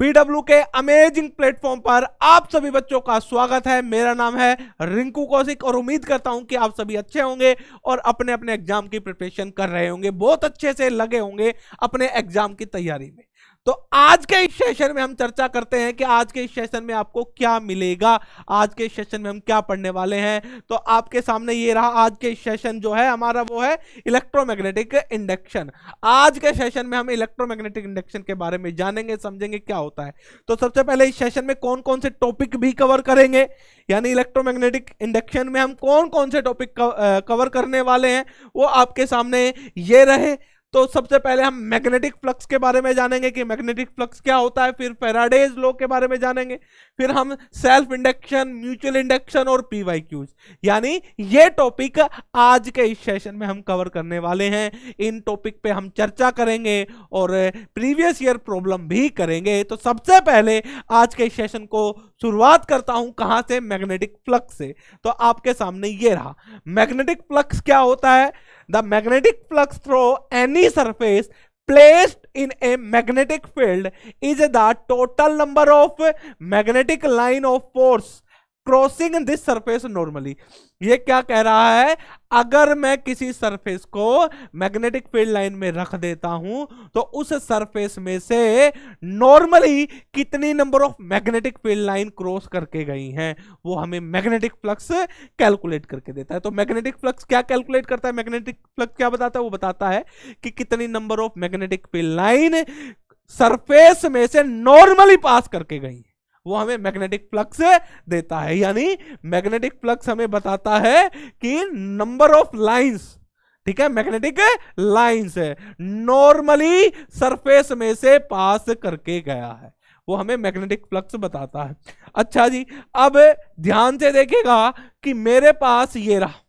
PW के amazing platform पर आप सभी बच्चों का स्वागत है मेरा नाम है रिंकू कौशिक और उम्मीद करता हूं कि आप सभी अच्छे होंगे और अपने अपने एग्जाम की प्रिपरेशन कर रहे होंगे बहुत अच्छे से लगे होंगे अपने एग्जाम की तैयारी में तो आज के इस सेशन में हम चर्चा करते हैं कि आज के इस सेशन में आपको क्या मिलेगा आज के सेशन में हम क्या पढ़ने वाले हैं तो आपके सामने ये रहा आज के सेशन जो है हमारा वो है इलेक्ट्रोमैग्नेटिक इंडक्शन आज के सेशन में हम इलेक्ट्रोमैग्नेटिक इंडक्शन के बारे में जानेंगे समझेंगे क्या होता है तो सबसे पहले इस सेशन में कौन कौन से टॉपिक भी कवर करेंगे यानी इलेक्ट्रोमैग्नेटिक इंडक्शन में हम कौन कौन से टॉपिक कवर करने वाले हैं वो आपके सामने ये रहे तो सबसे पहले हम मैग्नेटिक फ्लक्स के बारे में जानेंगे कि मैग्नेटिक फ्लक्स क्या होता है फिर फेराडेज लॉ के बारे में जानेंगे फिर हम सेल्फ इंडक्शन म्यूचुअल इंडक्शन और पी वाई क्यूज यानी ये टॉपिक आज के इस सेशन में हम कवर करने वाले हैं इन टॉपिक पे हम चर्चा करेंगे और प्रीवियस ईयर प्रॉब्लम भी करेंगे तो सबसे पहले आज के इस सेशन को शुरुआत करता हूं कहां से मैग्नेटिक फ्लक्स से तो आपके सामने ये रहा मैग्नेटिक फ्लक्स क्या होता है the magnetic flux through any surface placed in a magnetic field is the total number of magnetic line of force crossing this surface normally ये क्या कह रहा है अगर मैं किसी सरफेस को मैग्नेटिक फील्ड लाइन में रख देता हूं तो उस सरफेस में से नॉर्मली कितनी number of magnetic field line cross करके गई हैं वो हमें मैग्नेटिक फ्लक्स कैलकुलेट करके देता है तो मैग्नेटिक फ्लक्स क्या कैलकुलेट करता है मैग्नेटिक फ्लक्स क्या बताता है वो बताता है कि कितनी number of magnetic field line surface में से नॉर्मली पास करके गई है वो हमें मैग्नेटिक फ्लक्स देता है यानी मैग्नेटिक फ्लक्स हमें बताता है कि नंबर ऑफ लाइंस ठीक है मैग्नेटिक लाइंस है नॉर्मली सरफेस में से पास करके गया है वो हमें मैग्नेटिक फ्लक्स बताता है अच्छा जी अब ध्यान से देखेगा कि मेरे पास ये रहा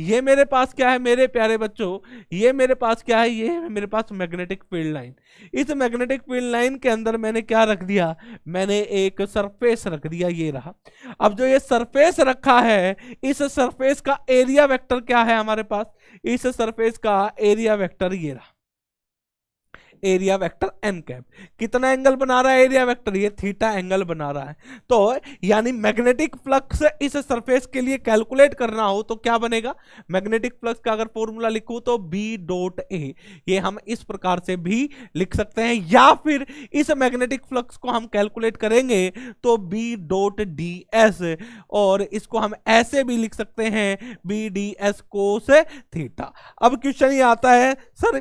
ये मेरे पास क्या है मेरे प्यारे बच्चों ये मेरे पास क्या है ये है मेरे पास मैग्नेटिक फील्ड लाइन इस मैग्नेटिक फील्ड लाइन के अंदर मैंने क्या रख दिया मैंने एक सरफेस रख दिया ये रहा अब जो ये सरफेस रखा है इस सरफेस का एरिया वेक्टर क्या है हमारे पास इस सरफेस का एरिया वेक्टर ये रहा एरिया वेक्टर एन कैप कितना एंगल बना रहा है एरिया वेक्टर ये थीटा एंगल बना रहा है तो यानी मैग्नेटिक फ्लक्स इस सरफेस के लिए कैलकुलेट करना हो तो क्या बनेगा मैग्नेटिक फ्लक्स का अगर फॉर्मूला लिखूं तो बी डॉट ए ये हम इस प्रकार से भी लिख सकते हैं या फिर इस मैग्नेटिक फ्लक्स को हम कैलकुलेट करेंगे तो बी डॉट डी एस और इसको हम ऐसे भी लिख सकते हैं B D S cos theta अब क्वेश्चन ये आता है सर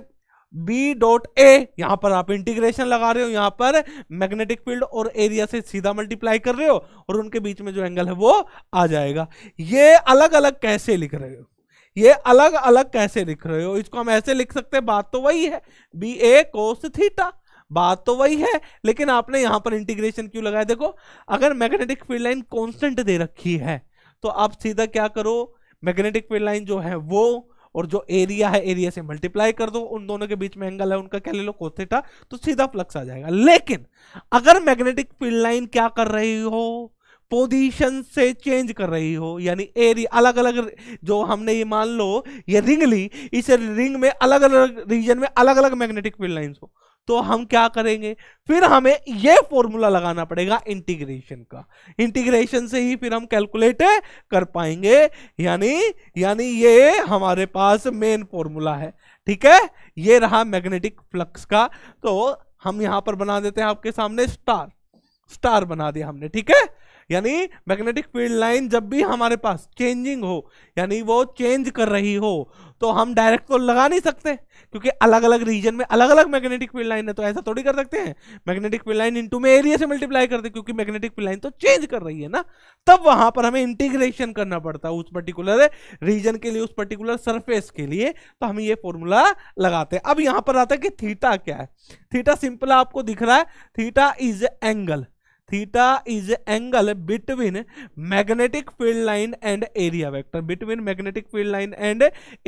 बी डॉट ए यहां पर आप इंटीग्रेशन लगा रहे हो यहां पर मैग्नेटिक फील्ड और एरिया से सीधा मल्टीप्लाई कर रहे हो और उनके बीच में जो एंगल है वो आ जाएगा ये अलग अलग कैसे लिख रहे हो ये अलग अलग कैसे लिख रहे हो इसको हम ऐसे लिख सकते हैं बात तो वही है बी ए कोस थीटा बात तो वही है लेकिन आपने यहां पर इंटीग्रेशन क्यों लगाया देखो अगर मैग्नेटिक फील्ड लाइन कॉन्स्टेंट दे रखी है तो आप सीधा क्या करो मैग्नेटिक फील्ड लाइन जो है वो और जो एरिया है एरिया से मल्टीप्लाई कर दो उन दोनों के बीच में एंगल है उनका क्या ले लो कोथेटा तो सीधा फ्लक्स आ जाएगा लेकिन अगर मैग्नेटिक फील्ड लाइन क्या कर रही हो पोजीशन से चेंज कर रही हो यानी एरिया अलग अलग जो हमने ये मान लो ये रिंग ली इस रिंग में अलग अलग रीजन में अलग अलग मैग्नेटिक फील्ड लाइंस हो तो हम क्या करेंगे फिर हमें ये फॉर्मूला लगाना पड़ेगा इंटीग्रेशन का इंटीग्रेशन से ही फिर हम कैलकुलेट कर पाएंगे यानी यानी ये हमारे पास मेन फॉर्मूला है ठीक है ये रहा मैग्नेटिक फ्लक्स का तो हम यहां पर बना देते हैं आपके सामने स्टार स्टार बना दिया हमने ठीक है यानी मैग्नेटिक फील्ड लाइन जब भी हमारे पास चेंजिंग हो यानी वो चेंज कर रही हो तो हम डायरेक्ट तो लगा नहीं सकते क्योंकि अलग अलग रीजन में अलग अलग मैग्नेटिक फील्ड लाइन है तो ऐसा थोड़ी कर सकते हैं मैग्नेटिक फील्ड लाइन इंटू में एरिया से मल्टीप्लाई करते क्योंकि मैग्नेटिक फील्ड लाइन तो चेंज कर रही है ना तब वहां पर हमें इंटीग्रेशन करना पड़ता है उस पर्टिकुलर रीजन के लिए उस पर्टिकुलर सरफेस के लिए तो हम ये फॉर्मूला लगाते हैं अब यहां पर आता है कि थीटा क्या है थीटा सिंपल आपको दिख रहा है theta is angle theta is angle between magnetic field line and area vector between magnetic field line and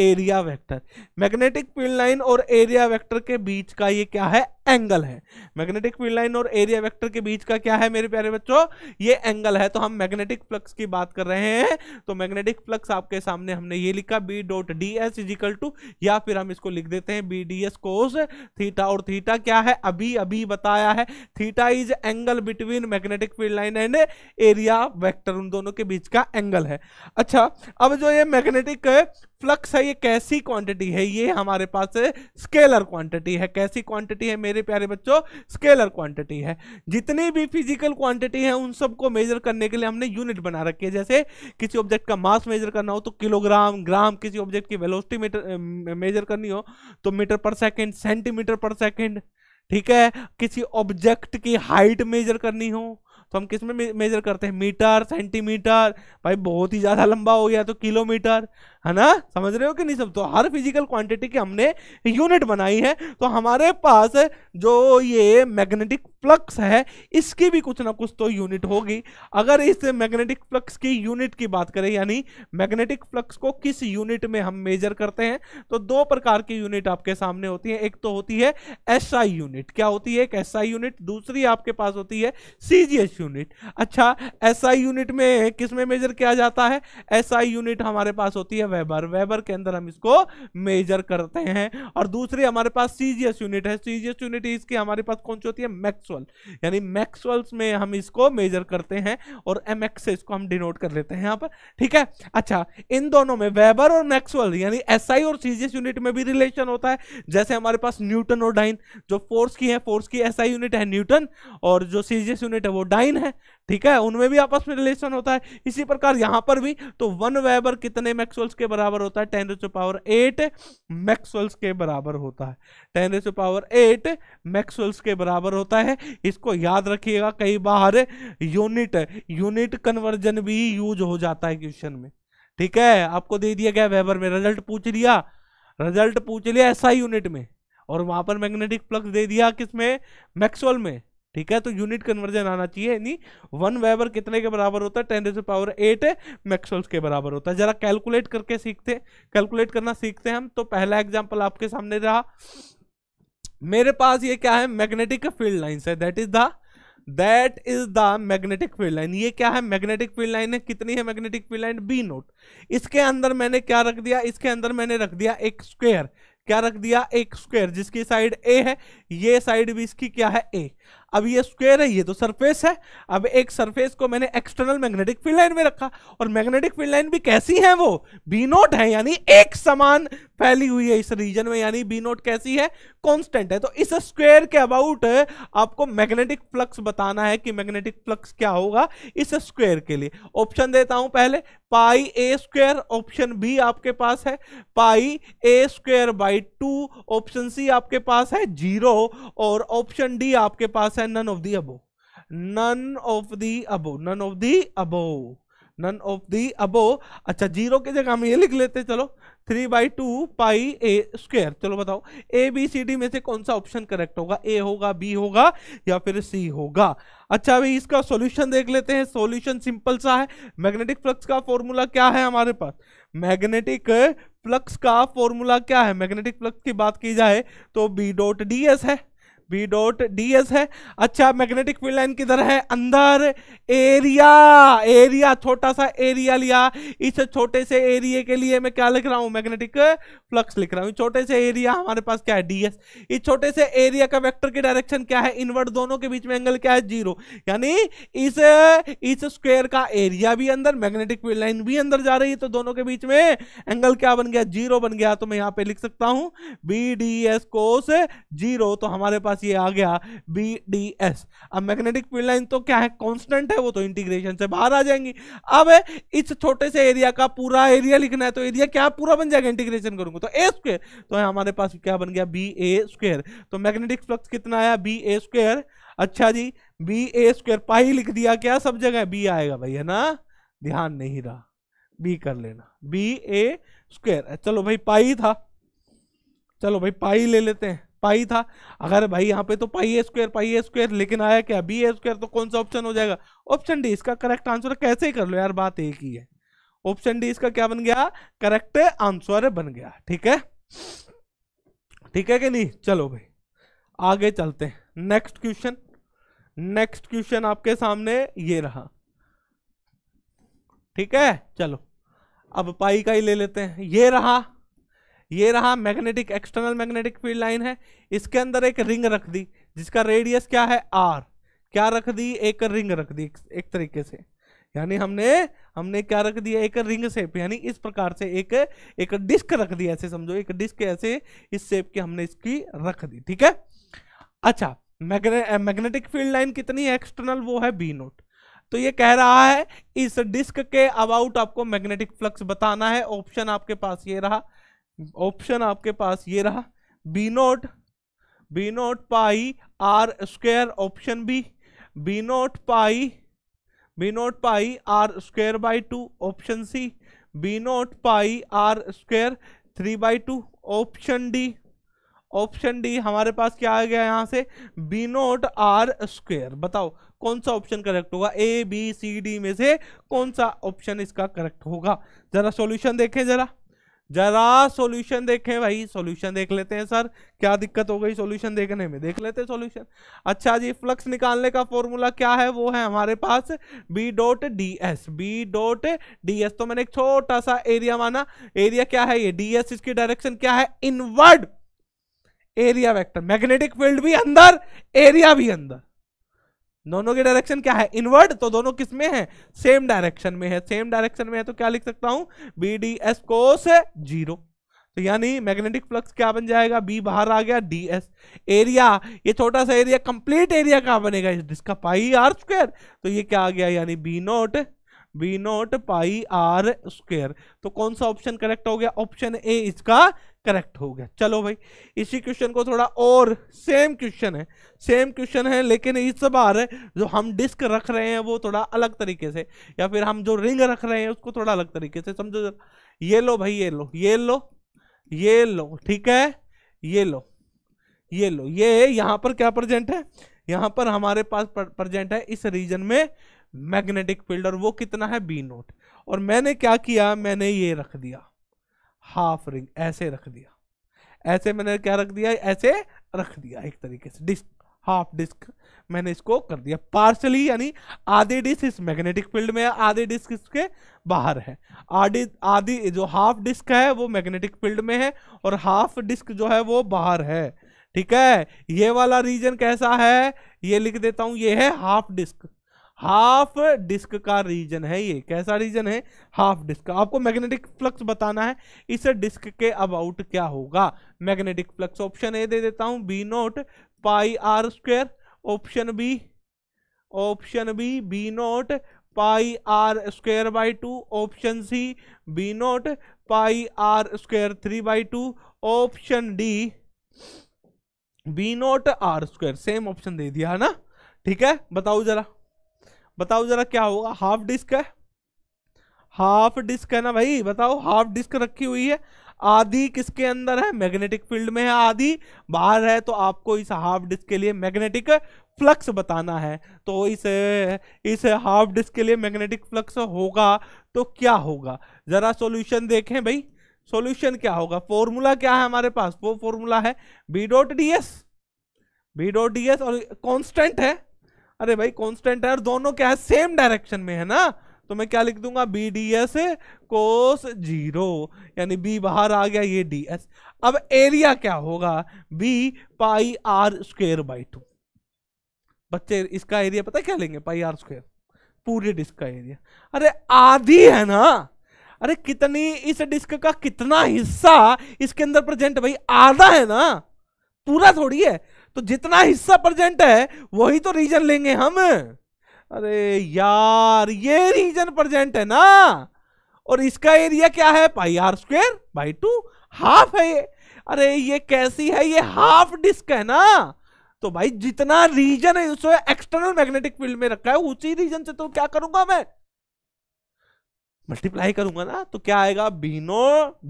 area vector magnetic field line और एरिया वेक्टर के बीच का ये क्या है एंगल है मैग्नेटिक फील्ड लाइन और एरिया वेक्टर के बीच का क्या है मेरे प्यारे बच्चों ये एंगल है तो हम मैग्नेटिक फ्लक्स की बात कर रहे हैं तो मैग्नेटिक फ्लक्स आपके सामने हमने ये लिखा B dot D S is equal to या फिर हम इसको लिख देते हैं B D S cos theta और थीटा क्या है अभी अभी बताया है theta is angle between magnetic field line and area vector उन दोनों के बीच का एंगल है अच्छा अब जो ये मैग्नेटिक फ्लक्स है ये कैसी क्वांटिटी है ये हमारे पास स्केलर क्वांटिटी है कैसी क्वांटिटी है मेरे मेरे प्यारे बच्चों स्केलर क्वांटिटी है जितनी भी फिजिकल क्वांटिटी है उन सबको मेजर करने के लिए हमने यूनिट बना रखी है जैसे किसी ऑब्जेक्ट का मास मेजर करना हो तो किलोग्राम ग्राम किसी ऑब्जेक्ट की वेलोसिटी मीटर मेजर करनी हो तो मीटर पर सेकेंड सेंटीमीटर पर सेकेंड ठीक है किसी ऑब्जेक्ट की हाइट मेजर करनी हो तो हम किस में मेजर करते हैं मीटर सेंटीमीटर भाई बहुत ही ज़्यादा लंबा हो गया तो किलोमीटर है ना समझ रहे हो कि नहीं सब तो हर फिजिकल क्वांटिटी की हमने यूनिट बनाई है तो हमारे पास जो ये मैग्नेटिक फ्लक्स है इसकी भी कुछ ना कुछ तो यूनिट होगी अगर इस मैग्नेटिक फ्लक्स की यूनिट की बात करें यानी मैग्नेटिक फ्लक्स को किस यूनिट में हम मेजर करते हैं तो दो प्रकार की यूनिट आपके सामने होती है एक तो होती है एस यूनिट क्या होती है एक एस यूनिट दूसरी आपके पास होती है सी यूनिट अच्छा एस यूनिट में किस में मेजर किया जाता है एस यूनिट हमारे पास होती है वेबर वेबर के अंदर हम इसको मेजर करते हैं और दूसरी हमारे पास सीजीएस यूनिट है सीजीएस यूनिट इसकी हमारे पास कौन सी होती है मैक्सवेल यानी मैक्सवेल्स में हम इसको मेजर करते हैं और एम से इसको हम डिनोट कर लेते हैं यहाँ पर ठीक है अच्छा इन दोनों में वेबर और मैक्सवेल यानी एस और सीजीएस यूनिट में भी रिलेशन होता है जैसे हमारे पास न्यूटन और डाइन जो फोर्स की है फोर्स की एस यूनिट है न्यूटन और जो सीजीएस यूनिट है वो डाइन है ठीक है उनमें भी आपस में रिलेशन होता है इसी प्रकार यहां पर भी तो वन वेबर कितने मैक्सवेल्स के बराबर होता है ten raise to power eight maxwells के बराबर होता है ten raise to power eight maxwells के बराबर होता है इसको याद रखिएगा कई बार यूनिट यूनिट कन्वर्जन भी यूज हो जाता है क्वेश्चन में ठीक है आपको दे दिया गया वेबर में रिजल्ट पूछ लिया रिजल्ट पूछ लिया ऐसा यूनिट में और वहां पर मैग्नेटिक फ्लक्स दे दिया किसमें मैक्सवेल में ठीक है तो यूनिट कन्वर्जन आना चाहिए यानी वन वेबर कितने के बराबर होता है ten raise power eight maxwells के बराबर होता है जरा कैलकुलेट करके सीखते कैलकुलेट करना सीखते हैं हम तो पहला एग्जाम्पल आपके सामने रहा मेरे पास ये क्या है मैग्नेटिक फील्ड लाइन्स है that is the that is the magnetic field line ये क्या है मैग्नेटिक फील्ड लाइन है कितनी है magnetic field line B naught इसके अंदर मैंने क्या रख दिया इसके अंदर मैंने रख दिया एक स्क्वेयर क्या रख दिया एक स्क्वेयर जिसकी साइड ए है ये साइड भी इसकी क्या है ए अब ये स्क्वेयर है ये तो सरफेस है अब एक सरफेस को मैंने एक्सटर्नल मैग्नेटिक फील्ड लाइन में रखा और मैग्नेटिक फील्ड लाइन भी कैसी है वो बी नोट है यानी एक समान फैली हुई है इस रीजन में यानी बी नोट कैसी है कॉन्स्टेंट है तो इस स्क्वेयर के अबाउट आपको मैग्नेटिक फ्लक्स बताना है कि मैग्नेटिक फ्लक्स क्या होगा इस स्क्वेयर के लिए ऑप्शन देता हूं पहले पाई ए स्क्वेयर ऑप्शन बी आपके पास है pi A square by two option C आपके पास है जीरो और ऑप्शन डी आपके पास है है none of the above none of the above none of the above none of the above अच्छा जीरो की जगह हम ये लिख लेते चलो three by two pi A square चलो बताओ ए बी सी डी में से कौन सा ऑप्शन करेक्ट होगा ए होगा बी होगा या फिर सी होगा अच्छा अभी इसका सॉल्यूशन देख लेते हैं सॉल्यूशन सिंपल सा है मैग्नेटिक फ्लक्स का फॉर्मूला क्या है हमारे पास मैग्नेटिक फ्लक्स का फॉर्मूला क्या है मैग्नेटिक फ्लक्स की बात की जाए तो बी डॉट डी एस है बी डॉट डी एस है अच्छा मैग्नेटिक फील्ड लाइन किधर है अंदर एरिया एरिया छोटा सा एरिया लिया इस छोटे से एरिया के लिए मैं क्या लिख रहा हूं मैग्नेटिक फ्लक्स लिख रहा हूं छोटे से एरिया हमारे पास क्या है एस इस छोटे से एरिया का वेक्टर की डायरेक्शन क्या है इनवर्ट दोनों के बीच में एंगल क्या है जीरो यानी इस इस स्क्वेयर का एरिया भी अंदर मैग्नेटिक फील्ड लाइन भी अंदर जा रही है तो दोनों के बीच में एंगल क्या बन गया जीरो बन गया तो मैं यहां पर लिख सकता हूँ B D S cos zero तो हमारे पास पास ये आ गया बी डी एस अब मैग्नेटिक फील्ड लाइन तो क्या है कॉन्स्टेंट है वो तो इंटीग्रेशन से बाहर आ जाएंगी अब इस छोटे से एरिया का पूरा एरिया लिखना है तो एरिया क्या पूरा बन जाएगा इंटीग्रेशन करूंगा तो ए स्क्वेयर तो हमारे पास क्या बन गया बी ए स्क्वेयर तो मैग्नेटिक फ्लक्स कितना आया बी ए स्क्वेयर अच्छा G B A square pi लिख दिया क्या सब जगह बी आएगा भाई है ना ध्यान नहीं रहा बी कर लेना बी ए स्क्वेयर चलो भाई पाई था चलो भाई पाई ले लेते हैं पाई था अगर भाई यहाँ पे तो पाई ए स्क्वेयर पाई ए स्क्वेयर लेकिन आया क्या बी ए स्क्वेयर तो कौन सा ऑप्शन हो जाएगा ऑप्शन डी इसका करेक्ट आंसर कैसे कर लो यार बात एक ही है ऑप्शन डी इसका क्या बन गया करेक्ट आंसर बन गया ठीक है ठीक है कि नहीं चलो भाई आगे चलते हैं नेक्स्ट क्वेश्चन नेक्स्ट क्वेश्चन आपके सामने ये रहा ठीक है चलो अब पाई का ही ले लेते हैं ये रहा ये रहा magnetic external magnetic field line है इसके अंदर एक रिंग रख दी जिसका रेडियस क्या है आर क्या रख दी एक रिंग रख दी एक तरीके से यानी हमने हमने क्या रख दिया एक रिंग सेप यानी इस प्रकार से एक एक डिस्क रख दी ऐसे समझो एक डिस्क ऐसे इस शेप की हमने इसकी रख दी ठीक है अच्छा मैग्नेटिक फील्ड लाइन कितनी है एक्सटर्नल वो है बी नोट तो ये कह रहा है इस डिस्क के अबाउट आपको मैग्नेटिक फ्लक्स बताना है ऑप्शन आपके पास ये रहा ऑप्शन आपके पास ये रहा B naught B naught pi are square option B B naught pi B naught pi are square by two option C B naught pi are square three by two option D option D हमारे पास क्या आ गया यहाँ से B naught R square बताओ कौन सा ऑप्शन करेक्ट होगा ए बी सी डी में से कौन सा ऑप्शन इसका करेक्ट होगा जरा सॉल्यूशन देखें जरा जरा सॉल्यूशन देखें भाई सॉल्यूशन देख लेते हैं सर क्या दिक्कत हो गई सॉल्यूशन देखने में देख लेते हैं सॉल्यूशन अच्छा जी फ्लक्स निकालने का फॉर्मूला क्या है वो है हमारे पास B dot D S B dot D S तो मैंने एक छोटा सा एरिया माना एरिया क्या है ये डी एस इसकी डायरेक्शन क्या है inward area vector magnetic field भी अंदर एरिया भी अंदर दोनों के डायरेक्शन क्या है इनवर्ड तो दोनों किस में है सेम डायरेक्शन में है सेम डायरेक्शन में है तो क्या लिख सकता हूं B D S cos zero तो यानी मैग्नेटिक फ्लक्स क्या बन जाएगा बी बाहर आ गया डी एस एरिया ये छोटा सा एरिया कंप्लीट एरिया क्या बनेगा जिसका पाई आर स्क्वेयर तो ये क्या आ गया यानी B naught B naught pi are square तो कौन सा ऑप्शन करेक्ट हो गया ऑप्शन ए इसका करेक्ट हो गया चलो भाई इसी क्वेश्चन को थोड़ा और सेम क्वेश्चन है सेम क्वेश्चन है लेकिन इस बार जो हम डिस्क रख रहे हैं वो थोड़ा अलग तरीके से या फिर हम जो रिंग रख रहे हैं उसको थोड़ा अलग तरीके से समझो जरा ये लो भाई ये लो ये लो ये लो ठीक है ये लो ये लो ये यहाँ पर क्या प्रजेंट है यहाँ पर हमारे पास प्रजेंट है इस रीजन में मैग्नेटिक फील्ड और वो कितना है बी नोट और मैंने क्या किया मैंने ये रख दिया हाफ रिंग ऐसे रख दिया ऐसे मैंने क्या रख दिया ऐसे रख दिया एक तरीके से डिस्क हाफ डिस्क मैंने इसको कर दिया पार्शली यानी आधे डिस्क इस मैग्नेटिक फील्ड में है आधे डिस्क इसके बाहर है आधी आधी जो हाफ डिस्क है वो मैग्नेटिक फील्ड में है और हाफ डिस्क जो है वो बाहर है ठीक है ये वाला रीजन कैसा है ये लिख देता हूँ ये है हाफ डिस्क हाफ डिस्क का रीजन है ये कैसा रीजन है हाफ डिस्क आपको मैग्नेटिक फ्लक्स बताना है इस डिस्क के अबाउट क्या होगा मैग्नेटिक फ्लक्स ऑप्शन ए दे देता हूं B naught pi are square option B option B B naught pi are square by two option C B naught pi are square three by two option D B naught R square same option दे दिया है ना ठीक है बताओ जरा बताओ जरा क्या होगा हाफ डिस्क है हाफ डिस्क है ना भाई बताओ हाफ डिस्क रखी हुई है आधी किसके अंदर है मैग्नेटिक फील्ड में है आधी बाहर है तो आपको इस हाफ डिस्क के लिए मैग्नेटिक फ्लक्स बताना है तो इस इस हाफ डिस्क के लिए मैग्नेटिक फ्लक्स होगा तो क्या होगा जरा सॉल्यूशन देखें भाई सॉल्यूशन क्या होगा फॉर्मूला क्या है हमारे पास वो फॉर्मूला है B dot D S B dot D S और कॉन्स्टेंट है अरे भाई कॉन्स्टेंट है और दोनों क्या है सेम डायरेक्शन में है ना तो मैं क्या लिख दूंगा B D S cos zero यानी बी बाहर आ गया ये डी एस अब एरिया क्या होगा B pi are square by two बच्चे इसका एरिया पता क्या लेंगे पाई आर स्क्वेयर पूरे डिस्क का एरिया अरे आधी है ना अरे कितनी इस डिस्क का कितना हिस्सा इसके अंदर प्रेजेंट भाई आधा है ना पूरा थोड़ी है तो जितना हिस्सा प्रेजेंट है वही तो रीजन लेंगे हम अरे यार ये रीजन प्रेजेंट है ना और इसका एरिया क्या है pi are square by two half है ये अरे ये कैसी है ये हाफ डिस्क है ना तो भाई जितना रीजन है उसे एक्सटर्नल मैग्नेटिक फील्ड में रखा है उसी रीजन से तो क्या करूंगा मैं मल्टीप्लाई करूंगा ना तो क्या आएगा B no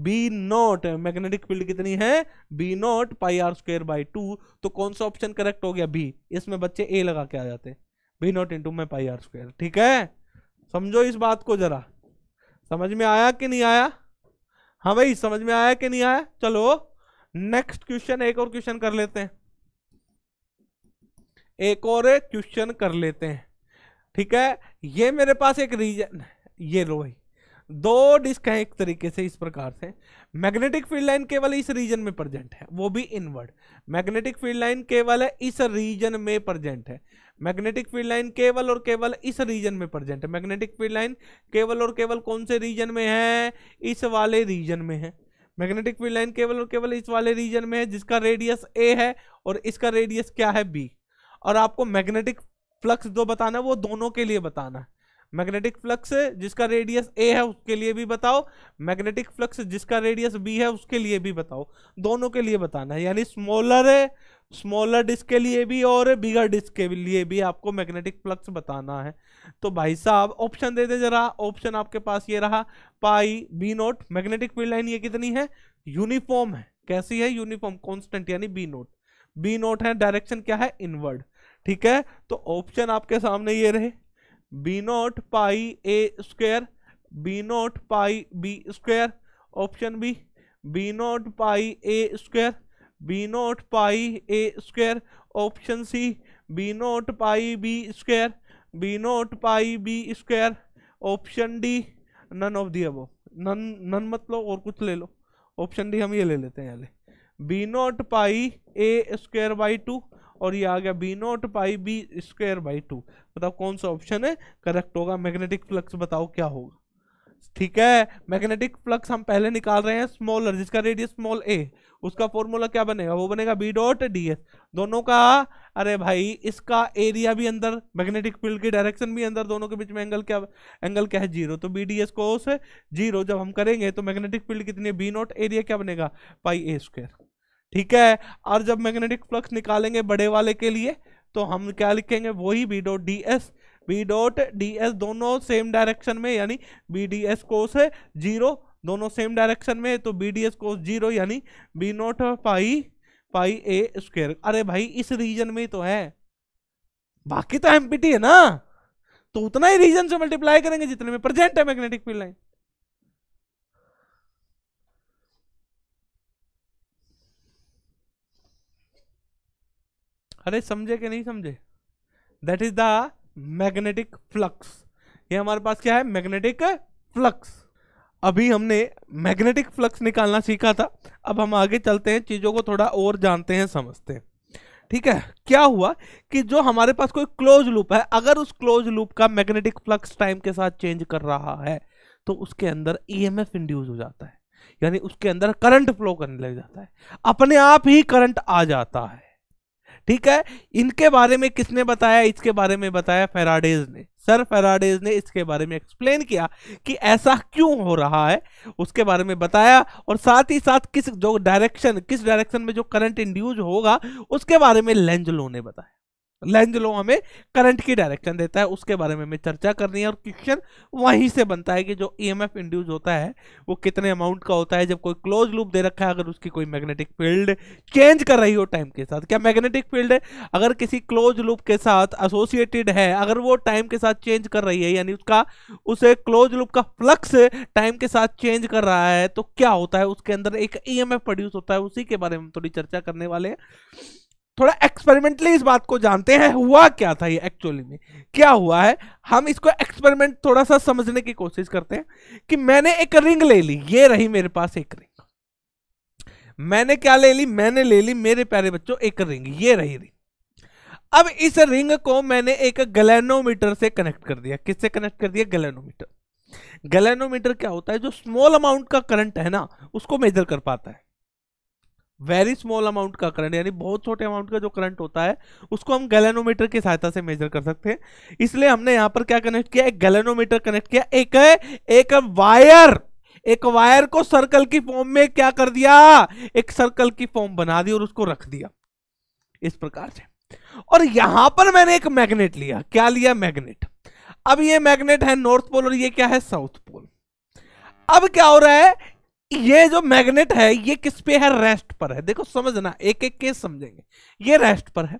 B naught magnetic field कितनी है B naught pi R square by two तो कौन सा ऑप्शन करेक्ट हो गया बी इसमें बच्चे ए लगा के आ जाते बी नोट इंटू में पाई आर स्क्र ठीक है समझो इस बात को जरा समझ में आया कि नहीं आया हाँ भाई समझ में आया कि नहीं आया चलो नेक्स्ट क्वेश्चन एक और क्वेश्चन कर लेते हैं एक और क्वेश्चन कर लेते हैं ठीक है ये मेरे पास एक रीजन है ये लो भाई दो डिस्क हैं एक तरीके से इस प्रकार से मैग्नेटिक फील्ड लाइन केवल इस रीजन में प्रेजेंट है वो भी इनवर्ड मैग्नेटिक फील्ड लाइन केवल इस रीजन में प्रेजेंट है मैग्नेटिक फील्ड लाइन केवल और केवल इस रीजन में प्रेजेंट है मैग्नेटिक फील्ड लाइन केवल और केवल कौन से रीजन में है इस वाले रीजन में है मैग्नेटिक फील्ड लाइन केवल और केवल इस वाले रीजन में है जिसका रेडियस ए है और इसका रेडियस क्या है बी और आपको मैग्नेटिक फ्लक्स जो बताना है वो दोनों के लिए बताना है मैग्नेटिक फ्लक्स जिसका रेडियस ए है उसके लिए भी बताओ मैग्नेटिक फ्लक्स जिसका रेडियस बी है उसके लिए भी बताओ दोनों के लिए बताना है यानी स्मॉलर स्मॉलर डिस्क के लिए भी और बिगर डिस्क के लिए भी आपको मैग्नेटिक फ्लक्स बताना है तो भाई साहब ऑप्शन दे दे जरा ऑप्शन आपके पास ये रहा pi B naught magnetic field line ये कितनी है यूनिफॉर्म है कैसी है यूनिफॉर्म कॉन्स्टेंट यानी बी नोट बी नोट है डायरेक्शन क्या है इनवर्ड ठीक है तो ऑप्शन आपके सामने ये रहे B naught pi A square B naught pi B square option B B naught pi A square B naught pi A square option C B naught pi B square B naught pi B square option D none of the above none none मत लो और कुछ ले लो option D हम ये ले लेते हैं यहाँ B naught pi A square by two और ये आ गया B naught pi B square by two बताओ कौन सा ऑप्शन है करेक्ट होगा मैग्नेटिक फ्लक्स बताओ क्या होगा ठीक है मैग्नेटिक फ्लक्स हम पहले निकाल रहे हैं स्मॉलर जिसका रेडियस स्मॉल ए उसका फॉर्मूला क्या बनेगा वो बनेगा बी डॉट डी एस दोनों का अरे भाई इसका एरिया भी अंदर मैग्नेटिक फील्ड की डायरेक्शन भी अंदर दोनों के बीच में एंगल क्या एंगल क्या है जीरो तो बी डी एस को जीरो जब हम करेंगे तो मैग्नेटिक फील्ड कितनी बी नॉट एरिया क्या बनेगा पाई ए स्क्वायर ठीक है और जब मैग्नेटिक फ्लक्स निकालेंगे बड़े वाले के लिए तो हम क्या लिखेंगे वही B dot D S B dot D S दोनों सेम डायरेक्शन में यानी बी डी एस कोस है जीरो दोनों सेम डायरेक्शन में तो B D S cos zero यानी बी नॉट पाई पाई ए स्क्वेयर अरे भाई इस रीजन में तो है बाकी तो एमपीटी है ना तो उतना ही रीजन से मल्टीप्लाई करेंगे जितने में प्रेजेंट है मैग्नेटिक फील्ड लाइन अरे समझे कि नहीं समझे that is the magnetic flux ये हमारे पास क्या है मैग्नेटिक फ्लक्स अभी हमने मैग्नेटिक फ्लक्स निकालना सीखा था अब हम आगे चलते हैं चीज़ों को थोड़ा और जानते हैं समझते हैं ठीक है क्या हुआ कि जो हमारे पास कोई क्लोज लूप है अगर उस क्लोज लूप का मैग्नेटिक फ्लक्स टाइम के साथ चेंज कर रहा है तो उसके अंदर ईएमएफ इंड्यूस हो जाता है यानी उसके अंदर करंट फ्लो करने लग जाता है अपने आप ही करंट आ जाता है ठीक है इनके बारे में किसने बताया इसके बारे में बताया फेराडेज ने सर फेराडेज ने इसके बारे में एक्सप्लेन किया कि ऐसा क्यों हो रहा है उसके बारे में बताया और साथ ही साथ किस जो डायरेक्शन किस डायरेक्शन में जो करंट इंड्यूज होगा उसके बारे में लेंजलो ने बताया लो हमें करंट की डायरेक्शन देता है उसके बारे में हमें चर्चा करनी है और क्वेश्चन वहीं से बनता है कि जो ई एम एफ होता है वो कितने अमाउंट का होता है जब कोई क्लोज लूप दे रखा है अगर उसकी कोई मैग्नेटिक फील्ड चेंज कर रही हो टाइम के साथ क्या मैग्नेटिक फील्ड अगर किसी क्लोज लूप के साथ एसोसिएटेड है अगर वो टाइम के साथ चेंज कर रही है यानी उसका उसे क्लोज लूप का फ्लक्स टाइम के साथ चेंज कर रहा है तो क्या होता है उसके अंदर एक ई एम एफ प्रोड्यूस होता है उसी के बारे में थोड़ी चर्चा करने वाले हैं थोड़ा एक्सपेरिमेंटली इस बात को जानते हैं हुआ क्या था ये एक्चुअली में क्या हुआ है हम इसको एक्सपेरिमेंट थोड़ा सा समझने की कोशिश करते हैं कि मैंने एक रिंग ले ली ये रही मेरे पास एक रिंग मैंने क्या ले ली मैंने ले ली मेरे प्यारे बच्चों एक रिंग ये रही रिंग अब इस रिंग को मैंने एक गलेनोमीटर से कनेक्ट कर दिया किससे कनेक्ट कर दिया गलेनोमीटर गलेनोमीटर क्या होता है जो स्मॉल अमाउंट का करंट है ना उसको मेजर कर पाता है वेरी स्मॉल अमाउंट का करंट यानी बहुत छोटे अमाउंट का जो करंट होता है उसको हम गैलेनोमीटर की सहायता से मेजर कर सकते हैं इसलिए हमने यहां पर क्या कनेक्ट किया एक गैलेनोमीटर कनेक्ट किया एक है एक वायर एक वायर को सर्कल की फॉर्म में क्या कर दिया एक सर्कल की फॉर्म बना दी और उसको रख दिया इस प्रकार से और यहां पर मैंने एक मैग्नेट लिया क्या लिया मैग्नेट अब ये मैग्नेट है नॉर्थ पोल और ये क्या है साउथ पोल अब क्या हो रहा है ये जो मैग्नेट है ये किस पे है रेस्ट पर है देखो समझना एक एक केस समझेंगे ये रेस्ट पर है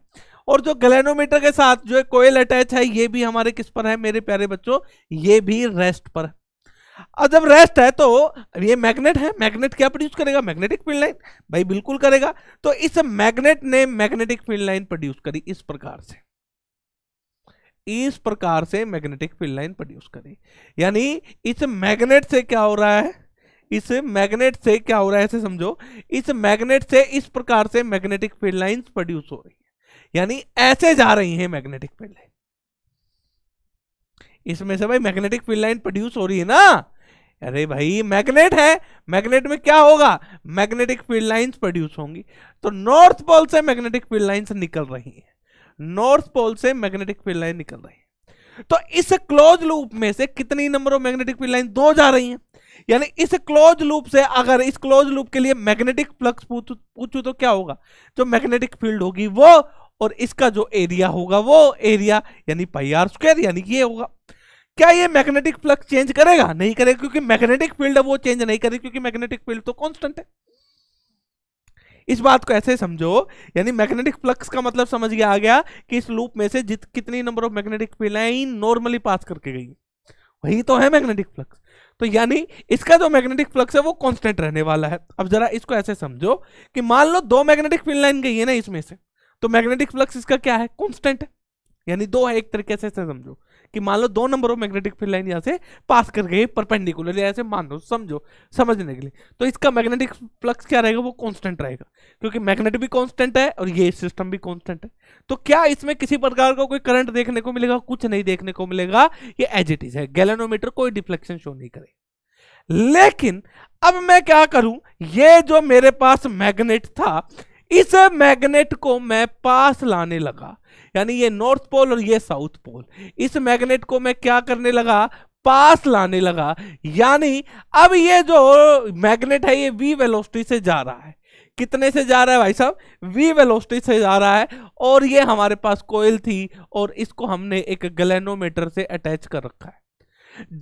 और जो गलेनोमीटर के साथ जो कोयल अटैच है ये भी हमारे किस पर है मेरे प्यारे बच्चों ये भी रेस्ट पर है और जब रेस्ट है तो ये मैग्नेट है मैग्नेट क्या प्रोड्यूस करेगा मैग्नेटिक फील्ड लाइन भाई बिल्कुल करेगा तो इस मैग्नेट ने मैग्नेटिक फील्ड लाइन प्रोड्यूस करी इस प्रकार से इस प्रकार से मैग्नेटिक फील्ड लाइन प्रोड्यूस करी यानी इस मैग्नेट से क्या हो रहा है इस मैग्नेट से क्या हो रहा है ऐसे समझो इस मैग्नेट से इस प्रकार से मैग्नेटिक फील्ड लाइंस प्रोड्यूस हो रही है यानी ऐसे जा रही है मैग्नेटिक फील्ड लाइन इसमें से भाई मैग्नेटिक फील्ड लाइन प्रोड्यूस हो रही है ना अरे भाई मैग्नेट है मैग्नेट में क्या होगा मैग्नेटिक फील्ड लाइंस प्रोड्यूस होंगी तो नॉर्थ पोल से मैग्नेटिक फील्ड लाइंस निकल रही है नॉर्थ पोल से मैग्नेटिक फील्ड लाइन निकल रही है तो इस क्लोज लूप में से कितनी number of magnetic field line दो जा रही हैं यानी इस क्लोज लूप से अगर इस क्लोज लूप के लिए मैग्नेटिक फ्लक्स पूछू तो क्या होगा जो मैग्नेटिक फील्ड होगी वो और इसका जो एरिया होगा वो एरिया यानी पाई आर स्क्वायर यानी ये होगा क्या ये मैग्नेटिक फ्लक्स चेंज करेगा नहीं करेगा क्योंकि मैग्नेटिक फील्ड है वो चेंज नहीं करेगी क्योंकि मैग्नेटिक फील्ड तो कॉन्स्टेंट है इस बात को ऐसे समझो यानी मैग्नेटिक फ्लक्स का मतलब समझ गया आ गया कि इस लूप में से जित कितनी नंबर ऑफ मैग्नेटिक फील्ड है नॉर्मली पास करके गई वही तो है मैग्नेटिक फ्लक्स तो यानी इसका जो मैग्नेटिक फ्लक्स है वो कांस्टेंट रहने वाला है अब जरा इसको ऐसे समझो कि मान लो दो मैग्नेटिक फील्ड लाइन गई है ना इसमें से तो मैग्नेटिक फ्लक्स इसका क्या है कांस्टेंट है यानी दो है एक तरीके से समझो कि मान लो दो number of magnetic field line यहाँ से पास कर गई परपेंडिकुलर ऐसे मान लो समझो समझने के लिए तो इसका मैग्नेटिक फ्लक्स क्या रहेगा वो कॉन्स्टेंट रहेगा क्योंकि मैग्नेट भी कॉन्स्टेंट है और ये सिस्टम भी कॉन्स्टेंट है तो क्या इसमें किसी प्रकार का कोई करंट देखने को मिलेगा कुछ नहीं देखने को मिलेगा ये एज इट इज है गैलेनोमीटर कोई डिफ्लेक्शन शो नहीं करेगा लेकिन अब मैं क्या करूं ये जो मेरे पास मैग्नेट था इस मैग्नेट को मैं पास लाने लगा यानी ये नॉर्थ पोल और ये साउथ पोल इस मैग्नेट को मैं क्या करने लगा पास लाने लगा यानी अब ये जो मैग्नेट है ये वी वेलोसिटी से जा रहा है कितने से जा रहा है भाई साहब वी वेलोसिटी से जा रहा है और ये हमारे पास कोयल थी और इसको हमने एक गलेनोमीटर से अटैच कर रखा है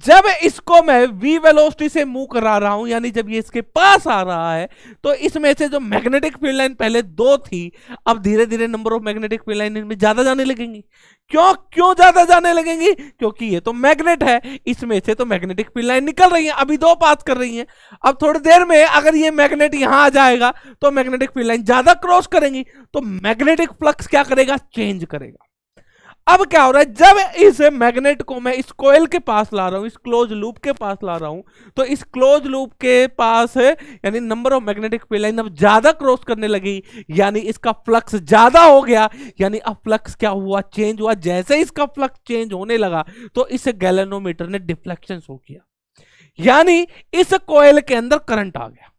जब इसको मैं वी वेलोसिटी से मूव करा रहा हूं यानी जब ये इसके पास आ रहा है तो इसमें से जो मैग्नेटिक फील्ड लाइन पहले दो थी अब धीरे धीरे number of magnetic field line इनमें ज्यादा जाने लगेंगी क्यों क्यों ज्यादा जाने लगेंगी क्योंकि ये तो मैग्नेट है इसमें से तो मैग्नेटिक फील्ड लाइन निकल रही है अभी दो पास कर रही है अब थोड़ी देर में अगर ये मैग्नेट यहां आ जाएगा तो मैग्नेटिक फील्ड लाइन ज्यादा क्रॉस करेंगी तो मैग्नेटिक फ्लक्स क्या करेगा चेंज करेगा अब क्या हो रहा है जब इस मैग्नेट को मैं इस कोयल के पास ला रहा हूं इस क्लोज लूप के पास ला रहा हूं तो इस क्लोज लूप के पास यानी number of magnetic field line अब ज्यादा क्रॉस करने लगी यानी इसका फ्लक्स ज्यादा हो गया यानी अब फ्लक्स क्या हुआ चेंज हुआ जैसे इसका फ्लक्स चेंज होने लगा तो इस गैलेनोमीटर ने डिफ्लेक्शन शो किया यानी इस कोयल के अंदर करंट आ गया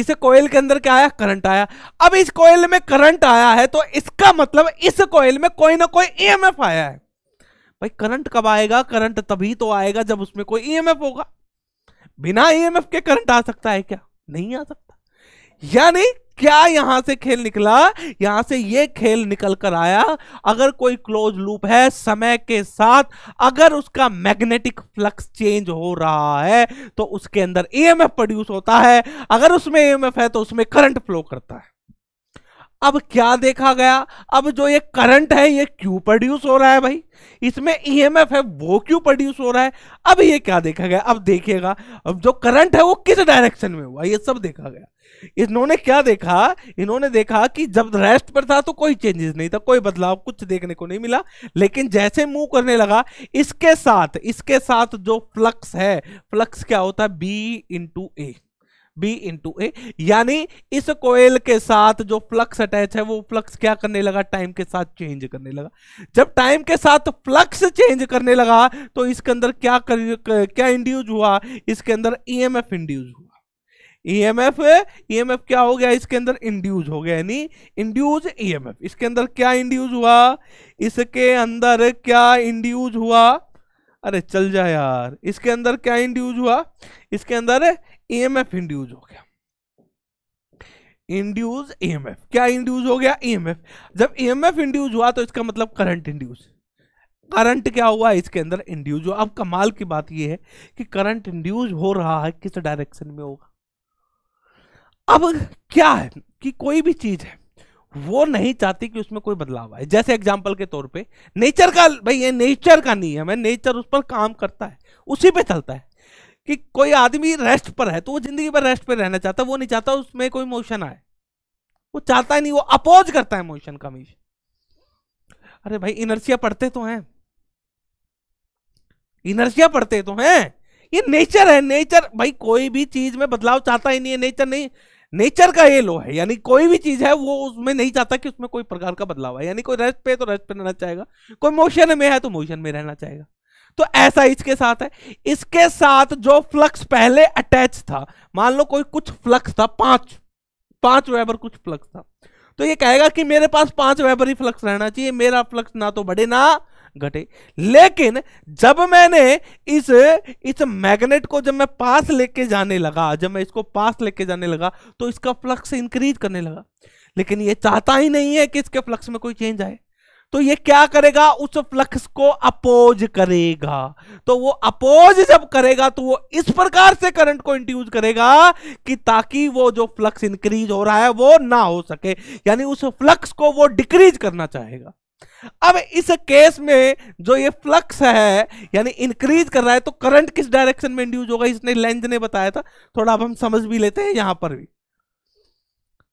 इस कोयल के अंदर क्या आया करंट आया अब इस कोयल में करंट आया है तो इसका मतलब इस कोयल में कोई ना कोई ईएमएफ e आया है भाई करंट कब आएगा करंट तभी तो आएगा जब उसमें कोई ईएमएफ e होगा बिना ईएमएफ e के करंट आ सकता है क्या नहीं आ सकता यानी क्या यहां से खेल निकला यहां से ये खेल निकल कर आया अगर कोई क्लोज लूप है समय के साथ अगर उसका मैग्नेटिक फ्लक्स चेंज हो रहा है तो उसके अंदर ईएमएफ प्रोड्यूस होता है अगर उसमें ईएमएफ है तो उसमें करंट फ्लो करता है अब क्या देखा गया अब जो ये करंट है ये क्यों प्रोड्यूस हो रहा है भाई इसमें ईएमएफ e है वो क्यों प्रोड्यूस हो रहा है अब ये क्या देखा गया अब देखिएगा अब जो करंट है वो किस डायरेक्शन में हुआ ये सब देखा गया इन्होंने क्या देखा इन्होंने देखा कि जब रेस्ट पर था तो कोई चेंजेस नहीं था कोई बदलाव कुछ देखने को नहीं मिला लेकिन जैसे मूव करने लगा इसके साथ इसके साथ जो फ्लक्स है फ्लक्स क्या होता है B into A B into A यानी इस कोयल के साथ जो फ्लक्स अटैच है वो फ्लक्स क्या करने लगा टाइम के साथ चेंज करने लगा जब टाइम के साथ फ्लक्स चेंज करने लगा तो इसके अंदर क्या कर, क्या इंड्यूज हुआ इसके अंदर ईएमएफ e इंड्यूज हुआ ईएमएफ e ईएमएफ e क्या हो गया इसके अंदर इंड्यूज हो गया यानी इंड्यूज ईएमएफ इसके अंदर क्या इंड्यूज हुआ इसके अंदर क्या इंड्यूज हुआ अरे चल जा यार इसके अंदर क्या इंड्यूज हुआ इसके अंदर ईएमएफ इंड्यूज हो गया इंड्यूज ईएमएफ क्या इंड्यूज हो गया ईएमएफ जब ईएमएफ इंड्यूज हुआ तो इसका मतलब करंट इंड्यूज करंट क्या हुआ इसके अंदर इंड्यूज हुआ अब कमाल की बात यह है कि करंट इंड्यूज हो रहा है किस डायरेक्शन में होगा अब क्या है कि कोई भी चीज है वो नहीं चाहती कि उसमें कोई बदलाव आए जैसे एग्जांपल के तौर पे नेचर का भाई ये नेचर का नहीं है नेचर उस पर काम करता है उसी पे चलता है कि कोई आदमी रेस्ट पर है तो वो जिंदगी भर रेस्ट पर रहना चाहता है वो नहीं चाहता उसमें कोई मोशन आए वो चाहता ही नहीं वो अपोज करता है मोशन का मीश अरे भाई इनर्सिया पढ़ते तो हैं इनर्सिया पढ़ते तो हैं ये नेचर है नेचर भाई कोई भी चीज में बदलाव चाहता ही नहीं है नेचर नहीं नेचर का ये लो है यानी कोई भी चीज है वो उसमें नहीं चाहता कि उसमें कोई प्रकार का बदलाव है यानी कोई रेस्ट पे तो रेस्ट पे रहना चाहेगा कोई मोशन में है तो मोशन में रहना चाहेगा तो ऐसा इसके साथ है इसके साथ जो फ्लक्स पहले अटैच था मान लो कोई कुछ फ्लक्स था पांच पांच वेबर कुछ फ्लक्स था तो ये कहेगा कि मेरे पास पांच वेबर ही फ्लक्स रहना चाहिए मेरा फ्लक्स ना तो बढ़े ना घटे लेकिन जब मैंने इस इस मैग्नेट को जब मैं पास लेके जाने लगा जब मैं इसको पास लेके जाने लगा तो इसका फ्लक्स इंक्रीज करने लगा लेकिन ये चाहता ही नहीं है कि इसके फ्लक्स में कोई चेंज आए तो ये क्या करेगा उस फ्लक्स को अपोज करेगा तो वो अपोज जब करेगा तो वो इस प्रकार से करंट को इंट्यूज करेगा कि ताकि वो जो फ्लक्स इंक्रीज हो रहा है वो ना हो सके यानी उस फ्लक्स को वो डिक्रीज करना चाहेगा अब इस केस में जो ये फ्लक्स है यानी इंक्रीज कर रहा है तो करंट किस डायरेक्शन में इंड्यूज होगा इसने लेंज ने बताया था थोड़ा अब हम समझ भी लेते हैं यहां पर भी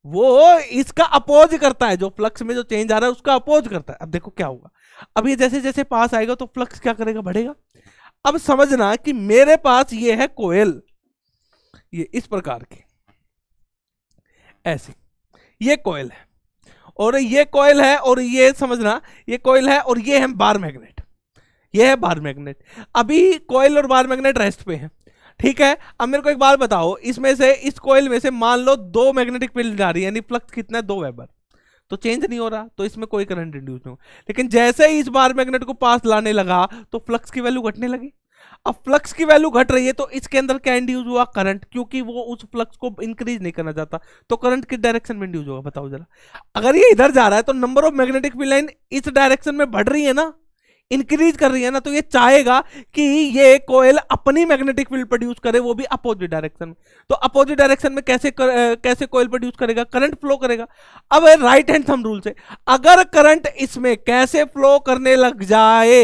वो इसका अपोज करता है जो फ्लक्स में जो चेंज आ रहा है उसका अपोज करता है अब देखो क्या होगा अब ये जैसे जैसे पास आएगा तो फ्लक्स क्या करेगा बढ़ेगा अब समझना कि मेरे पास ये है कोयल ये इस प्रकार की ऐसी ये कोयल है और ये कोयल है और ये समझना ये कोयल है और ये है बार मैग्नेट ये है बार मैग्नेट अभी कोयल और बार मैग्नेट रेस्ट पे है ठीक है अब मेरे को एक बात बताओ इसमें से इस कोयल में से मान लो दो मैग्नेटिक फील्ड जा रही है यानी फ्लक्स कितना है दो वेबर तो चेंज नहीं हो रहा तो इसमें कोई करंट इंड्यूस नहीं हो लेकिन जैसे ही इस बार मैग्नेट को पास लाने लगा तो फ्लक्स की वैल्यू घटने लगी अब फ्लक्स की वैल्यू घट रही है तो इसके अंदर क्या इंड्यूज हुआ करंट क्योंकि वो उस फ्लक्स को इंक्रीज नहीं करना चाहता तो करंट किस डायरेक्शन में इंड्यूज होगा बताओ जरा अगर ये इधर जा रहा है तो number of magnetic field line इस डायरेक्शन में बढ़ रही है ना इंक्रीज कर रही है ना तो ये चाहेगा कि ये कोयल अपनी मैग्नेटिक फील्ड प्रोड्यूस करे वो भी अपोजिट डायरेक्शन में तो अपोजिट डायरेक्शन में कैसे कर, कैसे कोयल प्रोड्यूस करेगा करंट फ्लो करेगा अब राइट हैंड थम रूल से अगर करंट इसमें कैसे फ्लो करने लग जाए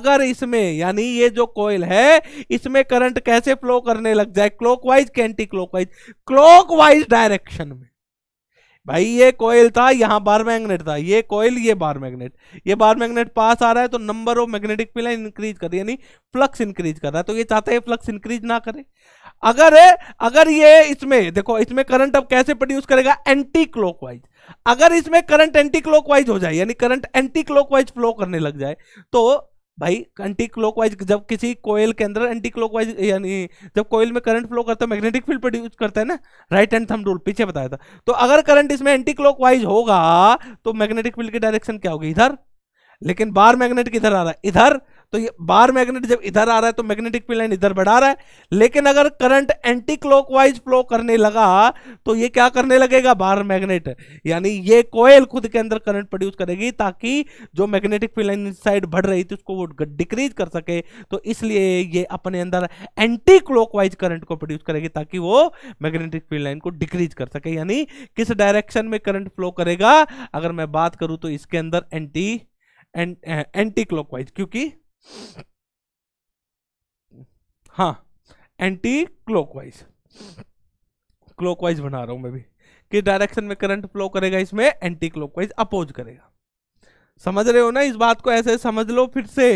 अगर इसमें यानी ये जो कोयल है इसमें करंट कैसे फ्लो करने लग जाए क्लॉकवाइज के एंटी क्लॉकवाइज क्लॉकवाइज डायरेक्शन में भाई ये कोयल था यहाँ बार मैग्नेट था ये कोयल ये बार मैग्नेट ये बार मैग्नेट पास आ रहा है तो number of magnetic field increase कर यानी फ्लक्स इंक्रीज कर रहा है तो ये चाहता है फ्लक्स इंक्रीज ना करे अगर अगर ये इसमें देखो इसमें करंट अब कैसे प्रोड्यूस करेगा एंटी क्लॉकवाइज अगर इसमें करंट एंटी क्लॉकवाइज हो जाए यानी करंट एंटी क्लॉकवाइज फ्लो करने लग जाए तो भाई एंटी क्लॉकवाइज जब किसी कोयल के अंदर एंटी क्लॉकवाइज यानी जब कोयल में करंट फ्लो करता है मैग्नेटिक फील्ड प्रोड्यूस करता है ना राइट हैंड थम रूल पीछे बताया था तो अगर करंट इसमें एंटी क्लॉकवाइज होगा तो मैग्नेटिक फील्ड की डायरेक्शन क्या होगी इधर लेकिन बार मैग्नेट किधर आ रहा है इधर तो ये बार मैग्नेट जब इधर आ रहा है तो मैग्नेटिक फील्ड लाइन इधर बढ़ा रहा है लेकिन अगर करंट एंटी क्लॉकवाइज फ्लो करने लगा तो ये क्या करने लगेगा बार मैग्नेट यानी ये कोयल खुद के अंदर करंट प्रोड्यूस करेगी ताकि जो मैग्नेटिक फील्ड लाइन साइड बढ़ रही थी उसको वो डिक्रीज कर सके तो इसलिए ये अपने अंदर एंटी क्लॉकवाइज करंट को प्रोड्यूस करेगी ताकि वो मैग्नेटिक फील्ड लाइन को डिक्रीज कर सके यानी किस डायरेक्शन में करंट फ्लो करेगा अगर मैं बात करूं तो इसके अंदर एंटी एंटी क्लॉकवाइज क्योंकि हाँ एंटी क्लॉकवाइज क्लॉकवाइज बना रहा हूं मैं भी किस डायरेक्शन में करंट फ्लो करेगा इसमें एंटी क्लॉकवाइज अपोज करेगा समझ रहे हो ना इस बात को ऐसे समझ लो फिर से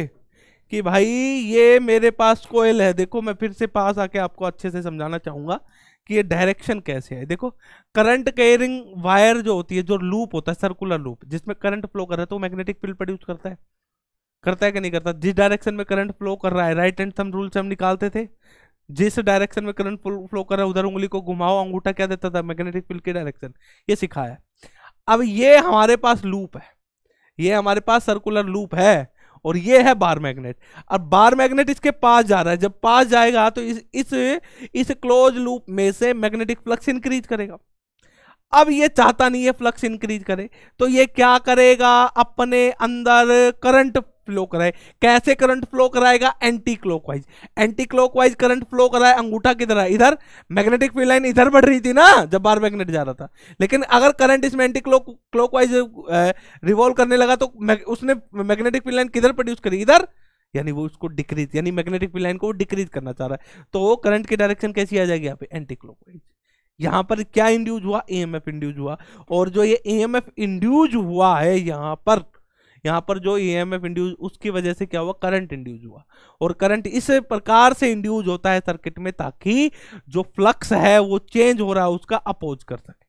कि भाई ये मेरे पास कोयल है देखो मैं फिर से पास आके आपको अच्छे से समझाना चाहूंगा कि ये डायरेक्शन कैसे है देखो करंट केयरिंग वायर जो होती है जो लूप होता है सर्कुलर लूप जिसमें करंट फ्लो कर रहा है तो मैग्नेटिक फील्ड प्रोड्यूस करता है करता है कि नहीं करता जिस डायरेक्शन में करंट फ्लो कर रहा है राइट एंड थम रूल से हम निकालते थे जिस डायरेक्शन में करंट फ्लो कर रहा है उधर उंगली को घुमाओ अंगूठा क्या देता था मैग्नेटिक फील्ड के डायरेक्शन ये सिखाया अब ये हमारे पास लूप है ये हमारे पास सर्कुलर लूप है और ये है बार मैग्नेट अब बार मैग्नेट इसके पास जा रहा है जब पास जाएगा तो इस इस इस क्लोज लूप में से मैग्नेटिक फ्लक्स इंक्रीज करेगा अब ये चाहता नहीं है फ्लक्स इंक्रीज करे तो ये क्या करेगा अपने अंदर करंट फ्लो कराए कैसे करंट फ्लो कराएगा anticlockwise anticlockwise current flow कराए अंगूठा किधर है इधर मैग्नेटिक फील्ड लाइन इधर बढ़ रही थी ना जब बार मैग्नेट जा रहा था लेकिन अगर करंट इसमें एंटी क्लॉक क्लॉकवाइज रिवॉल्व करने लगा तो उसने मैग्नेटिक फील्ड लाइन किधर प्रोड्यूस करी इधर यानी वो उसको डिक्रीज यानी मैग्नेटिक फील्ड लाइन को डिक्रीज करना चाह रहा है तो करंट की डायरेक्शन कैसी आ जाएगी यहाँ पे एंटी क्लॉकवाइज यहाँ पर क्या इंड्यूज हुआ एएमएफ इंड्यूज हुआ और जो ये एएमएफ इंड्यूज हुआ है यहाँ पर यहाँ पर जो ई एम एफ इंड्यूज उसकी वजह से क्या हुआ करंट इंड्यूज हुआ और करंट इस प्रकार से इंड्यूज होता है सर्किट में ताकि जो फ्लक्स है वो चेंज हो रहा है उसका अपोज कर सके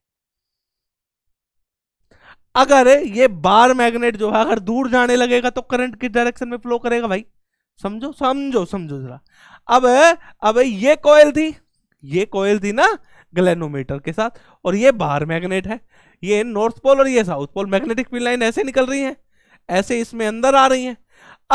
अगर ये बार मैग्नेट जो है अगर दूर जाने लगेगा तो करंट किस डायरेक्शन में फ्लो करेगा भाई समझो समझो समझो जरा अब अब ये कोयल थी ये कोयल थी ना ग्लेनोमीटर के साथ और ये बार मैग्नेट है ये नॉर्थ पोल और ये south pole magnetic field line ऐसे निकल रही है ऐसे इसमें अंदर आ रही हैं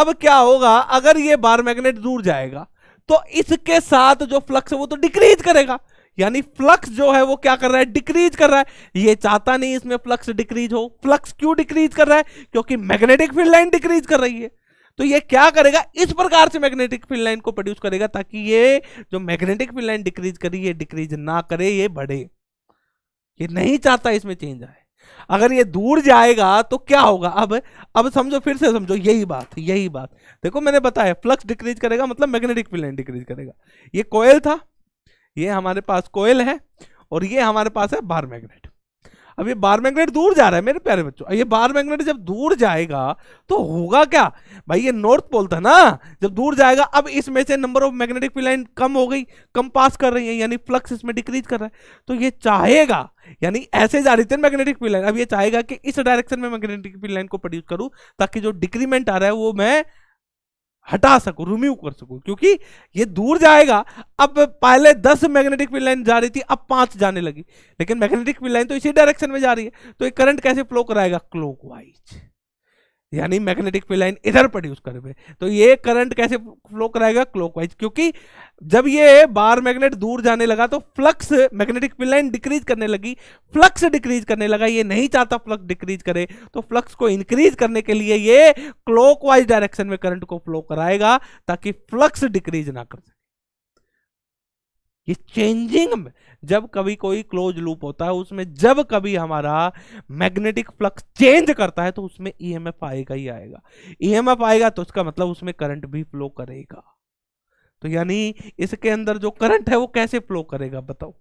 अब क्या होगा अगर ये बार मैग्नेट दूर जाएगा तो इसके साथ जो फ्लक्स है वो तो डिक्रीज करेगा यानी फ्लक्स जो है वो क्या कर रहा है डिक्रीज कर रहा है ये चाहता नहीं इसमें फ्लक्स डिक्रीज हो फ्लक्स क्यों डिक्रीज कर रहा है क्योंकि मैग्नेटिक फील्ड लाइन डिक्रीज कर रही है तो ये क्या करेगा इस प्रकार से मैग्नेटिक फील्ड लाइन को प्रोड्यूस करेगा ताकि ये जो मैग्नेटिक फील्ड लाइन डिक्रीज करी ये डिक्रीज ना करे ये बढ़े ये नहीं चाहता इसमें चेंज आए अगर ये दूर जाएगा तो क्या होगा अब अब समझो फिर से समझो यही बात यही बात देखो मैंने बताया फ्लक्स डिक्रीज करेगा मतलब मैग्नेटिक फील्ड डिक्रीज करेगा ये कोयल था ये हमारे पास कोयल है और ये हमारे पास है बार मैग्नेट अब ये बार मैग्नेट दूर जा रहा है मेरे प्यारे बच्चों ये बार मैग्नेट जब दूर जाएगा तो होगा क्या भाई ये नॉर्थ पोल था ना जब दूर जाएगा अब इसमें से number of magnetic field line कम हो गई कम पास कर रही है यानी फ्लक्स इसमें डिक्रीज कर रहा है तो ये चाहेगा यानी ऐसे जा रही थी मैग्नेटिक फील्ड लाइन अब ये चाहेगा कि इस डायरेक्शन में मैग्नेटिक फील्ड लाइन को प्रोड्यूस करूं ताकि जो डिक्रीमेंट आ रहा है वो मैं हटा सको रिमूव कर सको क्योंकि ये दूर जाएगा अब पहले दस मैग्नेटिक फील्ड लाइन जा रही थी अब पांच जाने लगी लेकिन मैग्नेटिक फील्ड लाइन तो इसी डायरेक्शन में जा रही है तो ये करंट कैसे फ्लो कराएगा वाइज यानी मैग्नेटिक फील्ड लाइन इधर प्रोड्यूस रहे तो ये करंट कैसे फ्लो कराएगा क्लॉकवाइज क्योंकि जब ये बार मैग्नेट दूर जाने लगा तो flux magnetic field line decrease करने लगी फ्लक्स डिक्रीज करने लगा ये नहीं चाहता फ्लक्स डिक्रीज करे तो फ्लक्स को इंक्रीज करने के लिए ये क्लॉकवाइज डायरेक्शन में करंट को फ्लो कराएगा ताकि फ्लक्स डिक्रीज ना कर सके ये चेंजिंग जब कभी कोई क्लोज लूप होता है उसमें जब कभी हमारा मैग्नेटिक फ्लक्स चेंज करता है तो उसमें ईएमएफ e आएगा ही आएगा ईएमएफ e आएगा तो उसका मतलब उसमें करंट भी फ्लो करेगा तो यानी इसके अंदर जो करंट है वो कैसे फ्लो करेगा बताओ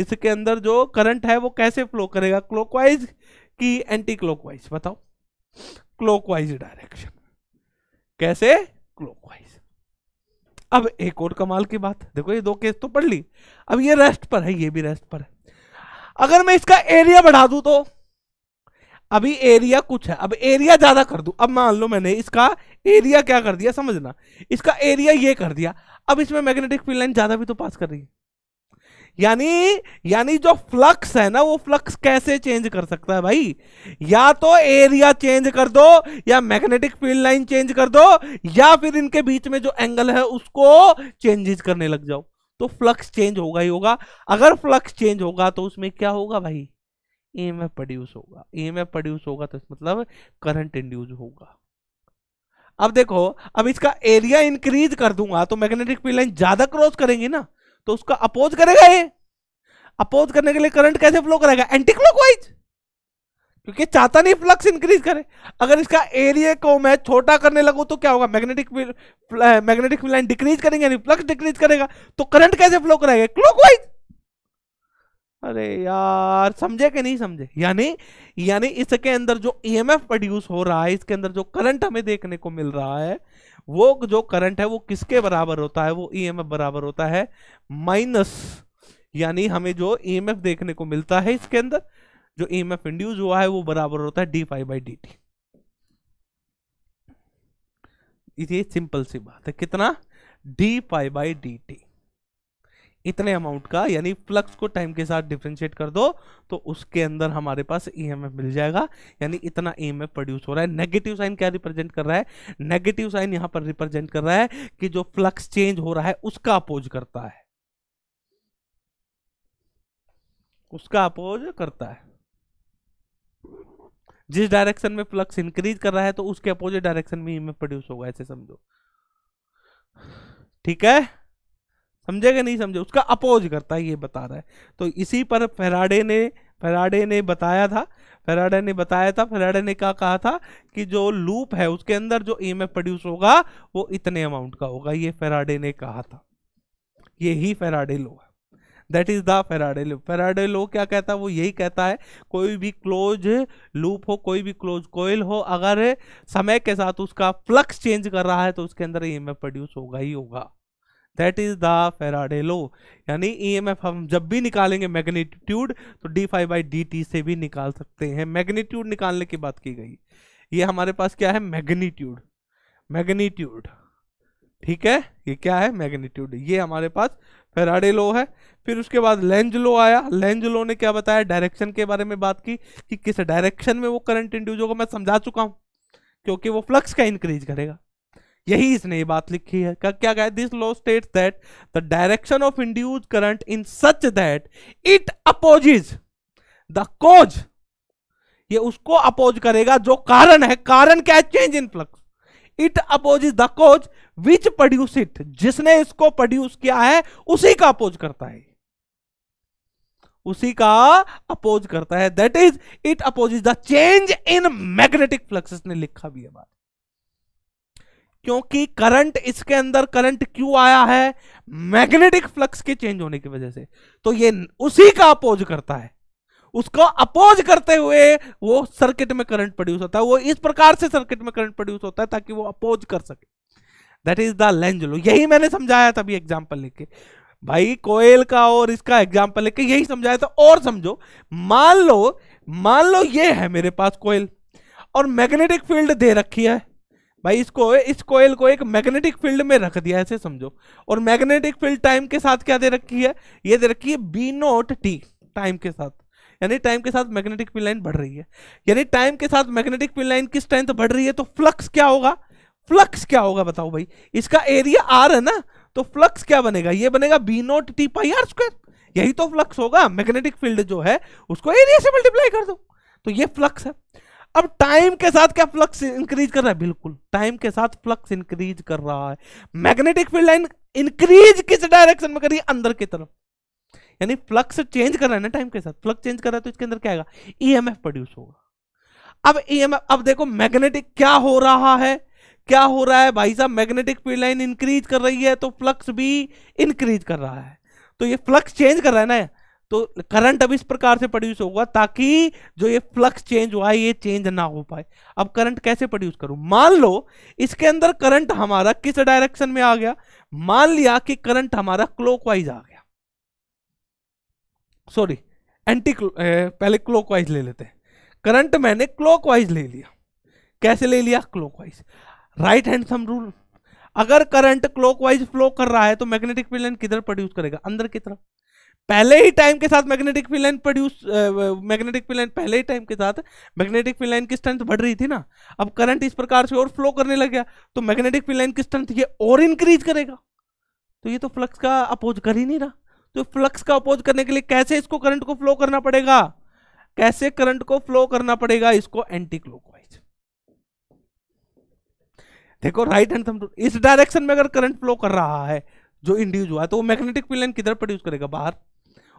इसके अंदर जो करंट है वो कैसे फ्लो करेगा क्लोकवाइज की एंटी क्लोकवाइज बताओ क्लोकवाइज डायरेक्शन कैसे क्लोकवाइज अब एक और कमाल की बात देखो ये दो केस तो पढ़ ली अब ये रेस्ट पर है ये भी रेस्ट पर है अगर मैं इसका एरिया बढ़ा दू तो अभी एरिया कुछ है अब एरिया ज्यादा कर दू अब मान लो मैंने इसका एरिया क्या कर दिया समझना इसका एरिया ये कर दिया अब इसमें मैग्नेटिक फील्ड लाइन ज्यादा भी तो पास कर रही है यानी यानी जो फ्लक्स है ना वो फ्लक्स कैसे चेंज कर सकता है भाई या तो एरिया चेंज कर दो या मैग्नेटिक फील्ड लाइन चेंज कर दो या फिर इनके बीच में जो एंगल है उसको चेंजेस करने लग जाओ तो फ्लक्स चेंज होगा ही होगा अगर फ्लक्स चेंज होगा तो उसमें क्या होगा भाई एम एफ प्रोड्यूस होगा एम एफ प्रोड्यूस होगा तो मतलब करंट इंड्यूस होगा अब देखो अब इसका एरिया इंक्रीज कर दूंगा तो मैग्नेटिक फील्ड लाइन ज्यादा क्रॉस करेंगी ना तो उसका अपोज करेगा ये अपोज करने के लिए करंट कैसे फ्लो करेगा एंटी क्लॉकवाइज क्योंकि चाहता नहीं फ्लक्स इंक्रीज करे अगर इसका एरिया को मैं छोटा करने लगू तो क्या होगा मैग्नेटिक मैग्नेटिक लाइन डिक्रीज करेंगे यानी फ्लक्स डिक्रीज करेगा तो करंट कैसे फ्लो करेगा क्लॉकवाइज अरे यार समझे कि नहीं समझे यानी यानी इसके अंदर जो ईएमएफ प्रोड्यूस हो रहा है इसके अंदर जो करंट हमें देखने को मिल रहा है वो जो करंट है वो किसके बराबर होता है वो ईएमएफ e बराबर होता है माइनस यानी हमें जो ईएमएफ e देखने को मिलता है इसके अंदर जो ईएमएफ e इंड्यूस हुआ है वो बराबर होता है D five by D T ये सिंपल सी बात है कितना d five by D t इतने अमाउंट का यानी फ्लक्स को टाइम के साथ डिफ्रेंशिएट कर दो तो उसके अंदर हमारे पास ई मिल जाएगा यानी इतना ई प्रोड्यूस हो रहा है नेगेटिव साइन क्या रिप्रेजेंट कर रहा है नेगेटिव साइन यहाँ पर रिप्रेजेंट कर रहा है कि जो फ्लक्स चेंज हो रहा है उसका अपोज करता है उसका अपोज करता है जिस डायरेक्शन में फ्लक्स इंक्रीज कर रहा है तो उसके अपोजिट डायरेक्शन में ईएमएफ प्रोड्यूस होगा ऐसे समझो ठीक है समझे कि नहीं समझे उसका अपोज करता है ये बता रहा है तो इसी पर फेराडे ने फेराडे ने बताया था फेराडे ने बताया था फेराडे ने क्या कहा था कि जो लूप है उसके अंदर जो ई e प्रोड्यूस होगा वो इतने अमाउंट का होगा ये फेराडे ने कहा था ये ही फेराडे लो है that is the Faraday law Faraday law क्या कहता है वो यही कहता है कोई भी क्लोज लूप हो कोई भी क्लोज कोयल हो अगर समय के साथ उसका फ्लक्स चेंज कर रहा है तो उसके अंदर ई e प्रोड्यूस होगा ही होगा that is the Faraday law यानी एफ e हम जब भी निकालेंगे मैग्नीट्यूड तो D five by D t से भी निकाल सकते हैं मैग्नीट्यूड निकालने की बात की गई ये हमारे पास क्या है मैग्नीट्यूड मैग्नीट्यूड ठीक है ये क्या है मैग्नीट्यूड ये हमारे पास फेराडे लो है फिर उसके बाद लेंज लो आया लेंज लो ने क्या बताया डायरेक्शन के बारे में बात की कि किस डायरेक्शन में वो करंट इंड्यूज होगा मैं समझा चुका हूँ क्योंकि वो फ्लक्स का इंक्रीज करेगा यही इसने ये बात लिखी है क्या क्या this law states that the direction of induced current in such that it opposes the cause ये उसको अपोज करेगा जो कारण है कारण क्या है change in flux it opposes the cause which produce it जिसने इसको प्रोड्यूस किया है उसी का अपोज करता है उसी का अपोज करता है that is it opposes the change in magnetic flux ने लिखा भी है बात क्योंकि करंट इसके अंदर करंट क्यों आया है मैग्नेटिक फ्लक्स के चेंज होने की वजह से तो ये उसी का अपोज करता है उसको अपोज करते हुए वो सर्किट में करंट प्रोड्यूस होता है वो इस प्रकार से सर्किट में करंट प्रोड्यूस होता है ताकि वो अपोज कर सके that is the Lenz law यही मैंने समझाया था अभी एग्जाम्पल लेके भाई कोयल का और इसका एग्जाम्पल लेके यही समझाया था और समझो मान लो मान लो ये है मेरे पास कोयल और मैग्नेटिक फील्ड दे रखी है भाई इसको इस कोयल को एक मैग्नेटिक फील्ड में रख दिया ऐसे समझो और मैग्नेटिक फील्ड टाइम के साथ क्या दे रखी है ये दे रखी है बी नोट टी टाइम के साथ यानी टाइम के साथ मैग्नेटिक फील्ड लाइन बढ़ रही है यानी टाइम के साथ मैग्नेटिक फील्ड लाइन किस टाइम तो बढ़ रही है तो फ्लक्स क्या होगा फ्लक्स क्या होगा बताओ भाई इसका एरिया आर है ना तो फ्लक्स क्या बनेगा ये बनेगा B naught t pi are square यही तो फ्लक्स होगा मैग्नेटिक फील्ड जो है उसको एरिया से मल्टीप्लाई कर दो तो ये फ्लक्स है अब टाइम के साथ क्या फ्लक्स इंक्रीज कर रहा है बिल्कुल टाइम के साथ फ्लक्स इंक्रीज कर रहा है मैग्नेटिक फील्ड लाइन इंक्रीज किस डायरेक्शन में कर रही है अंदर की तरफ यानी फ्लक्स चेंज कर रहा है ना टाइम के साथ फ्लक्स चेंज कर रहा है तो इसके अंदर क्या ईएमएफ प्रोड्यूस e होगा अब ईएमएफ e अब देखो मैग्नेटिक क्या हो रहा है क्या हो रहा है भाई साहब मैग्नेटिक फील्ड लाइन इंक्रीज कर रही है तो फ्लक्स भी इंक्रीज कर रहा है तो ये फ्लक्स चेंज कर रहा है ना तो करंट अब इस प्रकार से प्रोड्यूस होगा ताकि जो ये फ्लक्स चेंज हुआ है ये चेंज ना हो पाए अब करंट कैसे प्रोड्यूस करूं मान लो इसके अंदर करंट हमारा किस डायरेक्शन में आ गया मान लिया कि करंट हमारा क्लॉकवाइज आ गया सॉरी एंटी पहले क्लॉकवाइज ले लेते हैं करंट मैंने क्लॉकवाइज ले लिया कैसे ले लिया क्लॉकवाइज राइट हैंड सम रूल अगर करंट क्लोकवाइज फ्लो कर रहा है तो मैग्नेटिक फील्ड किधर प्रोड्यूस करेगा अंदर की तरफ पहले ही टाइम के साथ magnetic field produce magnetic field पहले ही टाइम के साथ मैग्नेटिक फील्ड की स्ट्रेंथ बढ़ रही थी ना अब करंट इस प्रकार से और फ्लो करने लग गया तो मैग्नेटिक फील्ड की स्ट्रेंथ ये और इंक्रीज करेगा तो ये तो फ्लक्स का अपोज कर ही नहीं रहा तो फ्लक्स का अपोज करने के लिए कैसे इसको करंट को फ्लो करना पड़ेगा कैसे करंट को फ्लो करना पड़ेगा इसको एंटी क्लॉकवाइज देखो राइट हैंड थम इस डायरेक्शन में अगर करंट फ्लो कर रहा है जो इंड्यूज हुआ है तो वो मैग्नेटिक फील्ड लाइन किधर प्रोड्यूस करेगा बाहर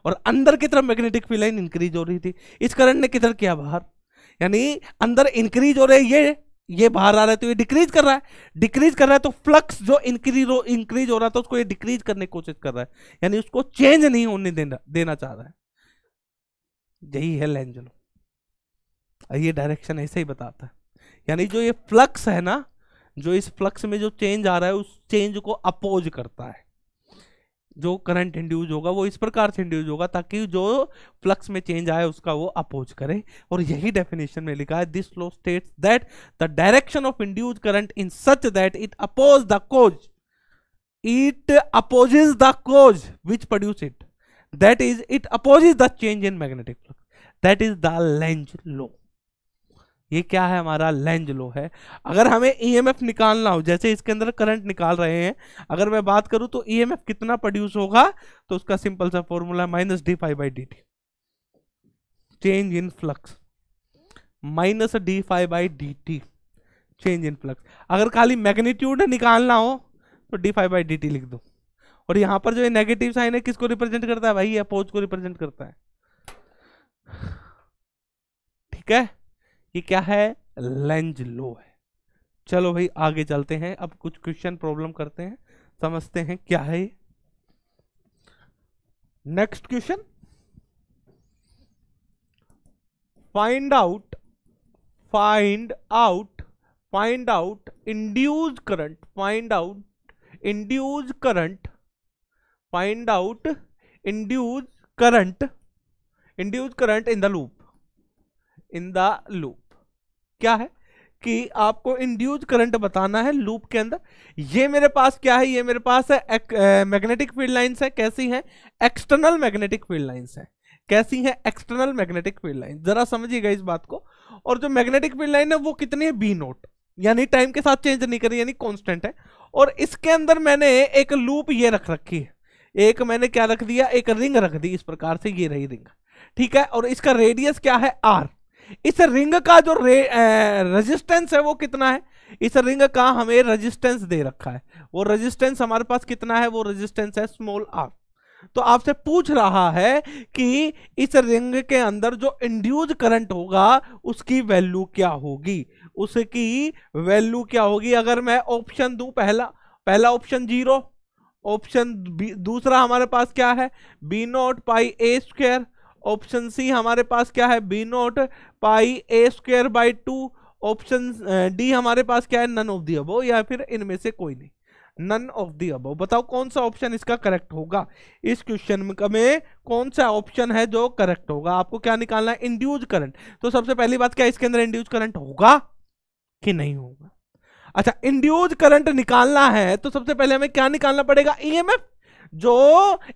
और अंदर की तरफ मैग्नेटिक फील्ड लाइन इंक्रीज हो रही थी इस करंट ने किधर किया बाहर यानी अंदर इंक्रीज हो रहे ये ये बाहर आ रहा है तो ये डिक्रीज कर रहा है डिक्रीज कर रहा है तो फ्लक्स जो इंक्रीज हो इंक्रीज हो रहा था उसको ये डिक्रीज करने की कोशिश कर रहा है यानी उसको चेंज नहीं होने देना देना चाह रहा है यही है लेंजलो ये डायरेक्शन ऐसे ही बताता है यानी जो ये फ्लक्स है ना जो इस फ्लक्स में जो चेंज आ रहा है उस चेंज को अपोज करता है जो करंट इंड्यूज होगा वो इस प्रकार से इंड्यूज होगा ताकि जो फ्लक्स में चेंज आए उसका वो अपोज करे और यही डेफिनेशन में लिखा है this law states that the direction of induced current in such that it oppose the cause it opposes the cause which produce it that is it opposes the change in magnetic flux that is the Lenz law ये क्या है हमारा Lenz law है अगर हमें EMF e निकालना हो जैसे इसके अंदर करंट निकाल रहे हैं अगर मैं बात करूं तो ईएमएफ e कितना प्रोड्यूस होगा तो उसका सिंपल सा formula minus D five by D t change in flux minus D five by D t change in flux अगर खाली मैग्नीट्यूड निकालना हो तो D five by D t लिख दो और यहां पर जो ये नेगेटिव साइन है किसको रिप्रेजेंट करता है भाई अपोज को रिप्रेजेंट करता है ठीक है ये क्या है लेंज लो है चलो भाई आगे चलते हैं अब कुछ क्वेश्चन प्रॉब्लम करते हैं समझते हैं क्या है next question find out find out find out induced current find out induced current find out induced current induced current in the loop in the loop क्या है कि आपको इंड्यूज करंट बताना है लूप के अंदर ये मेरे पास क्या है ये मेरे पास है मैग्नेटिक फील्ड लाइंस है कैसी हैं एक्सटर्नल मैग्नेटिक फील्ड लाइंस हैं कैसी हैं एक्सटर्नल मैग्नेटिक फील्ड लाइन जरा समझिएगा इस बात को और जो मैग्नेटिक फील्ड लाइन है वो कितनी है बी नोट यानी टाइम के साथ चेंज नहीं करी यानी कॉन्स्टेंट है और इसके अंदर मैंने एक लूप ये रख रखी है एक मैंने क्या रख दिया एक रिंग रख दी इस प्रकार से ये रही रिंग ठीक है और इसका रेडियस क्या है आर इस रिंग का जो रेजिस्टेंस है वो कितना है इस रिंग का हमें रेजिस्टेंस दे रखा है वो रेजिस्टेंस हमारे पास कितना है वो रेजिस्टेंस है स्मॉल आर तो आपसे पूछ रहा है कि इस रिंग के अंदर जो इंड्यूज करंट होगा उसकी वैल्यू क्या होगी उसकी वैल्यू क्या होगी अगर मैं ऑप्शन दू पहला पहला ऑप्शन जीरो ऑप्शन दूसरा हमारे पास क्या है बी नॉट पाई ए स्क्वेयर ऑप्शन सी हमारे पास क्या है B naught pi A square by two option D हमारे पास क्या है नन ऑफ दी अबो या फिर इनमें से कोई नहीं नन ऑफ दी अबो बताओ कौन सा ऑप्शन इसका करेक्ट होगा इस क्वेश्चन में कौन सा ऑप्शन है जो करेक्ट होगा आपको क्या निकालना है इंड्यूज करंट तो सबसे पहली बात क्या इसके अंदर इंड्यूज करंट होगा कि नहीं होगा अच्छा इंड्यूज करंट निकालना है तो सबसे पहले हमें क्या निकालना पड़ेगा ईएमएफ e जो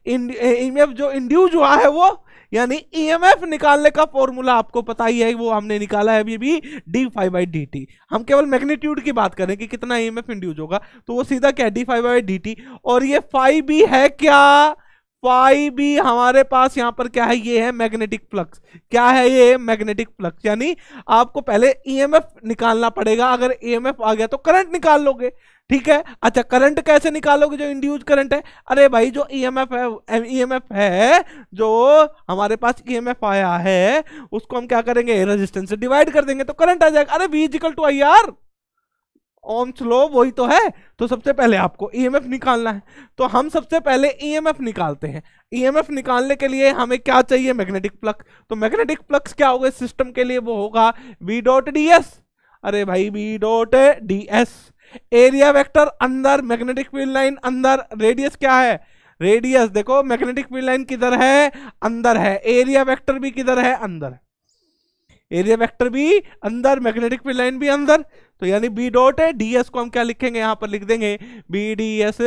ईएमएफ e जो इंड्यूज हुआ है वो यानी ईएमएफ e निकालने का फॉर्मूला आपको पता ही है वो हमने निकाला है अभी भी d five by D t हम केवल मैग्नीट्यूड की बात करें कि कितना ईएमएफ e इंड्यूज होगा तो वो सीधा क्या d five by D T और ये फाइव भी है क्या पाई भी हमारे पास यहां पर क्या है ये है मैग्नेटिक फ्लक्स क्या है ये मैग्नेटिक फ्लक्स यानी आपको पहले ईएमएफ e निकालना पड़ेगा अगर ईएमएफ e आ गया तो करंट निकाल लोगे ठीक है अच्छा करंट कैसे निकालोगे जो इंड्यूज करंट है अरे भाई जो ईएमएफ e है ईएमएफ है जो हमारे पास ईएमएफ आया है उसको हम क्या करेंगे रजिस्टेंस से डिवाइड कर देंगे तो करंट आ जाएगा अरे V to I Ohm's law वही तो है तो सबसे पहले आपको ईएमएफ e निकालना है तो हम सबसे पहले ईएमएफ e निकालते हैं ईएमएफ e निकालने के लिए हमें क्या चाहिए मैग्नेटिक प्लक्स तो मैग्नेटिक प्लक्स क्या होगा सिस्टम के लिए वो होगा बी डॉट डी एस अरे भाई B dot D S area vector अंदर मैग्नेटिक फील्ड लाइन अंदर रेडियस क्या है रेडियस देखो मैग्नेटिक फील्ड लाइन किधर है अंदर है एरिया वेक्टर भी किधर है अंदर एरिया वेक्टर भी अंदर मैग्नेटिक फील्ड लाइन भी अंदर तो यानी बी डॉट है डी एस को हम क्या लिखेंगे यहां पर लिख देंगे B D S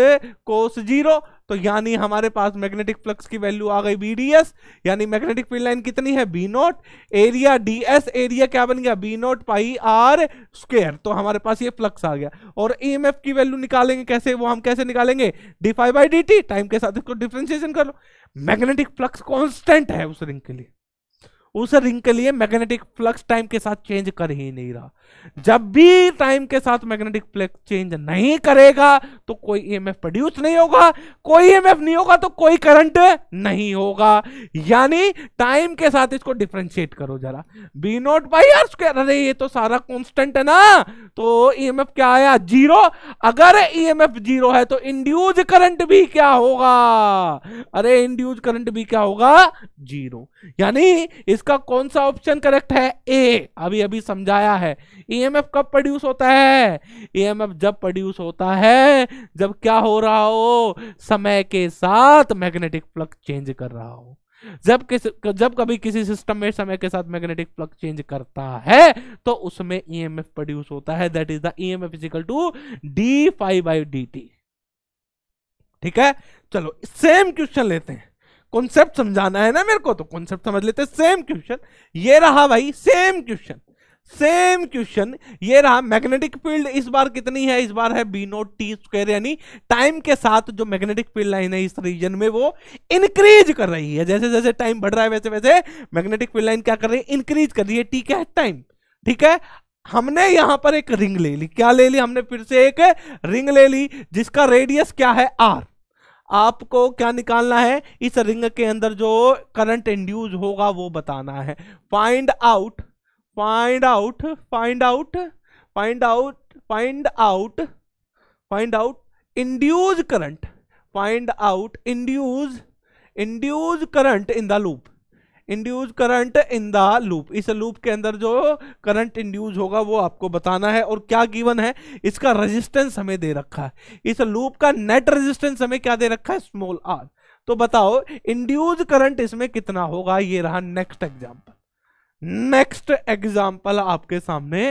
cos zero तो यानी हमारे पास मैग्नेटिक फ्लक्स की वैल्यू आ गई बी डी एस यानी मैग्नेटिक फील्ड लाइन कितनी है B naught area d S area क्या बन गया B naught pi are square तो हमारे पास ये फ्लक्स आ गया और ई एम एफ की वैल्यू निकालेंगे कैसे वो हम कैसे निकालेंगे d five by D T time के साथ इसको डिफ्रेंशिएशन कर लो मैग्नेटिक फ्लक्स कॉन्स्टेंट है उस रिंग के लिए उस रिंग के लिए मैग्नेटिक फ्लक्स टाइम के साथ चेंज कर ही नहीं रहा जब भी टाइम के साथ मैग्नेटिक फ्लक्स चेंज नहीं करेगा तो कोई ईएमएफ e प्रोड्यूस नहीं होगा कोई ईएमएफ e नहीं होगा तो कोई करंट नहीं होगा यानी टाइम के साथ इसको डिफ्रेंशिएट करो जरा B naught by r square अरे ये तो सारा कॉन्स्टेंट है ना तो एफ e क्या आया जीरो अगर एफ जीरो है तो इंड्यूज करंट भी क्या होगा अरे इंड्यूज करंट भी क्या होगा जीरो यानी इसका कौन सा ऑप्शन करेक्ट है ए अभी अभी समझाया है ईएमएफ e कब प्रोड्यूस होता है ईएमएफ e जब प्रोड्यूस होता है जब क्या हो रहा हो समय के साथ मैग्नेटिक प्लग चेंज कर रहा हो जब किसी जब कभी किसी सिस्टम में समय के साथ मैग्नेटिक प्लग चेंज करता है तो उसमें ईएमएफ e प्रोड्यूस होता है that is the EMF equal to d five by D T ठीक है चलो सेम क्वेश्चन लेते हैं कॉन्सेप्ट समझाना है ना मेरे को तो कॉन्सेप्ट समझ लेते सेम क्वेश्चन ये रहा भाई सेम क्वेश्चन सेम क्वेश्चन ये रहा मैग्नेटिक फील्ड इस बार कितनी है इस बार है बी नोट टी स्क्र यानी टाइम के साथ जो मैग्नेटिक फील्ड लाइन है इस रीजन में वो इंक्रीज कर रही है जैसे जैसे टाइम बढ़ रहा है वैसे वैसे मैग्नेटिक फील्ड लाइन क्या कर रही है इंक्रीज कर रही है टी क्या टाइम ठीक है हमने यहां पर एक रिंग ले ली क्या ले ली हमने फिर से एक रिंग ले ली जिसका रेडियस क्या है आर आपको क्या निकालना है इस रिंग के अंदर जो करंट इंड्यूज होगा वो बताना है find out find out find out find out find out find out induced current find out induce induce current in the loop induce current in the loop इस लूप के अंदर जो करंट इंड्यूज होगा वो आपको बताना है और क्या गिवन है इसका रेजिस्टेंस हमें दे रखा है इस लूप का नेट रेजिस्टेंस हमें क्या दे रखा है स्मॉल आर तो बताओ इंड्यूज करंट इसमें कितना होगा ये रहा नेक्स्ट एग्जाम्पल नेक्स्ट एग्जाम्पल आपके सामने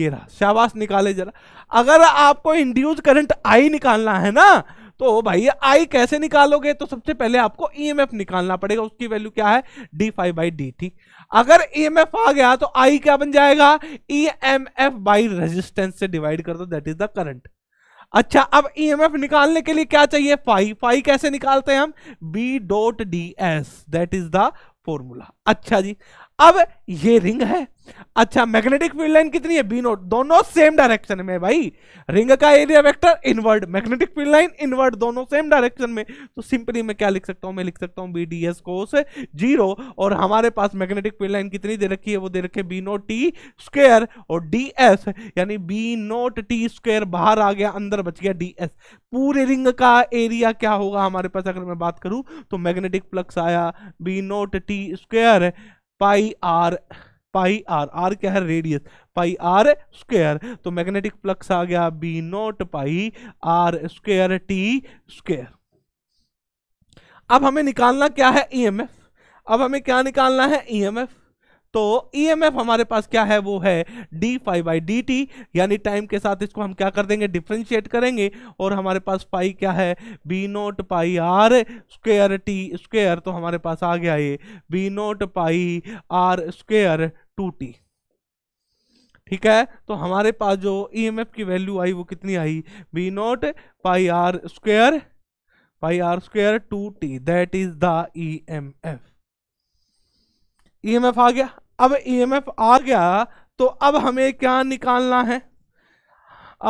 ये रहा शाबाश निकाले जरा अगर आपको इंड्यूज करंट आई निकालना है ना तो भाई आई कैसे निकालोगे तो सबसे पहले आपको ईएमएफ e निकालना पड़ेगा उसकी वैल्यू क्या है D five by D T अगर ईएमएफ e आ गया तो आई क्या बन जाएगा E M F by resistance से डिवाइड कर दो दैट इज द करंट अच्छा अब ईएमएफ e निकालने के लिए क्या चाहिए फाइव फाइव कैसे निकालते हैं हम B dot D s that is the formula अच्छा जी अब ये रिंग है अच्छा मैग्नेटिक फील्ड लाइन कितनी है बी नोट दोनों सेम डायरेक्शन में भाई रिंग का area vector inward magnetic field line inward दोनों सेम डायरेक्शन में तो सिंपली मैं क्या लिख सकता हूं मैं लिख सकता हूं B D S cos zero और हमारे पास मैग्नेटिक फील्ड लाइन कितनी दे रखी है वो दे रखी है बी नोट टी स्क्र और डी एस यानी बी नोट टी स्क्र बाहर आ गया अंदर बच गया डी एस पूरे रिंग का एरिया क्या होगा हमारे पास अगर मैं बात करूं तो मैग्नेटिक फ्लक्स आया B naught t square pi r pi are are क्या है रेडियस पाई आर स्क्वेयर तो मैग्नेटिक फ्लक्स आ गया B naught pi are square T square अब हमें निकालना क्या है ईएमएफ e अब हमें क्या निकालना है ईएमएफ e तो ईएमएफ e हमारे पास क्या है वो है D five by D T यानी टाइम के साथ इसको हम क्या कर देंगे डिफ्रेंशिएट करेंगे और हमारे पास पाई क्या है B naught pi are square T square तो हमारे पास आ गया ये B naught pi are square two t ठीक है तो हमारे पास जो ईएमएफ e की वैल्यू आई वो कितनी आई B naught pi are square pi are square two t that is the E M F E M F आ गया अब ईएमएफ e आ गया तो अब हमें क्या निकालना है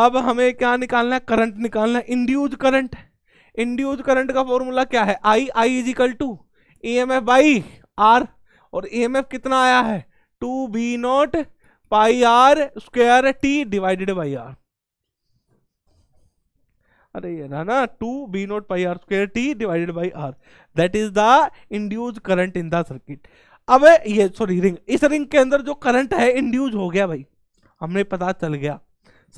अब हमें क्या निकालना है करंट निकालना है इंड्यूज करंट इंड्यूज करंट का फॉर्मूला क्या है I I is equal to E M F by R और ई एम एफ कितना आया है two B naught pi are square T divided by R अरे ये ना ना two B naught pi are square T divided by R that is the induced current in the circuit अब ये sorry ring इस रिंग के अंदर जो करंट है इंड्यूज हो गया भाई हमने पता चल गया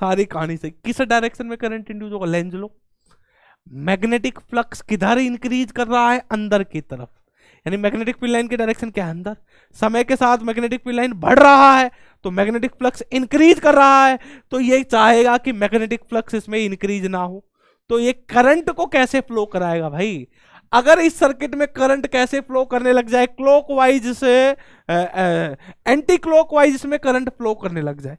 सारी कहानी से किस डायरेक्शन में करंट इंड्यूज होगा लेंज लो मैग्नेटिक फ्लक्स किधर इंक्रीज कर रहा है अंदर की तरफ यानी मैग्नेटिक फील्ड लाइन के डायरेक्शन क्या है अंदर समय के साथ मैग्नेटिक फील्ड लाइन बढ़ रहा है तो मैग्नेटिक फ्लक्स इंक्रीज कर रहा है तो ये चाहेगा कि मैग्नेटिक फ्लक्स इसमें इंक्रीज ना हो तो ये करंट को कैसे फ्लो कराएगा भाई अगर इस सर्किट में करंट कैसे फ्लो करने लग जाए क्लॉकवाइज से एंटी वाइज इसमें करंट फ्लो करने लग जाए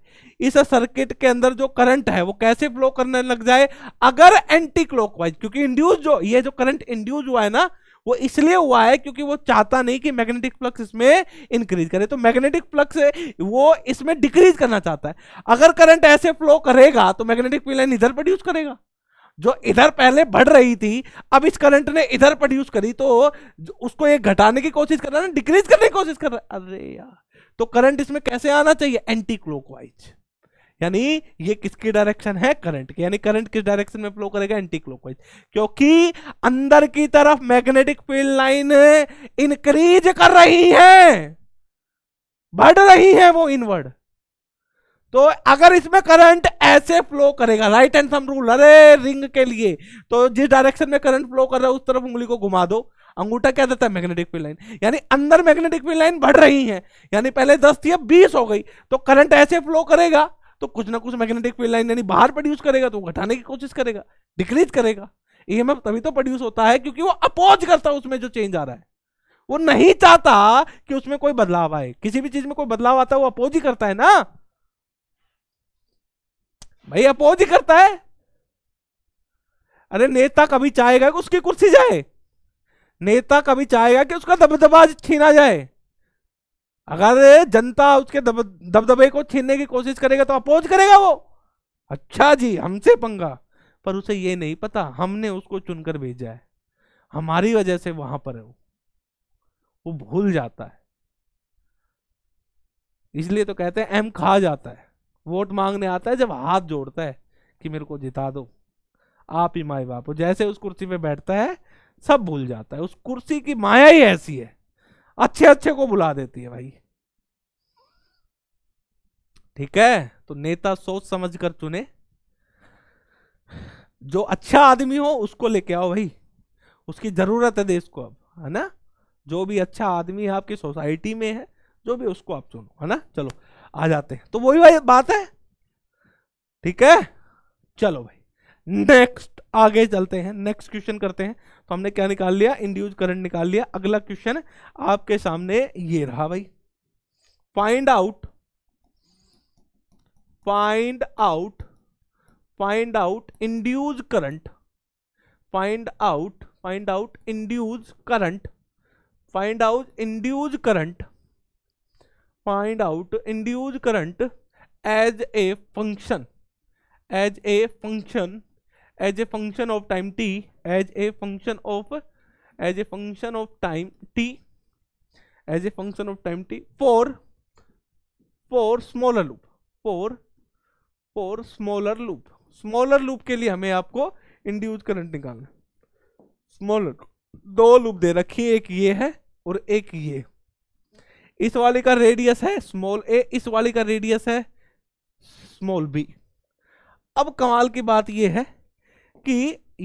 इस सर्किट के अंदर जो करंट है वो कैसे फ्लो करने लग जाए अगर एंटी वाइज क्योंकि इंड्यूस जो ये जो करंट इंड्यूज हुआ है ना वो इसलिए हुआ है क्योंकि वो चाहता नहीं कि मैग्नेटिक फ्लक्स इसमें इंक्रीज करे तो मैग्नेटिक फ्लक्स वो इसमें डिक्रीज करना चाहता है अगर करंट ऐसे फ्लो करेगा तो मैग्नेटिक फील्ड इधर प्रोड्यूस करेगा जो इधर पहले बढ़ रही थी अब इस करंट ने इधर प्रोड्यूस करी तो उसको ये घटाने की कोशिश कर रहा है ना डिक्रीज करने की कोशिश कर रहा है अरे यार तो करंट इसमें कैसे आना चाहिए एंटी क्लोकवाइज यानी ये किसकी डायरेक्शन है करंट की यानी करंट किस डायरेक्शन में फ्लो करेगा एंटी क्लॉकवाइज क्योंकि अंदर की तरफ मैग्नेटिक फील्ड लाइन इंक्रीज कर रही है बढ़ रही है वो इनवर्ड तो अगर इसमें करंट ऐसे फ्लो करेगा राइट हैंड सम रूल अरे रिंग के लिए तो जिस डायरेक्शन में करंट फ्लो कर रहा है उस तरफ उंगली को घुमा दो अंगूठा क्या देता है मैग्नेटिक फील्ड लाइन यानी अंदर मैग्नेटिक फील्ड लाइन बढ़ रही है यानी पहले दस थी अब बीस हो गई तो करंट ऐसे फ्लो करेगा तो कुछ ना कुछ मैग्नेटिक फील्ड लाइन यानी बाहर प्रोड्यूस करेगा तो घटाने की कोशिश करेगा डिक्रीज करेगा ई e तभी तो प्रोड्यूस होता है क्योंकि वो अपोज करता है उसमें जो चेंज आ रहा है वो नहीं चाहता कि उसमें कोई बदलाव आए किसी भी चीज में कोई बदलाव आता है वो अपोज ही करता है ना भाई अपोज ही करता है अरे नेता कभी चाहेगा कि उसकी कुर्सी जाए नेता कभी चाहेगा कि उसका दबदबा छीना जाए अगर जनता उसके दब दबदबे को छीनने की कोशिश करेगा तो अपोज करेगा वो अच्छा जी हमसे पंगा पर उसे ये नहीं पता हमने उसको चुनकर भेजा है हमारी वजह से वहां पर है वो वो भूल जाता है इसलिए तो कहते हैं एम खा जाता है वोट मांगने आता है जब हाथ जोड़ता है कि मेरे को जिता दो आप ही माए बाप हो जैसे उस कुर्सी पे बैठता है सब भूल जाता है उस कुर्सी की माया ही ऐसी है अच्छे अच्छे को बुला देती है भाई ठीक है तो नेता सोच समझ कर चुने जो अच्छा आदमी हो उसको लेके आओ भाई उसकी जरूरत है देश को अब है ना जो भी अच्छा आदमी है आपकी सोसाइटी में है जो भी उसको आप चुनो है ना चलो आ जाते हैं तो वही भाई बात है ठीक है चलो भाई नेक्स्ट आगे चलते हैं नेक्स्ट क्वेश्चन करते हैं तो हमने क्या निकाल लिया इंड्यूज करंट निकाल लिया अगला क्वेश्चन आपके सामने ये रहा भाई find out find out find out induced current find out find out induced current find out induced current find out induced current as a function as a function as a function of time T as a function of as a function of time T as a function of time T for for smaller loop for for smaller loop smaller loop के लिए हमें आपको induced current निकालना smaller दो loop दे रखी है एक ये है और एक ये है. इस वाले का रेडियस है स्मॉल ए इस वाले का रेडियस है स्मॉल बी अब कमाल की बात यह है कि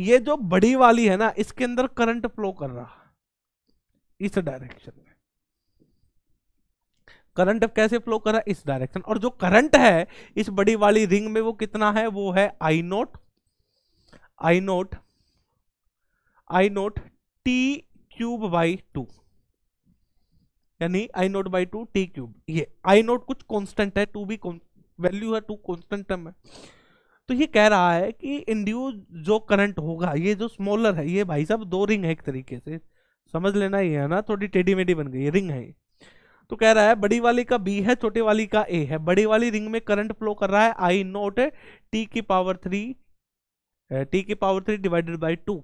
ये जो बड़ी वाली है ना इसके अंदर करंट फ्लो कर रहा इस डायरेक्शन में करंट कैसे फ्लो कर रहा है इस डायरेक्शन और जो करंट है इस बड़ी वाली रिंग में वो कितना है वो है I naught I naught I naught T cube by two यानी I naught by two T cube ये आई नोट कुछ कॉन्स्टेंट है टू भी वैल्यू है टू कॉन्स्टेंट टर्म है तो ये कह रहा है कि इंड्यूस जो करंट होगा ये जो स्मॉलर है ये भाई साहब दो रिंग है एक तरीके से समझ लेना ये है ना थोड़ी टेढ़ी मेढ़ी बन गई रिंग है तो कह रहा है बड़ी वाली का बी है छोटे वाली का ए है बड़ी वाली रिंग में करंट फ्लो कर रहा है आई नोट टी की पावर थ्री टी की power three divided by two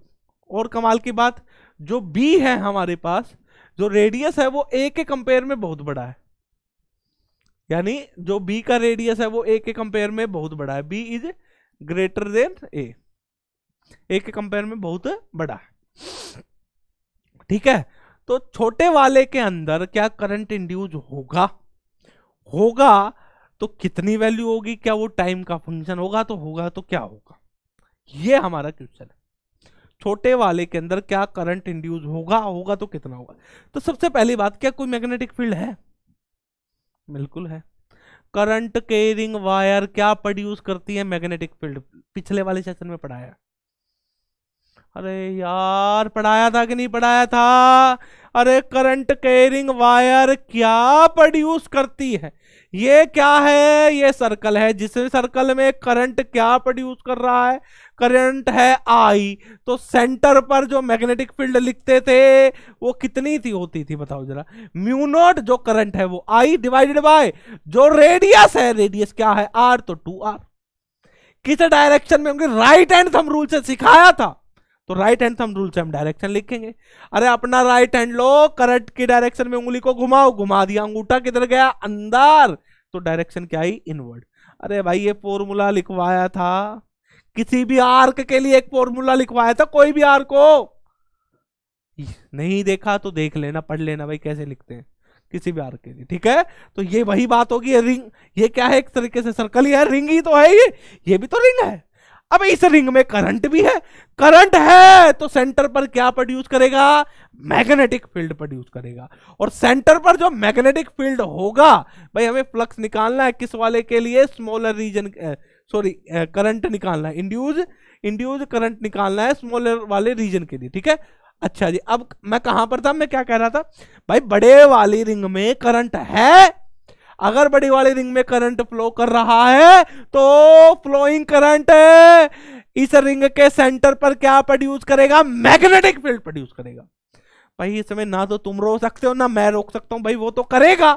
और कमाल की बात जो बी है हमारे पास जो रेडियस है वो ए के कंपेयर में बहुत बड़ा है यानी जो बी का रेडियस है वो ए के कंपेयर में बहुत बड़ा है B is greater than A A के कंपेयर में बहुत बड़ा है ठीक है तो छोटे वाले के अंदर क्या करंट इंड्यूज होगा होगा तो कितनी वैल्यू होगी क्या वो टाइम का फंक्शन होगा तो होगा तो क्या होगा ये हमारा क्वेश्चन है छोटे वाले के अंदर क्या करंट इंड्यूस होगा होगा तो कितना होगा तो सबसे पहली बात क्या कोई मैग्नेटिक फील्ड है बिल्कुल है करंट केरिंग वायर क्या प्रोड्यूस करती है मैग्नेटिक फील्ड पिछले वाले सेशन में पढ़ाया अरे यार पढ़ाया था कि नहीं पढ़ाया था अरे करंट केयरिंग वायर क्या प्रोड्यूस करती है ये क्या है ये सर्कल है जिस सर्कल में करंट क्या प्रोड्यूस कर रहा है करंट है आई तो सेंटर पर जो मैग्नेटिक फील्ड लिखते थे वो कितनी थी होती थी बताओ जरा म्यूनोट जो करंट है वो आई डिवाइडेड बाय जो रेडियस है रेडियस क्या है आर तो टू आर किस डायरेक्शन में हमने राइट हैंड थम रूल से सिखाया था तो राइट हैंड थम रूल से हम डायरेक्शन लिखेंगे अरे अपना राइट हैंड लो करंट की डायरेक्शन में उंगली को घुमाओ घुमा दिया अंगूठा किधर गया अंदर तो डायरेक्शन क्या आई इनवर्ड अरे भाई ये फॉर्मूला लिखवाया था किसी भी आर्क के लिए एक फॉर्मूला लिखवाया था कोई भी आर्क हो नहीं देखा तो देख लेना पढ़ लेना भाई कैसे लिखते हैं किसी भी आर्क के लिए ठीक है तो ये वही बात होगी रिंग ये क्या है एक तरीके से सर्कल ही है रिंग ही तो है ये ये भी तो रिंग है अब इस रिंग में करंट भी है करंट है तो सेंटर पर क्या प्रोड्यूस करेगा मैग्नेटिक फील्ड प्रोड्यूस करेगा और सेंटर पर जो मैग्नेटिक फील्ड होगा भाई हमें फ्लक्स निकालना है किस वाले के लिए स्मॉलर रीजन सॉरी करंट निकालना है इंड्यूज इंड्यूज करंट निकालना है स्मॉलर वाले रीजन के लिए ठीक है अच्छा जी अब मैं कहां पर था मैं क्या कह रहा था भाई बड़े वाली रिंग में करंट है अगर बड़ी वाली रिंग में करंट फ्लो कर रहा है तो फ्लोइंग करंट इस रिंग के सेंटर पर क्या प्रोड्यूस करेगा मैग्नेटिक फील्ड प्रोड्यूस करेगा भाई इस समय ना तो तुम रोक सकते हो ना मैं रोक सकता हूं भाई वो तो करेगा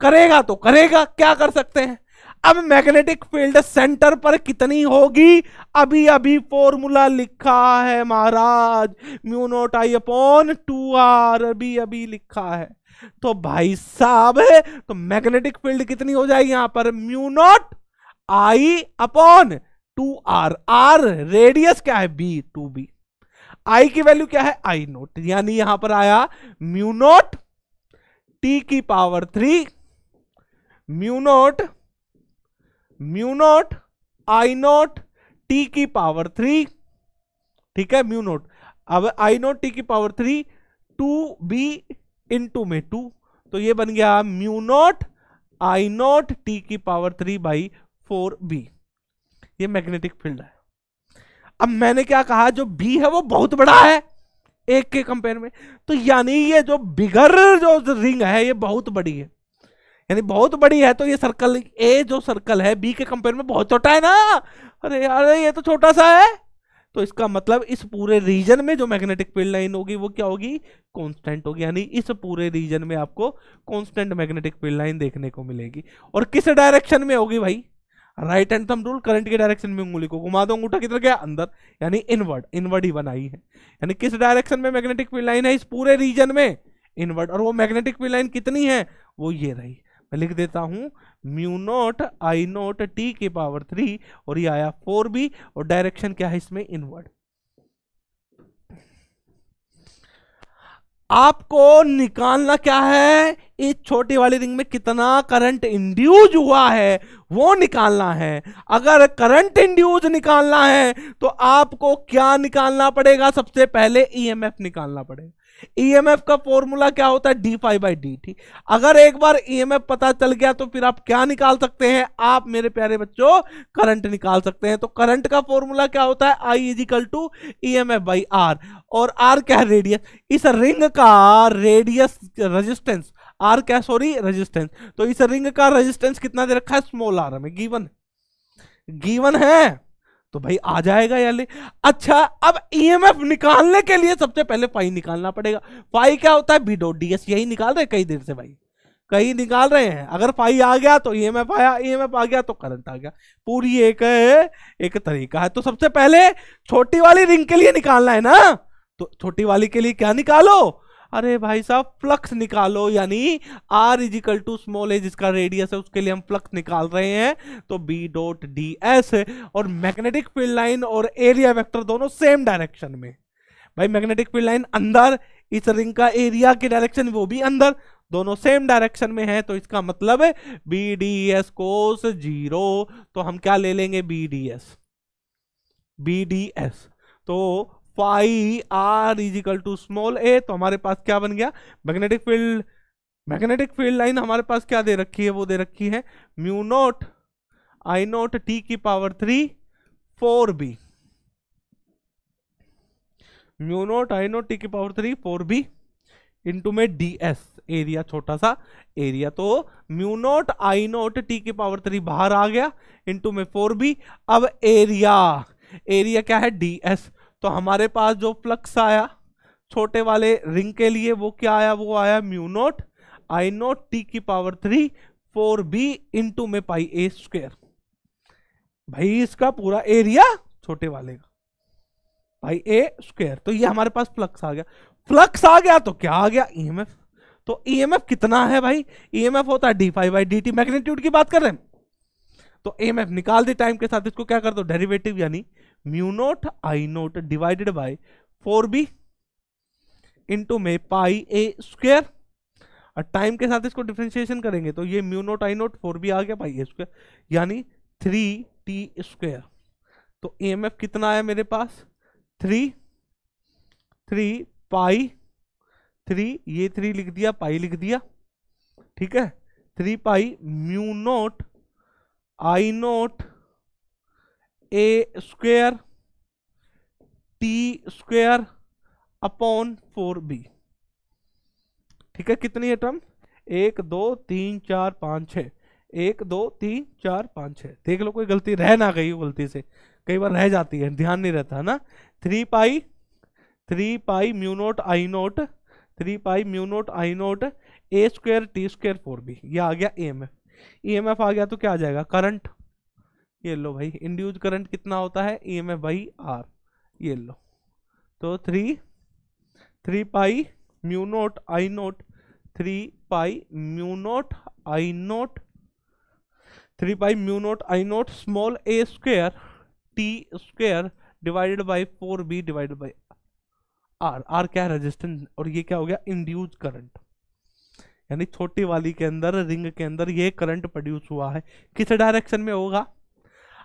करेगा तो करेगा क्या कर सकते हैं अब मैग्नेटिक फील्ड सेंटर पर कितनी होगी अभी अभी फॉर्मूला लिखा है महाराज mu naught I upon two R अभी अभी लिखा है तो भाई साहब तो मैग्नेटिक फील्ड कितनी हो जाएगी यहां पर mu naught I upon two R R radius क्या है बी टू बी आई की वैल्यू क्या है आई नोट यानी यहां पर आया म्यूनोट टी की power three mu naught mu naught I naught T की पावर थ्री ठीक है म्यू नॉट अब आई नॉट टी की power three two B into में टू तो ये बन गया mu naught I naught T की power three by four B ये मैग्नेटिक फील्ड है अब मैंने क्या कहा जो बी है वो बहुत बड़ा है एक के कंपेयर में तो यानी ये जो बिगर जो रिंग है ये बहुत बड़ी है यानी बहुत बड़ी है तो ये सर्कल ए जो सर्कल है बी के कंपेयर में बहुत छोटा है ना अरे यार ये तो छोटा सा है तो इसका मतलब इस पूरे रीजन में जो मैग्नेटिक फील्ड लाइन होगी वो क्या होगी कांस्टेंट होगी यानी इस पूरे रीजन में आपको कांस्टेंट मैग्नेटिक फील्ड लाइन देखने को मिलेगी और किस डायरेक्शन में होगी भाई right hand thumb rule current के डायरेक्शन में उंगली को घुमा दो अंगूठा किधर गया अंदर यानी इनवर्ड इनवर्ड ही बनाई है यानी किस डायरेक्शन में मैग्नेटिक फील्ड लाइन है इस पूरे रीजन में इनवर्ड और वो मैग्नेटिक फील्ड लाइन कितनी है वो ये रही मैं लिख देता हूँ mu naught I naught T के पावर थ्री और ये आया फोर बी और डायरेक्शन क्या है इसमें इनवर्ड आपको निकालना क्या है इस छोटे वाली रिंग में कितना करंट इंड्यूज हुआ है वो निकालना है अगर करंट इंड्यूज निकालना है तो आपको क्या निकालना पड़ेगा सबसे पहले ईएमएफ e निकालना पड़ेगा ईएमएफ e का फॉर्मूला क्या होता है D five by D T अगर एक बार ईएमएफ e पता चल गया तो फिर आप क्या निकाल सकते हैं आप मेरे प्यारे बच्चों करंट निकाल सकते हैं तो करंट का फॉर्मूला क्या होता है I is equal to E M F by R और आर क्या है रेडियस इस रिंग का रेडियस रजिस्टेंस आर क्या सॉरी रजिस्टेंस तो इस रिंग का रजिस्टेंस कितना दे रखा है स्मॉल आर में गिवन गिवन है तो भाई आ जाएगा या ले अच्छा अब ईएमएफ e निकालने के लिए सबसे पहले फाई निकालना पड़ेगा फाई क्या होता है बी डॉट डी एस यही निकाल रहे कई देर से भाई कहीं निकाल रहे हैं अगर फाई आ गया तो ईएमएफ e आया ईएमएफ e आ गया तो करंट आ गया पूरी एक एक तरीका है तो सबसे पहले छोटी वाली रिंग के लिए निकालना है ना तो छोटी वाली के लिए क्या निकालो अरे भाई साहब फ्लक्स निकालो यानी आर इजिकल टू स्मॉल है जिसका रेडियस है उसके लिए हम फ्लक्स निकाल रहे हैं तो बी डॉट डी एस और मैग्नेटिक फील्ड लाइन और एरिया वेक्टर दोनों सेम डायरेक्शन में भाई मैग्नेटिक फील्ड लाइन अंदर इस रिंग का एरिया के डायरेक्शन वो भी अंदर दोनों सेम डायरेक्शन में है तो इसका मतलब B D S cos zero तो हम क्या ले लेंगे B D S B D S तो phi R is equal to small A तो हमारे पास क्या बन गया magnetic field magnetic field line हमारे पास क्या दे रखी है वो दे रखी है mu naught I naught T की power three four B mu naught I naught T की power three four B into में डी एस एरिया छोटा सा एरिया तो mu naught I naught T की पावर थ्री बाहर आ गया इंटू में फोर बी अब एरिया एरिया क्या है डी एस तो हमारे पास जो फ्लक्स आया छोटे वाले रिंग के लिए वो क्या आया वो आया mu naught I naught T की power three four B into में पाई ए स्क्वेयर भाई इसका पूरा एरिया छोटे वाले का पाई ए स्क्वेयर तो ये हमारे पास फ्लक्स आ गया फ्लक्स आ गया तो क्या आ गया एफ e तो एफ e कितना है भाई एफ e होता है D five by D T magnitude की बात कर रहे हैं तो एम एफ निकाल दे टाइम के साथ इसको क्या कर दो डेरिवेटिव यानी mu naught I naught divided by four B into में पाई ए स्क्वेयर और टाइम के साथ इसको डिफ्रेंशिएशन करेंगे तो ये mu naught I naught four B आ गया पाई ए स्क्वेयर यानी थ्री टी स्क्वेयर तो ई एम एफ कितना आया मेरे पास थ्री थ्री पाई थ्री ये थ्री लिख दिया पाई लिख दिया ठीक है three pi mu naught I naught A square T square upon four B ठीक है कितनी है टर्म एक दो तीन चार पाँच छ एक दो तीन चार पाँच छः देख लो कोई गलती रह ना गई हो गलती से कई बार रह जाती है ध्यान नहीं रहता है ना three pi three pi mu naught I naught three pi mu naught I naught A square T square four B यह आ गया E M F E M F आ गया तो क्या आ जाएगा करंट ये लो भाई इंड्यूज करंट कितना होता है E M F by R ये लो तो three three pi mu naught I naught three pi mu naught I naught three pi mu naught I naught small A square T square divided by four B divided by R are क्या है resistance और ये क्या हो गया induced current यानी छोटी वाली के अंदर रिंग के अंदर ये करंट प्रोड्यूस हुआ है किस डायरेक्शन में होगा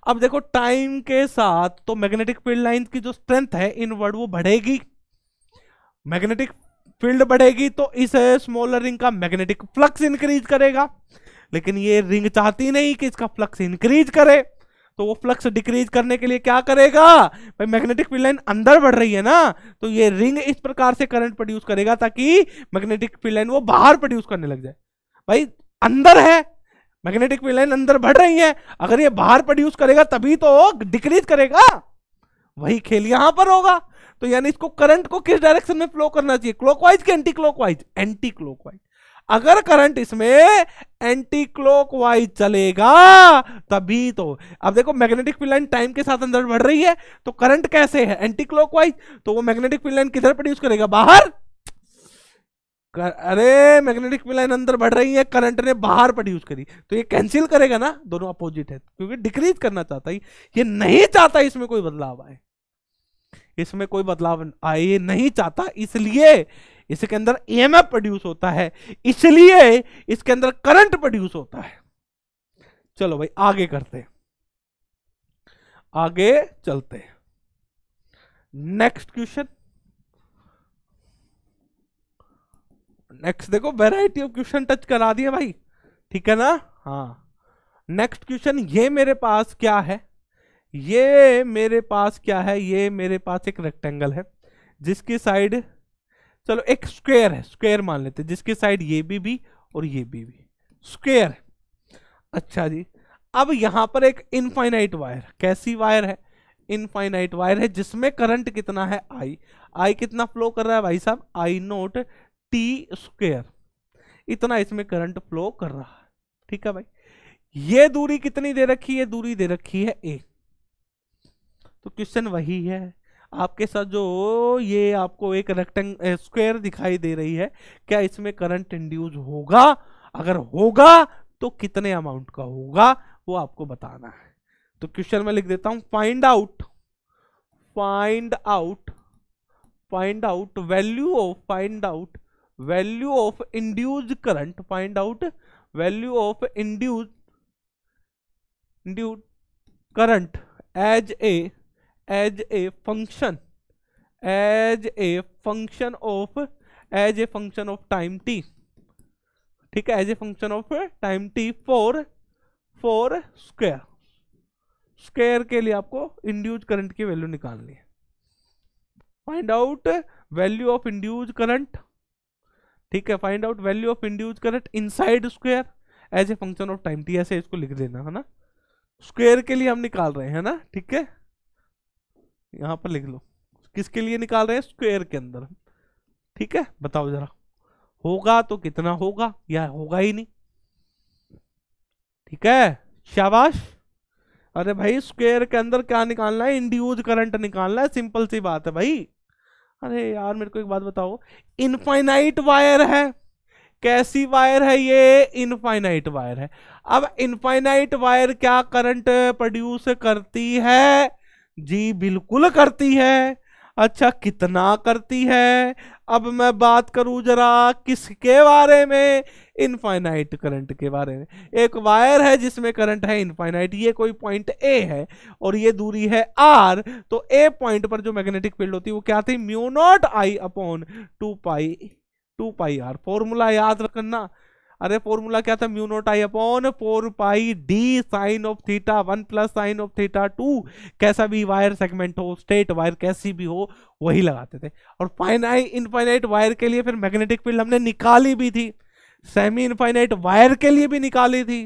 अब देखो टाइम के साथ तो मैग्नेटिक फील्ड लाइन की जो स्ट्रेंथ है इनवर्ड वो बढ़ेगी मैग्नेटिक फील्ड बढ़ेगी तो इस स्मॉलर रिंग का मैग्नेटिक फ्लक्स इंक्रीज करेगा लेकिन ये रिंग चाहती नहीं कि इसका फ्लक्स इंक्रीज करे तो वो फ्लक्स डिक्रीज करने के लिए क्या करेगा भाई मैग्नेटिक फील्ड लाइन अंदर बढ़ रही है ना तो ये रिंग इस प्रकार से करंट प्रोड्यूस करेगा ताकि मैग्नेटिक फील्ड लाइन वो बाहर प्रोड्यूस करने लग जाए भाई अंदर है मैग्नेटिक फील्ड लाइन अंदर बढ़ रही है अगर ये बाहर प्रोड्यूस करेगा तभी तो डिक्रीज करेगा वही खेल यहां पर होगा तो यानी इसको करंट को किस डायरेक्शन में फ्लो करना चाहिए क्लॉकवाइज के एंटी क्लॉकवाइज एंटी क्लॉकवाइज अगर करंट इसमें एंटी क्लॉकवाइज चलेगा तभी तो अब देखो मैग्नेटिक फील्ड लाइन टाइम के साथ अंदर बढ़ रही है तो करंट कैसे है एंटी क्लॉकवाइज तो वो मैग्नेटिक फील्ड लाइन किधर प्रोड्यूस करेगा बाहर अरे मैग्नेटिक लाइन अंदर बढ़ रही है करंट ने बाहर प्रोड्यूस करी तो ये कैंसिल करेगा ना दोनों अपोजिट है क्योंकि डिक्रीज करना चाहता है ये नहीं चाहता इसमें कोई बदलाव आए इसमें कोई बदलाव आए ये नहीं चाहता इसलिए इसके अंदर ईएमएफ प्रोड्यूस होता है इसलिए इसके अंदर करंट प्रोड्यूस होता है चलो भाई आगे करते आगे चलते नेक्स्ट क्वेश्चन नेक्स्ट देखो वेराइटी ऑफ क्वेश्चन टच करा दिए भाई ठीक है ना हाँ नेक्स्ट क्वेश्चन ये मेरे पास क्या है ये मेरे पास क्या है ये मेरे पास एक रेक्टेंगल है जिसकी साइड चलो एक स्क्वेयर है स्क्वेयर मान लेते हैं जिसकी साइड ये भी भी और ये भी भी स्क्वेयर अच्छा जी अब यहां पर एक इनफाइनाइट वायर कैसी वायर है इनफाइनाइट वायर है जिसमें करंट कितना है आई आई कितना फ्लो कर रहा है भाई साहब आई नोट टी स्क्वेयर इतना इसमें करंट फ्लो कर रहा है ठीक है भाई ये दूरी कितनी दे रखी है दूरी दे रखी है ए तो क्वेश्चन वही है आपके साथ जो ये आपको एक रेक्टेंग स्क्वायर दिखाई दे रही है क्या इसमें करंट इंड्यूज होगा अगर होगा तो कितने अमाउंट का होगा वो आपको बताना है तो क्वेश्चन में लिख देता हूं find out find out find out value of find out value of induced current find out value of induced induced current as a as a function as a function of as a function of time T ठीक है as a function of time T for for square square के लिए आपको induced current की value निकालनी है find out value of induced current ठीक है find out value of induced current inside square as a function of time T ऐसे इसको लिख देना है ना स्क्वेयर के लिए हम निकाल रहे हैं ना ठीक है यहाँ पर लिख लो किसके लिए निकाल रहे हैं स्क्वेयर के अंदर ठीक है बताओ जरा होगा तो कितना होगा या होगा ही नहीं ठीक है शाबाश अरे भाई स्क्वेयर के अंदर क्या निकालना है इंड्यूज करंट निकालना है सिंपल सी बात है भाई अरे यार मेरे को एक बात बताओ इनफाइनाइट वायर है कैसी वायर है ये इनफाइनाइट वायर है अब इनफाइनाइट वायर क्या करंट प्रोड्यूस करती है जी बिल्कुल करती है अच्छा कितना करती है अब मैं बात करूं जरा किसके बारे में इनफाइनाइट करंट के बारे में एक वायर है जिसमें करंट है इनफाइनाइट ये कोई पॉइंट ए है और ये दूरी है आर तो ए पॉइंट पर जो मैग्नेटिक फील्ड होती है वो क्या थी mu naught I upon two pi two pi R formula याद रखना अरे फॉर्मूला क्या था mu naught I upon four pi D sine of theta one plus sine of theta two कैसा भी वायर सेगमेंट हो स्टेट वायर कैसी भी हो वही लगाते थे और फाइनाइट इनफाइनाइट वायर के लिए फिर मैग्नेटिक फील्ड हमने निकाली भी थी सेमी इनफाइनाइट वायर के लिए भी निकाली थी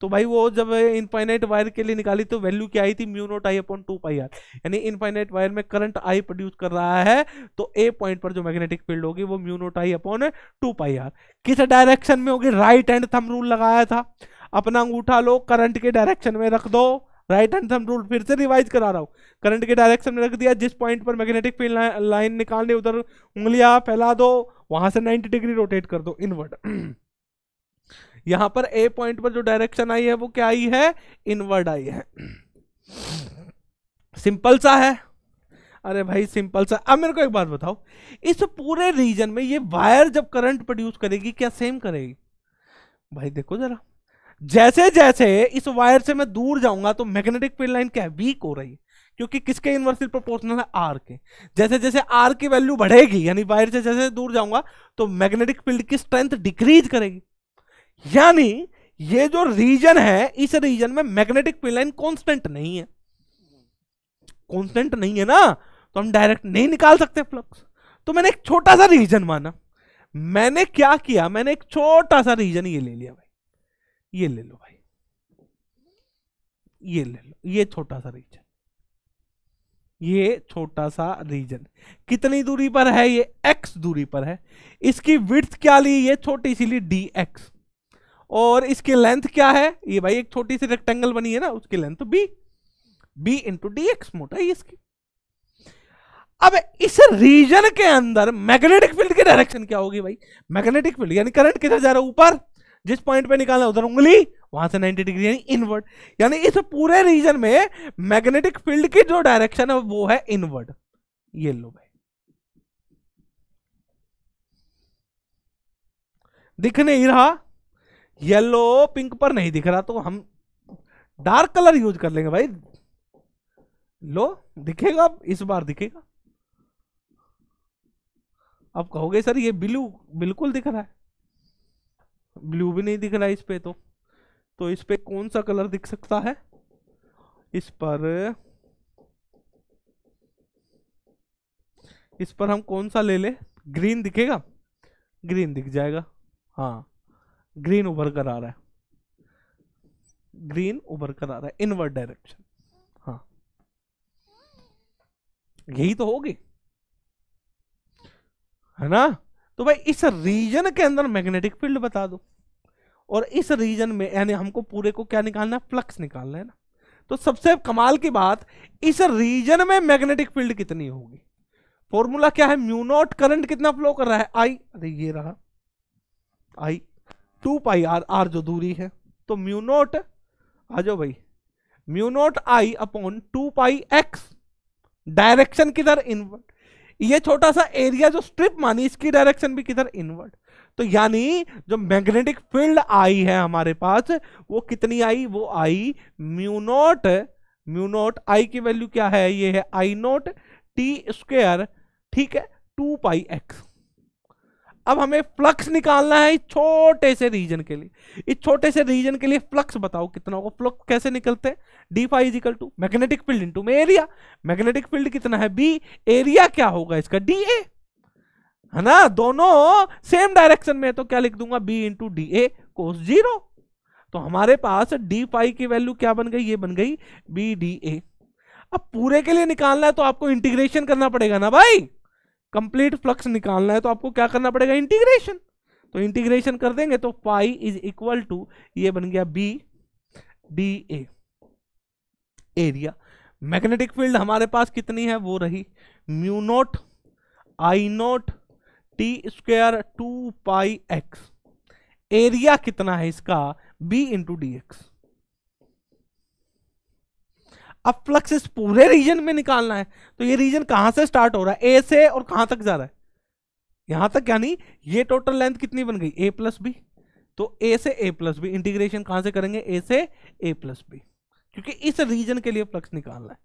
तो भाई वो जब इनफाइनाइट वायर के लिए निकाली तो वैल्यू क्या आई थी mu naught I upon two pi R यानी इनफाइनाइट वायर में करंट आई प्रोड्यूस कर रहा है तो ए पॉइंट पर जो मैग्नेटिक फील्ड होगी वो mu naught I upon two pi R किस डायरेक्शन में होगी राइट हैंड थम रूल लगाया था अपना अंगूठा लो करंट के डायरेक्शन में रख दो राइट हैंड थम रूल फिर से रिवाइज करा रहा हूँ करंट के डायरेक्शन में रख दिया जिस पॉइंट पर मैग्नेटिक फील्ड लाइन निकालने उधर उंगलियां फैला दो वहां से नाइन्टी डिग्री रोटेट कर दो इनवर्ट यहां पर ए पॉइंट पर जो डायरेक्शन आई है वो क्या आई है इनवर्ड आई है सिंपल सा है अरे भाई सिंपल सा अब मेरे को एक बात बताओ इस पूरे रीजन में ये वायर जब करंट प्रोड्यूस करेगी क्या सेम करेगी भाई देखो जरा जैसे जैसे इस वायर से मैं दूर जाऊंगा तो मैग्नेटिक फील्ड लाइन क्या वीक हो रही है क्योंकि किसके इन्वर्सिल प्रोपोर्शनल है आर के जैसे जैसे आर की वैल्यू बढ़ेगी यानी वायर से जैसे दूर जाऊंगा तो मैग्नेटिक फील्ड की स्ट्रेंथ डिक्रीज करेगी यानी ये जो रीजन है इस रीजन में मैग्नेटिक फील्ड लाइन कांस्टेंट नहीं है कांस्टेंट नहीं है ना तो हम डायरेक्ट नहीं निकाल सकते फ्लक्स तो मैंने एक छोटा सा रीजन माना मैंने क्या किया मैंने एक छोटा सा रीजन ये ले लिया भाई ये ले लो भाई ये ले लो ये छोटा सा रीजन ये छोटा सा रीजन कितनी दूरी पर है ये एक्स दूरी पर है इसकी विर्थ क्या ली ये छोटी सी ली डी एक्स और इसकी लेंथ क्या है ये भाई एक छोटी सी रेक्टेंगल बनी है ना उसकी length B B into D X मोटाई इसकी अब इस रीजन के अंदर मैग्नेटिक फील्ड की डायरेक्शन क्या होगी भाई मैग्नेटिक फील्ड यानी करंट किधर जा रहा है ऊपर जिस पॉइंट पे निकालना उधर उंगली वहां से 90 डिग्री यानी इनवर्ड यानी इस पूरे रीजन में मैग्नेटिक फील्ड की जो डायरेक्शन है वो है इनवर्ड ये लो भाई दिख नहीं रहा येलो पिंक पर नहीं दिख रहा तो हम डार्क कलर यूज कर लेंगे भाई लो दिखेगा अब इस बार दिखेगा अब कहोगे सर ये ब्लू बिल्कुल दिख रहा है ब्लू भी नहीं दिख रहा है इस पे तो तो इस पे कौन सा कलर दिख सकता है इस पर इस पर हम कौन सा ले ले ग्रीन दिखेगा ग्रीन दिख जाएगा हाँ ग्रीन उभर कर आ रहा है ग्रीन उभर कर आ रहा है इनवर्ड डायरेक्शन हाँ यही तो होगी है ना तो भाई इस रीजन के अंदर मैग्नेटिक फील्ड बता दो और इस रीजन में यानी हमको पूरे को क्या निकालना है फ्लक्स निकालना है ना तो सबसे कमाल की बात इस रीजन में मैग्नेटिक फील्ड कितनी होगी फॉर्मूला क्या है म्यूनोट करंट कितना फ्लो कर रहा है आई अरे ये रहा I two pi are R जो दूरी है तो म्यूनोट आ जाओ भाई mu naught I upon two pi X direction किधर इनवर्ट ये छोटा सा एरिया जो स्ट्रिप मानी इसकी डायरेक्शन भी किधर इनवर्ट तो यानी जो मैग्नेटिक फील्ड आई है हमारे पास वो कितनी आई वो आई म्यूनोट म्यूनोट आई की वैल्यू क्या है ये है आई नोट टी स्क्वेयर ठीक है टू पाई एक्स अब हमें फ्लक्स निकालना है इस छोटे से रीजन के लिए इस छोटे से रीजन के लिए फ्लक्स बताओ कितना होगा फ्लक्स कैसे निकलते हैं D phi is to magnetic field into में एरिया मैग्नेटिक फील्ड कितना है बी एरिया क्या होगा इसका डी ए है ना दोनों सेम डायरेक्शन में है तो क्या लिख दूंगा B into D A cos zero तो हमारे पास डी फाइव की वैल्यू क्या बन गई ये बन गई बी डी ए अब पूरे के लिए निकालना है तो आपको इंटीग्रेशन करना पड़ेगा ना भाई कंप्लीट फ्लक्स निकालना है तो आपको क्या करना पड़ेगा इंटीग्रेशन तो इंटीग्रेशन कर देंगे तो पाई इज इक्वल टू ये बन गया B D A area magnetic field हमारे पास कितनी है वो रही mu naught I naught T square two pi X area कितना है इसका बी इंटू डी एक्स अब फ्लक्स इस पूरे रीजन में निकालना है तो ये रीजन कहां से स्टार्ट हो रहा है ए से और कहां तक जा रहा है यहां तक यानी ये टोटल लेंथ कितनी बन गई ए प्लस बी तो ए से ए प्लस बी इंटीग्रेशन कहां से करेंगे ए से ए प्लस बी क्योंकि इस रीजन के लिए फ्लक्स निकालना है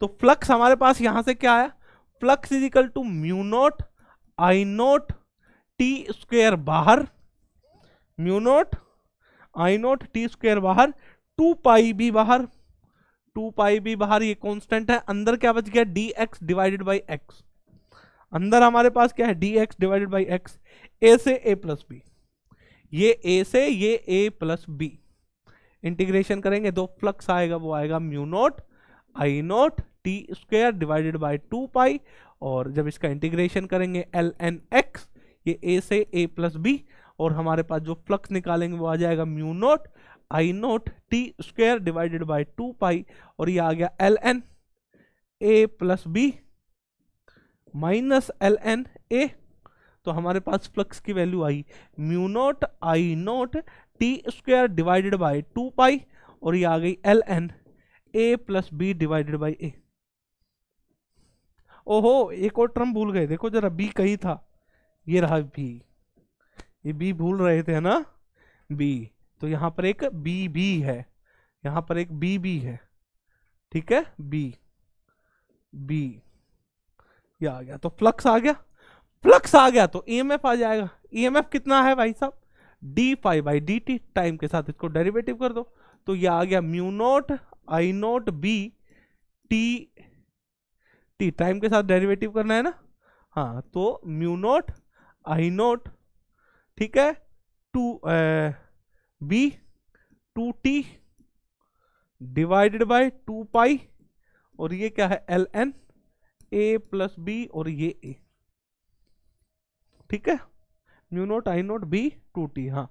तो फ्लक्स हमारे पास यहां से क्या आया flux is equal to mu naught I naught T square बाहर mu naught I naught T square बाहर टू पाई बी बाहर टू पाई भी बाहर ये कॉन्स्टेंट है अंदर क्या बच गया D X divided by X अंदर हमारे पास क्या है D X divided by X A से ए प्लस बी ये ए से ये ए प्लस बी इंटीग्रेशन करेंगे दो फ्लक्स आएगा वो आएगा mu naught I naught T square divided by two pi और जब इसका इंटीग्रेशन करेंगे एल एन एक्स ये ए से ए प्लस बी और हमारे पास जो फ्लक्स निकालेंगे वो आ जाएगा mu naught I naught T square divided by two pi और ये आ गया L N A plus B minus L N A तो हमारे पास फ्लक्स की वैल्यू आई mu naught I naught T square divided by two pi और ये आ गई L N A plus B divided by A ओहो एक और ट्रम भूल गए देखो जरा बी कही था ये रहा बी ये बी भूल रहे थे ना बी तो यहां पर एक बी बी है यहां पर एक बी बी है ठीक है बी बी ये आ गया तो फ्लक्स आ गया फ्लक्स आ गया तो ईएमएफ e आ जाएगा ईएमएफ e कितना है भाई साहब D five by D T time के साथ इसको डेरिवेटिव कर दो तो ये आ गया mu naught I naught B T T time के साथ डेरिवेटिव करना है ना हाँ तो म्यू नोट आई नोट ठीक है two B two T divided by two pi और ये क्या है L N A plus B और ये ए ठीक है mu naught I naught B two T हाँ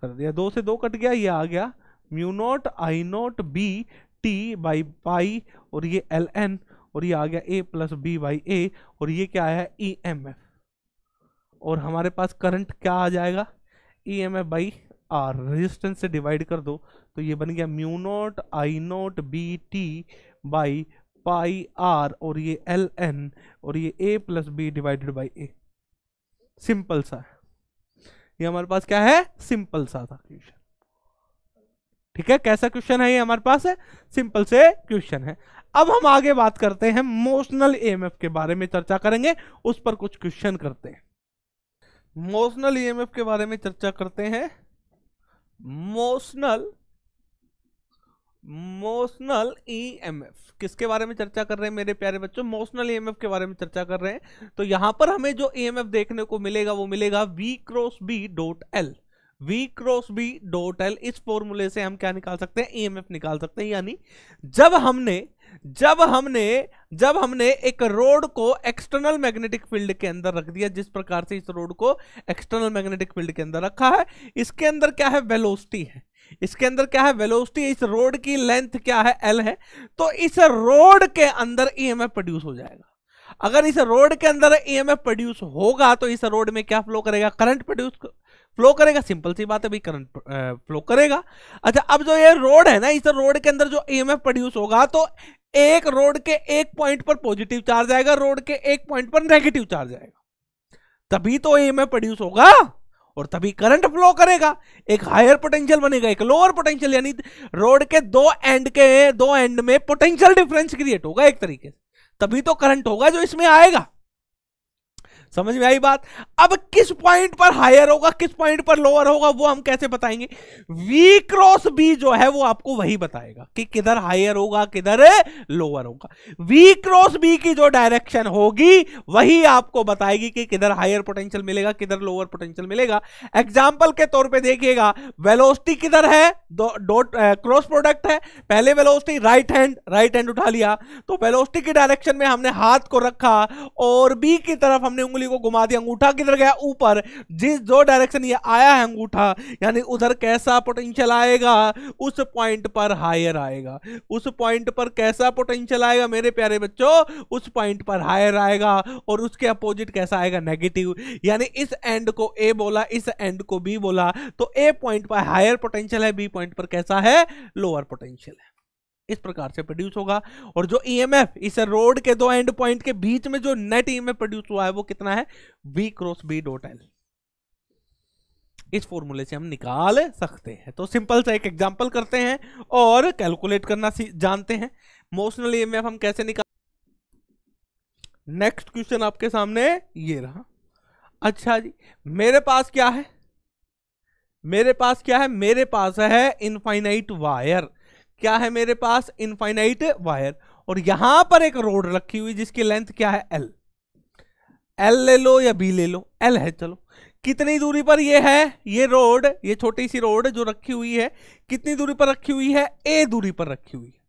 कर दिया दो से दो कट गया ये आ गया mu naught I naught B T by pi और ये एल एन और ये आ गया A plus B by A और ये क्या आया ई एम एफ और हमारे पास करंट क्या आ जाएगा E M F by R resistance से डिवाइड कर दो तो ये बन गया mu naught I naught B T by pi R और ये एल एन और ये A plus B divided by A simple सा है ये हमारे पास क्या है सिंपल सा था क्वेश्चन ठीक है कैसा क्वेश्चन है ये हमारे पास है सिंपल से क्वेश्चन है अब हम आगे बात करते हैं मोशनल ईएमएफ e के बारे में चर्चा करेंगे उस पर कुछ क्वेश्चन करते हैं मोशनल ईएमएफ e के बारे में चर्चा करते हैं मोशनल मोशनल ईएमएफ e किसके बारे में चर्चा कर रहे हैं मेरे प्यारे बच्चों मोशनल ईएमएफ e के बारे में चर्चा कर रहे हैं तो यहां पर हमें जो ईएमएफ e देखने को मिलेगा वो मिलेगा V cross B dot L V cross B dot L इस फॉर्मूले से हम क्या निकाल सकते हैं ईएमएफ निकाल सकते हैं यानी जब हमने जब हमने जब हमने एक रोड को एक्सटर्नल मैग्नेटिक फील्ड के अंदर रख दिया जिस प्रकार से इस रोड को एक्सटर्नल मैग्नेटिक फील्ड के अंदर रखा है इसके अंदर क्या है वेलोसिटी है इसके अंदर क्या है वेलोसिटी इस रोड की लेंथ क्या है एल है तो इस रोड के अंदर ईएमएफ प्रोड्यूस हो जाएगा अगर इस रोड के अंदर ईएमएफ प्रोड्यूस होगा तो इस रोड में क्या फ्लो करेगा करंट प्रोड्यूस फ्लो करेगा सिंपल सी बात है भाई करंट फ्लो करेगा अच्छा अब जो ये रोड है ना इस रोड के अंदर जो ईएमएफ प्रोड्यूस होगा तो एक रोड के एक पॉइंट पर पॉजिटिव चार्ज आएगा रोड के एक पॉइंट पर नेगेटिव चार्ज आएगा तभी तो ईएमएफ प्रोड्यूस होगा और तभी करंट फ्लो करेगा एक हायर पोटेंशियल बनेगा एक लोअर पोटेंशियल यानी रोड के दो एंड के दो एंड में पोटेंशियल डिफरेंस क्रिएट होगा एक तरीके से तभी तो करंट होगा जो इसमें आएगा समझ में आई बात अब किस पॉइंट पर हायर होगा किस पॉइंट पर लोअर होगा वो हम कैसे बताएंगे वी क्रॉस बी जो है वो आपको वही बताएगा कि किधर हायर होगा किधर लोअर होगा वी क्रॉस बी की जो डायरेक्शन होगी वही आपको बताएगी कि किधर हायर पोटेंशियल मिलेगा किधर लोअर पोटेंशियल मिलेगा एग्जाम्पल के तौर पर देखिएगा वेलोस्टी किधर है क्रॉस प्रोडक्ट है पहले velocity right hand right hand उठा लिया तो वेलोस्टी की डायरेक्शन में हमने हाथ को रखा और बी की तरफ हमने उंगली उंगली को घुमा दिया अंगूठा किधर गया ऊपर जिस जो डायरेक्शन ये आया है अंगूठा यानी उधर कैसा पोटेंशियल आएगा उस पॉइंट पर हायर आएगा उस पॉइंट पर कैसा पोटेंशियल आएगा मेरे प्यारे बच्चों उस पॉइंट पर हायर आएगा और उसके अपोजिट कैसा आएगा नेगेटिव यानी इस एंड को ए बोला इस एंड को बी बोला तो ए पॉइंट पर हायर पोटेंशियल है बी पॉइंट पर कैसा है लोअर पोटेंशियल है इस प्रकार से प्रोड्यूस होगा और जो ईएमएफ e इस रोड के दो एंड पॉइंट के बीच में जो नेट ईएमएफ प्रोड्यूस हुआ है वो कितना है B cross B dot L इस फॉर्मूले से हम निकाल सकते हैं तो सिंपल सा एक एग्जांपल करते हैं और कैलकुलेट करना जानते हैं मोशनल ईएमएफ e हम कैसे निकाल नेक्स्ट क्वेश्चन आपके सामने ये रहा अच्छा जी मेरे पास क्या है मेरे पास क्या है मेरे पास है इनफाइनाइट वायर क्या है मेरे पास इनफाइनाइट वायर और यहां पर एक रोड रखी हुई जिसकी लेंथ क्या है एल एल ले लो या बी ले लो एल है चलो कितनी दूरी पर यह है ये रोड ये छोटी सी रोड जो रखी हुई है कितनी दूरी पर रखी हुई है ए दूरी पर रखी हुई है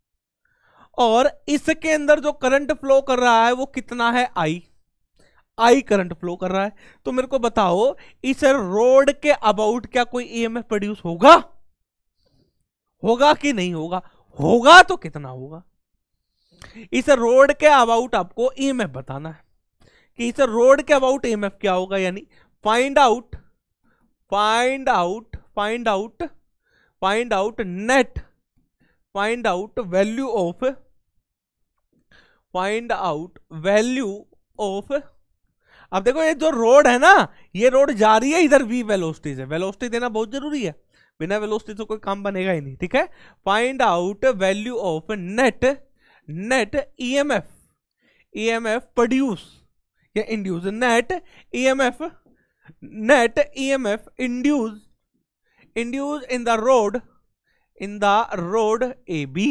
और इसके अंदर जो करंट फ्लो कर रहा है वो कितना है आई आई करंट फ्लो कर रहा है तो मेरे को बताओ इस रोड के अबाउट क्या कोई ईएमएफ प्रोड्यूस होगा होगा कि नहीं होगा होगा तो कितना होगा इस रोड के अबाउट आपको ईएमएफ e बताना है कि इस रोड के अबाउट ईएमएफ e क्या होगा यानी find out find out find out find out net find out value of find out value of अब देखो ये जो रोड है ना ये रोड जा रही है इधर वी वेलोसिटी है वेलोसिटी देना बहुत जरूरी है बिना वेलोसिटी तो कोई काम बनेगा ही नहीं ठीक है find out value of net net E M F E M F produce या induce net E M F net E M F induce induce in the rod in the rod A B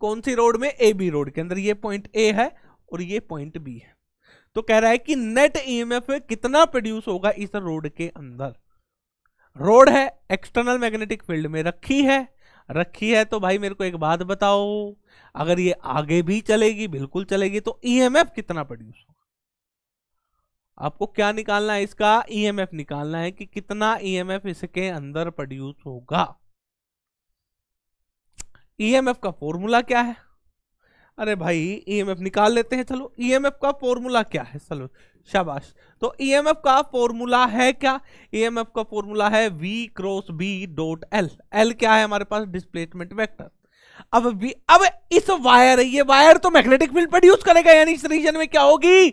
कौन सी road में ए B rod के अंदर ये point A है और ये पॉइंट बी है तो कह रहा है कि नेट ईएमएफ e कितना प्रोड्यूस होगा इस रोड के अंदर रोड है एक्सटर्नल मैग्नेटिक फील्ड में रखी है रखी है तो भाई मेरे को एक बात बताओ अगर ये आगे भी चलेगी बिल्कुल चलेगी तो ईएमएफ e कितना प्रोड्यूस होगा आपको क्या निकालना है इसका ईएमएफ e निकालना है कि कितना ईएमएफ इसके अंदर प्रोड्यूस होगा ईएमएफ का फॉर्मूला क्या है अरे भाई ईएमएफ e निकाल लेते हैं चलो ईएमएफ e का फॉर्मूला क्या है चलो शाबाश तो ईएमएफ e का फॉर्मूला है क्या ईएमएफ का फॉर्मूला है V cross B dot L L क्या है हमारे पास डिस्प्लेसमेंट वेक्टर अब भी अब इस वायर ये वायर तो मैग्नेटिक फील्ड प्रोड्यूस करेगा यानी इस रीजन में क्या होगी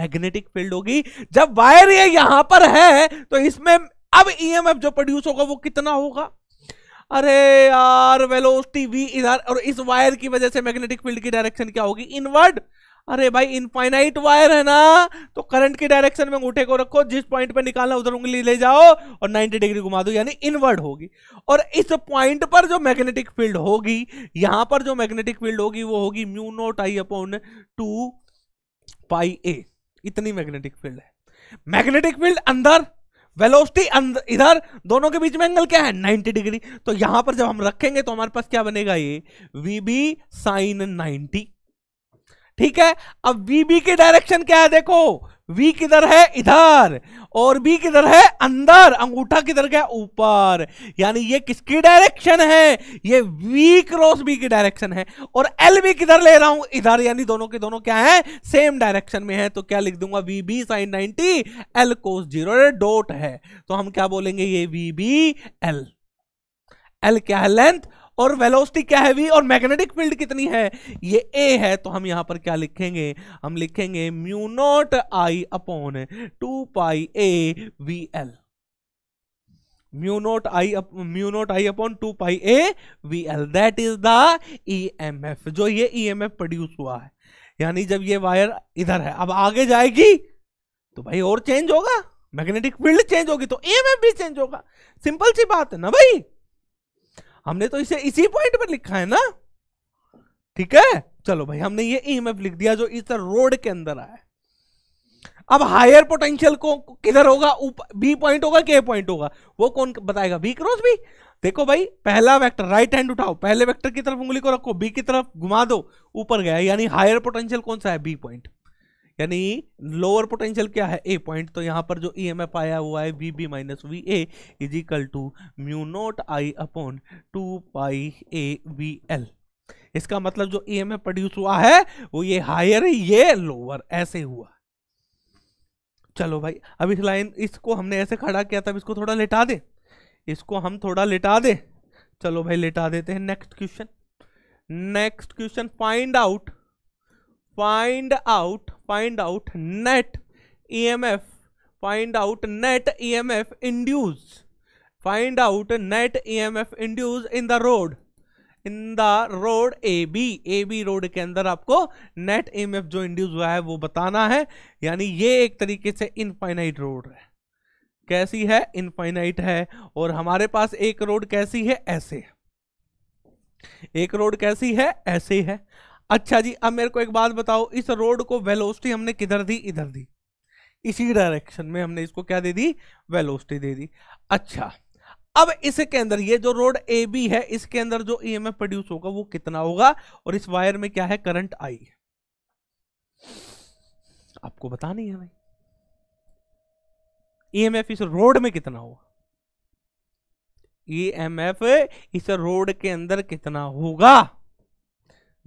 मैग्नेटिक फील्ड होगी जब वायर ये यहां पर है तो इसमें अब ईएमएफ जो प्रोड्यूस होगा वो कितना होगा अरे यार वेलोसिटी वी इधर और इस वायर की वजह से मैग्नेटिक फील्ड की डायरेक्शन क्या होगी इनवर्ड अरे भाई इनफाइनाइट वायर है ना तो करंट की डायरेक्शन में अंगूठे को रखो जिस पॉइंट पे निकालना उधर उंगली ले जाओ और 90 डिग्री घुमा दो यानी इनवर्ड होगी और इस पॉइंट पर जो मैग्नेटिक फील्ड होगी यहां पर जो मैग्नेटिक फील्ड होगी वो होगी mu naught I upon two pi A इतनी मैग्नेटिक फील्ड है मैग्नेटिक फील्ड अंदर वेलोसिटी इधर दोनों के बीच में एंगल क्या है 90 डिग्री तो यहां पर जब हम रखेंगे तो हमारे पास क्या बनेगा ये वी बी साइन नाइनटी ठीक है अब वी बी के डायरेक्शन क्या है देखो वी किधर है इधर और बी किधर है अंदर अंगूठा किधर गया ऊपर यानी ये किसकी डायरेक्शन है ये वी क्रॉस बी की डायरेक्शन है और एल भी किधर ले रहा हूं इधर यानी दोनों के दोनों क्या है सेम डायरेक्शन में है तो क्या लिख दूंगा V B sine ninety L cos zero dot है तो हम क्या बोलेंगे ये वी बी एल एल क्या है लेंथ और वेलोसिटी क्या है वी और मैग्नेटिक फील्ड कितनी है ये ए है तो हम यहां पर क्या लिखेंगे हम लिखेंगे mu naught I upon two pi A V L mu naught I mu I upon two pi A V L that is the E M F जो ये ई एम एफ प्रोड्यूस हुआ है यानी जब ये वायर इधर है अब आगे जाएगी तो भाई और चेंज होगा मैग्नेटिक फील्ड चेंज होगी तो ई एम एफ भी चेंज होगा सिंपल सी बात है ना भाई हमने तो इसे इसी पॉइंट पर लिखा है ना ठीक है चलो भाई हमने ये ई e लिख दिया जो इस रोड के अंदर आया अब हायर पोटेंशियल को किधर होगा बी पॉइंट होगा के पॉइंट होगा वो कौन बताएगा बी क्रॉस बी देखो भाई पहला वेक्टर राइट हैंड उठाओ पहले वेक्टर की तरफ उंगली को रखो बी की तरफ घुमा दो ऊपर गया यानी हायर पोटेंशियल कौन सा है बी पॉइंट यानी लोअर पोटेंशियल क्या है ए पॉइंट तो यहाँ पर जो ई एम एफ आया हुआ है V B minus V A equal to mu naught I upon two pi A V L इसका मतलब जो ई एम एफ प्रोड्यूस हुआ है वो ये हायर है ये लोअर ऐसे हुआ चलो भाई अब इस लाइन इसको हमने ऐसे खड़ा किया था इसको थोड़ा लेटा दे इसको हम थोड़ा लेटा दे चलो भाई लेटा देते हैं next question next question find out find out find out net EMF find out net EMF induce find out net EMF induce in the rod in the rod A B A B rod के अंदर आपको net EMF e जो induce हुआ है वो बताना है यानी ये एक तरीके से इनफाइनाइट रोड है कैसी है इनफाइनाइट है और हमारे पास एक रोड कैसी है ऐसे एक रोड कैसी है ऐसे है अच्छा जी अब मेरे को एक बात बताओ इस रोड को वेलोसिटी हमने किधर दी इधर दी इसी डायरेक्शन में हमने इसको क्या दे दी वेलोसिटी दे दी अच्छा अब इसके अंदर ये जो रोड ए बी है इसके अंदर जो ई एम एफ प्रोड्यूस होगा वो कितना होगा और इस वायर में क्या है करंट आई आपको बता नहीं है भाई एफ इस रोड में कितना होगा एफ इस रोड के अंदर कितना होगा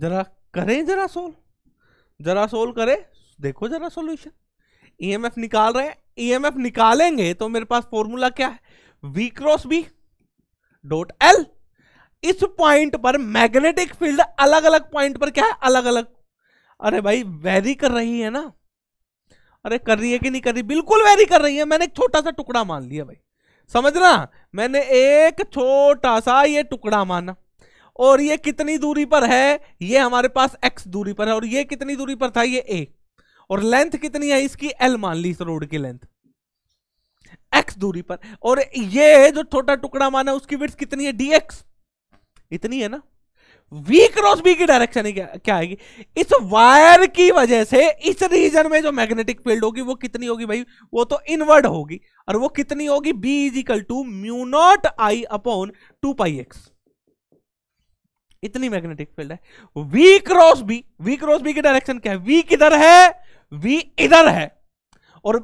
जरा करें जरा सोल्व जरा सोल्व करें देखो जरा सोल्यूशन ईएमएफ e निकाल रहे हैं ईएमएफ e निकालेंगे तो मेरे पास फॉर्मूला क्या है V cross B dot L इस पॉइंट पर मैग्नेटिक फील्ड अलग अलग पॉइंट पर क्या है अलग अलग अरे भाई वेरी कर रही है ना अरे कर रही है कि नहीं कर रही बिल्कुल वेरी कर रही है मैंने एक छोटा सा टुकड़ा मान लिया भाई समझना मैंने एक छोटा सा ये टुकड़ा माना और ये कितनी दूरी पर है ये हमारे पास एक्स दूरी पर है और ये कितनी दूरी पर था ये ए और लेंथ कितनी है इसकी एल मान ली इस रोड की लेंथ एक्स दूरी पर और ये जो छोटा टुकड़ा माना उसकी विड्थ कितनी है dx इतनी है ना वी क्रॉस बी की डायरेक्शन क्या, क्या आएगी इस वायर की वजह से इस रीजन में जो मैग्नेटिक फील्ड होगी वो कितनी होगी भाई वो तो इनवर्ड होगी और वो कितनी होगी B is two mu naught I upon two pi X इतनी मैग्नेटिक फील्ड है V cross B V cross B की डायरेक्शन क्या है वी किधर है वी इधर है और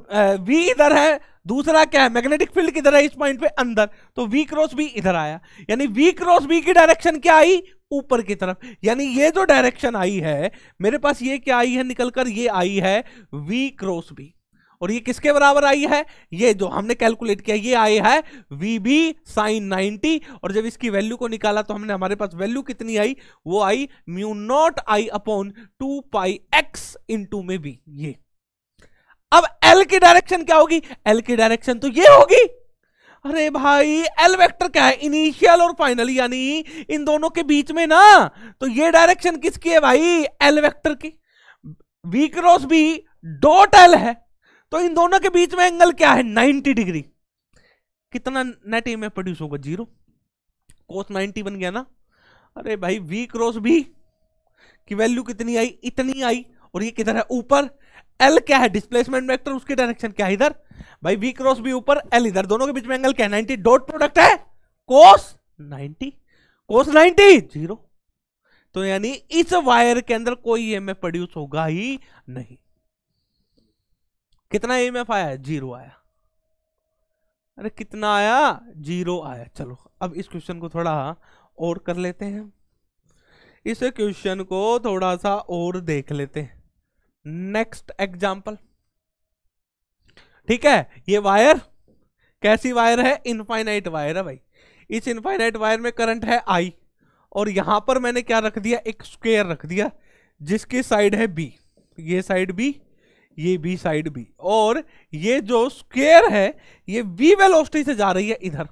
वी इधर है दूसरा क्या है मैग्नेटिक फील्ड किधर है इस पॉइंट पे अंदर तो वी क्रॉस बी इधर आया यानी वी क्रॉस बी की डायरेक्शन क्या आई ऊपर की तरफ यानी ये जो डायरेक्शन आई है मेरे पास ये क्या आई है निकलकर ये आई है वी क्रॉस बी और ये किसके बराबर आई है ये जो हमने कैलकुलेट किया ये आई है वी बी साइन नाइनटी और जब इसकी वैल्यू को निकाला तो हमने हमारे पास वैल्यू कितनी आई वो आई mu naught I upon two pi X into में बी ये अब एल की डायरेक्शन क्या होगी एल की डायरेक्शन तो ये होगी अरे भाई एल वेक्टर क्या है इनिशियल और फाइनल यानी इन दोनों के बीच में ना तो ये डायरेक्शन किसकी है भाई एल वेक्टर की V cross B dot L है तो इन दोनों के बीच में एंगल क्या है नाइनटी डिग्री कितना नेट में प्रोड्यूस होगा जीरो कोस नाइनटी बन गया ना अरे भाई वी क्रॉस बी की वैल्यू कितनी आई इतनी आई और ये किधर है ऊपर एल क्या है डिस्प्लेसमेंट वेक्टर उसके डायरेक्शन क्या है इधर भाई वी क्रॉस बी ऊपर एल इधर दोनों के बीच में एंगल क्या है नाइनटी डॉट प्रोडक्ट है cos ninety cos ninety zero तो यानी इस वायर के अंदर कोई एम प्रोड्यूस होगा ही नहीं कितना एम e आया जीरो आया अरे कितना आया जीरो आया चलो अब इस क्वेश्चन को थोड़ा और कर लेते हैं इस क्वेश्चन को थोड़ा सा और देख लेते हैं नेक्स्ट एग्जाम्पल ठीक है ये वायर कैसी वायर है इनफाइनाइट वायर है भाई इस इनफाइनाइट वायर में करंट है आई और यहां पर मैंने क्या रख दिया एक स्क्वेयर रख दिया जिसकी साइड है बी ये साइड बी ये बी साइड बी और ये जो स्क्वेयर है ये वी वेलोसिटी से जा रही है इधर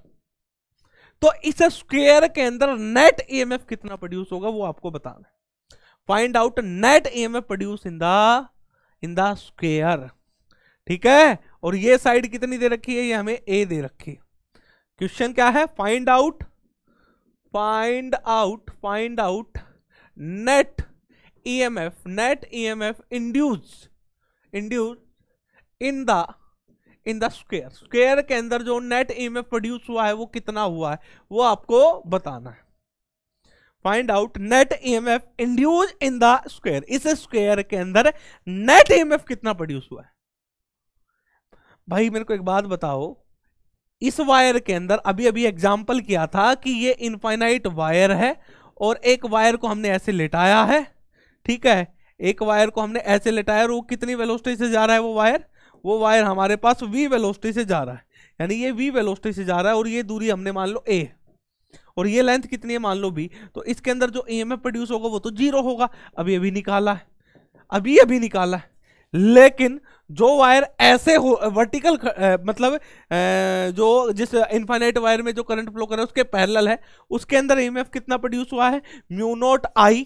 तो इस स्क्वेयर के अंदर नेट ईएमएफ कितना प्रोड्यूस होगा वो आपको बताना है find out net EMF produce in the in the square ठीक है और ये साइड कितनी दे रखी है ये हमें ए दे रखी है क्वेश्चन क्या है find out find out find out net EMF net EMF induced induce in the in the square square के अंदर जो नेट ई प्रोड्यूस हुआ है वो कितना हुआ है वो आपको बताना है find out net E M F induce in the square इस स्क्र के अंदर नेट ई एम एफ कितना प्रोड्यूस हुआ है भाई मेरे को एक बात बताओ इस वायर के अंदर अभी अभी एग्जाम्पल किया था कि ये इनफाइनाइट वायर है और एक वायर को हमने ऐसे लेटाया है ठीक है एक वायर को हमने ऐसे लेटाया और वो कितनी वेलोसिटी से जा रहा है वो वायर वो वायर हमारे पास वी वेलोसिटी से जा रहा है यानी ये वी वेलोसिटी से जा रहा है और ये दूरी हमने मान लो ए और ये लेंथ कितनी है मान लो बी तो इसके अंदर जो ई एम प्रोड्यूस होगा वो तो जीरो होगा अभी अभी निकाला है अभी अभी निकाला है लेकिन जो वायर ऐसे हो वर्टिकल मतलब जो जिस इन्फाइनाइट वायर में जो करंट फ्लो है उसके पैरेलल है उसके अंदर ईएमएफ कितना प्रोड्यूस हुआ है mu naught I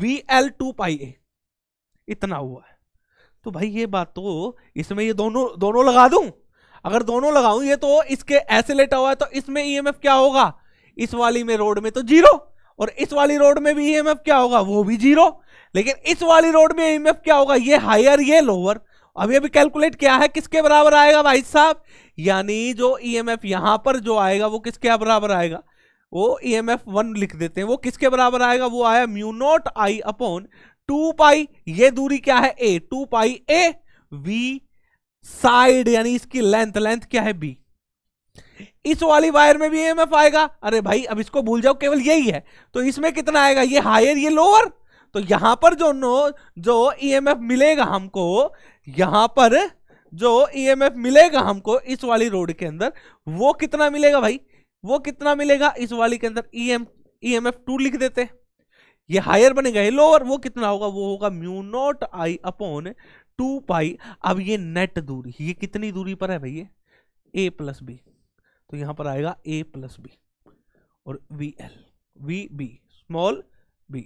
V L two pi A इतना हुआ है तो भाई ये बात तो इसमें ये दोनों दोनों लगा दूं अगर दोनों लगाऊं ये तो इसके ऐसे लेटा हुआ है तो इसमें ईएमएफ e क्या होगा इस वाली में रोड में तो जीरो और इस वाली रोड में भी ईएमएफ e क्या होगा वो भी जीरो लेकिन इस वाली रोड में ईएमएफ e क्या होगा ये हायर ये लोअर अभी अभी कैलकुलेट क्या है किसके बराबर आएगा भाई साहब यानी जो ईएमएफ यहां पर जो आएगा वो किसके बराबर आएगा वो ई एम एफ वन लिख देते हैं वो किसके बराबर आएगा वो आया mu I upon two pi ये दूरी क्या है A two pi A V side यानी इसकी लेंथ लेंथ क्या है बी इस वाली वायर में भी ईएमएफ e आएगा अरे भाई अब इसको भूल जाओ केवल यही है तो इसमें कितना आएगा ये हायर ये लोअर तो यहां पर जो नो जो ईएमएफ e मिलेगा हमको यहां पर जो ईएमएफ e मिलेगा हमको इस वाली रोड के अंदर वो कितना मिलेगा भाई वो कितना मिलेगा इस वाली के अंदर E M E M F two लिख देते ये हायर बनेगा ये लोअर वो कितना होगा वो होगा mu naught I upon two pi अब ये नेट दूरी ये कितनी दूरी पर है भैया ए प्लस बी तो यहां पर आएगा ए प्लस बी और V L V B small B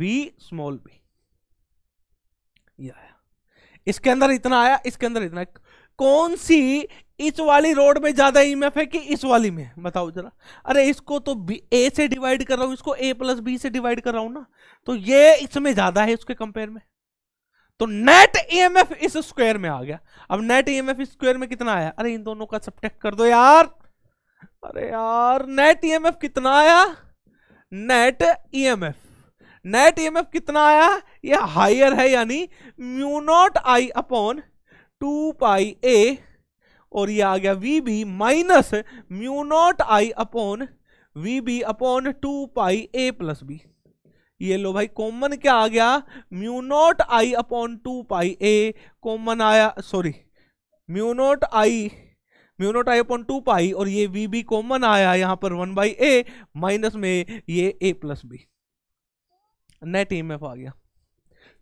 V small B ये आया इसके अंदर इतना आया इसके अंदर इतना कौन सी इस वाली रोड में ज्यादा ईएमएफ है कि इस वाली में बताओ जरा अरे इसको तो ए से डिवाइड कर रहा हूं इसको ए प्लस बी से डिवाइड कर रहा हूं ना तो ये इसमें ज्यादा है इसके कंपेयर में तो नेट ईएमएफ e इस स्क्वायर में आ गया अब नेट ईएमएफ e इस स्क्वायर में कितना आया अरे इन दोनों का सब्टेक्ट कर दो यार अरे यार नेट ई e कितना आया नेट ई नेट ई कितना आया ये हायर है यानी mu naught I upon two pi A और ये आ गया V B minus mu naught I upon V B upon two pi A plus B ये लो भाई कॉमन क्या आ गया mu naught I upon two pi A common आया sorry mu naught I mu naught I upon two pi और ये we B common आया यहां पर वन बाई ए माइनस में ये A plus B net E M F आ गया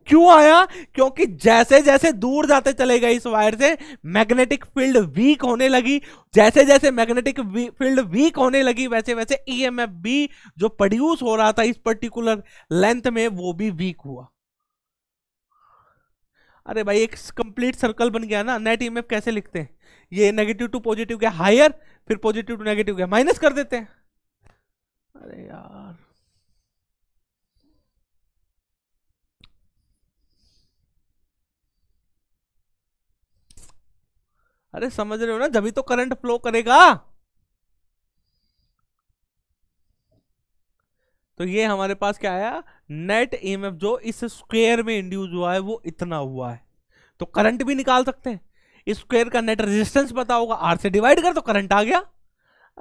क्यों आया क्योंकि जैसे जैसे दूर जाते चले गए इस वायर से मैग्नेटिक फील्ड वीक होने लगी जैसे जैसे मैग्नेटिक फील्ड वीक होने लगी वैसे वैसे ईएमएफ भी जो प्रोड्यूस हो रहा था इस पर्टिकुलर लेंथ में वो भी वीक हुआ अरे भाई एक कंप्लीट सर्कल बन गया ना नेट ईएमएफ e कैसे लिखते हैं ये नेगेटिव टू पॉजिटिव गया हायर फिर पॉजिटिव टू नेगेटिव गया माइनस कर देते हैं अरे यार अरे समझ रहे हो ना जब तो करंट फ्लो करेगा तो ये हमारे पास क्या आया नेट ईएमएफ e जो इस स्क्वायर में इंड्यूस हुआ है वो इतना हुआ है तो करंट भी निकाल सकते हैं इस स्क्वायर का नेट रेजिस्टेंस पता होगा आर से डिवाइड कर तो करंट आ गया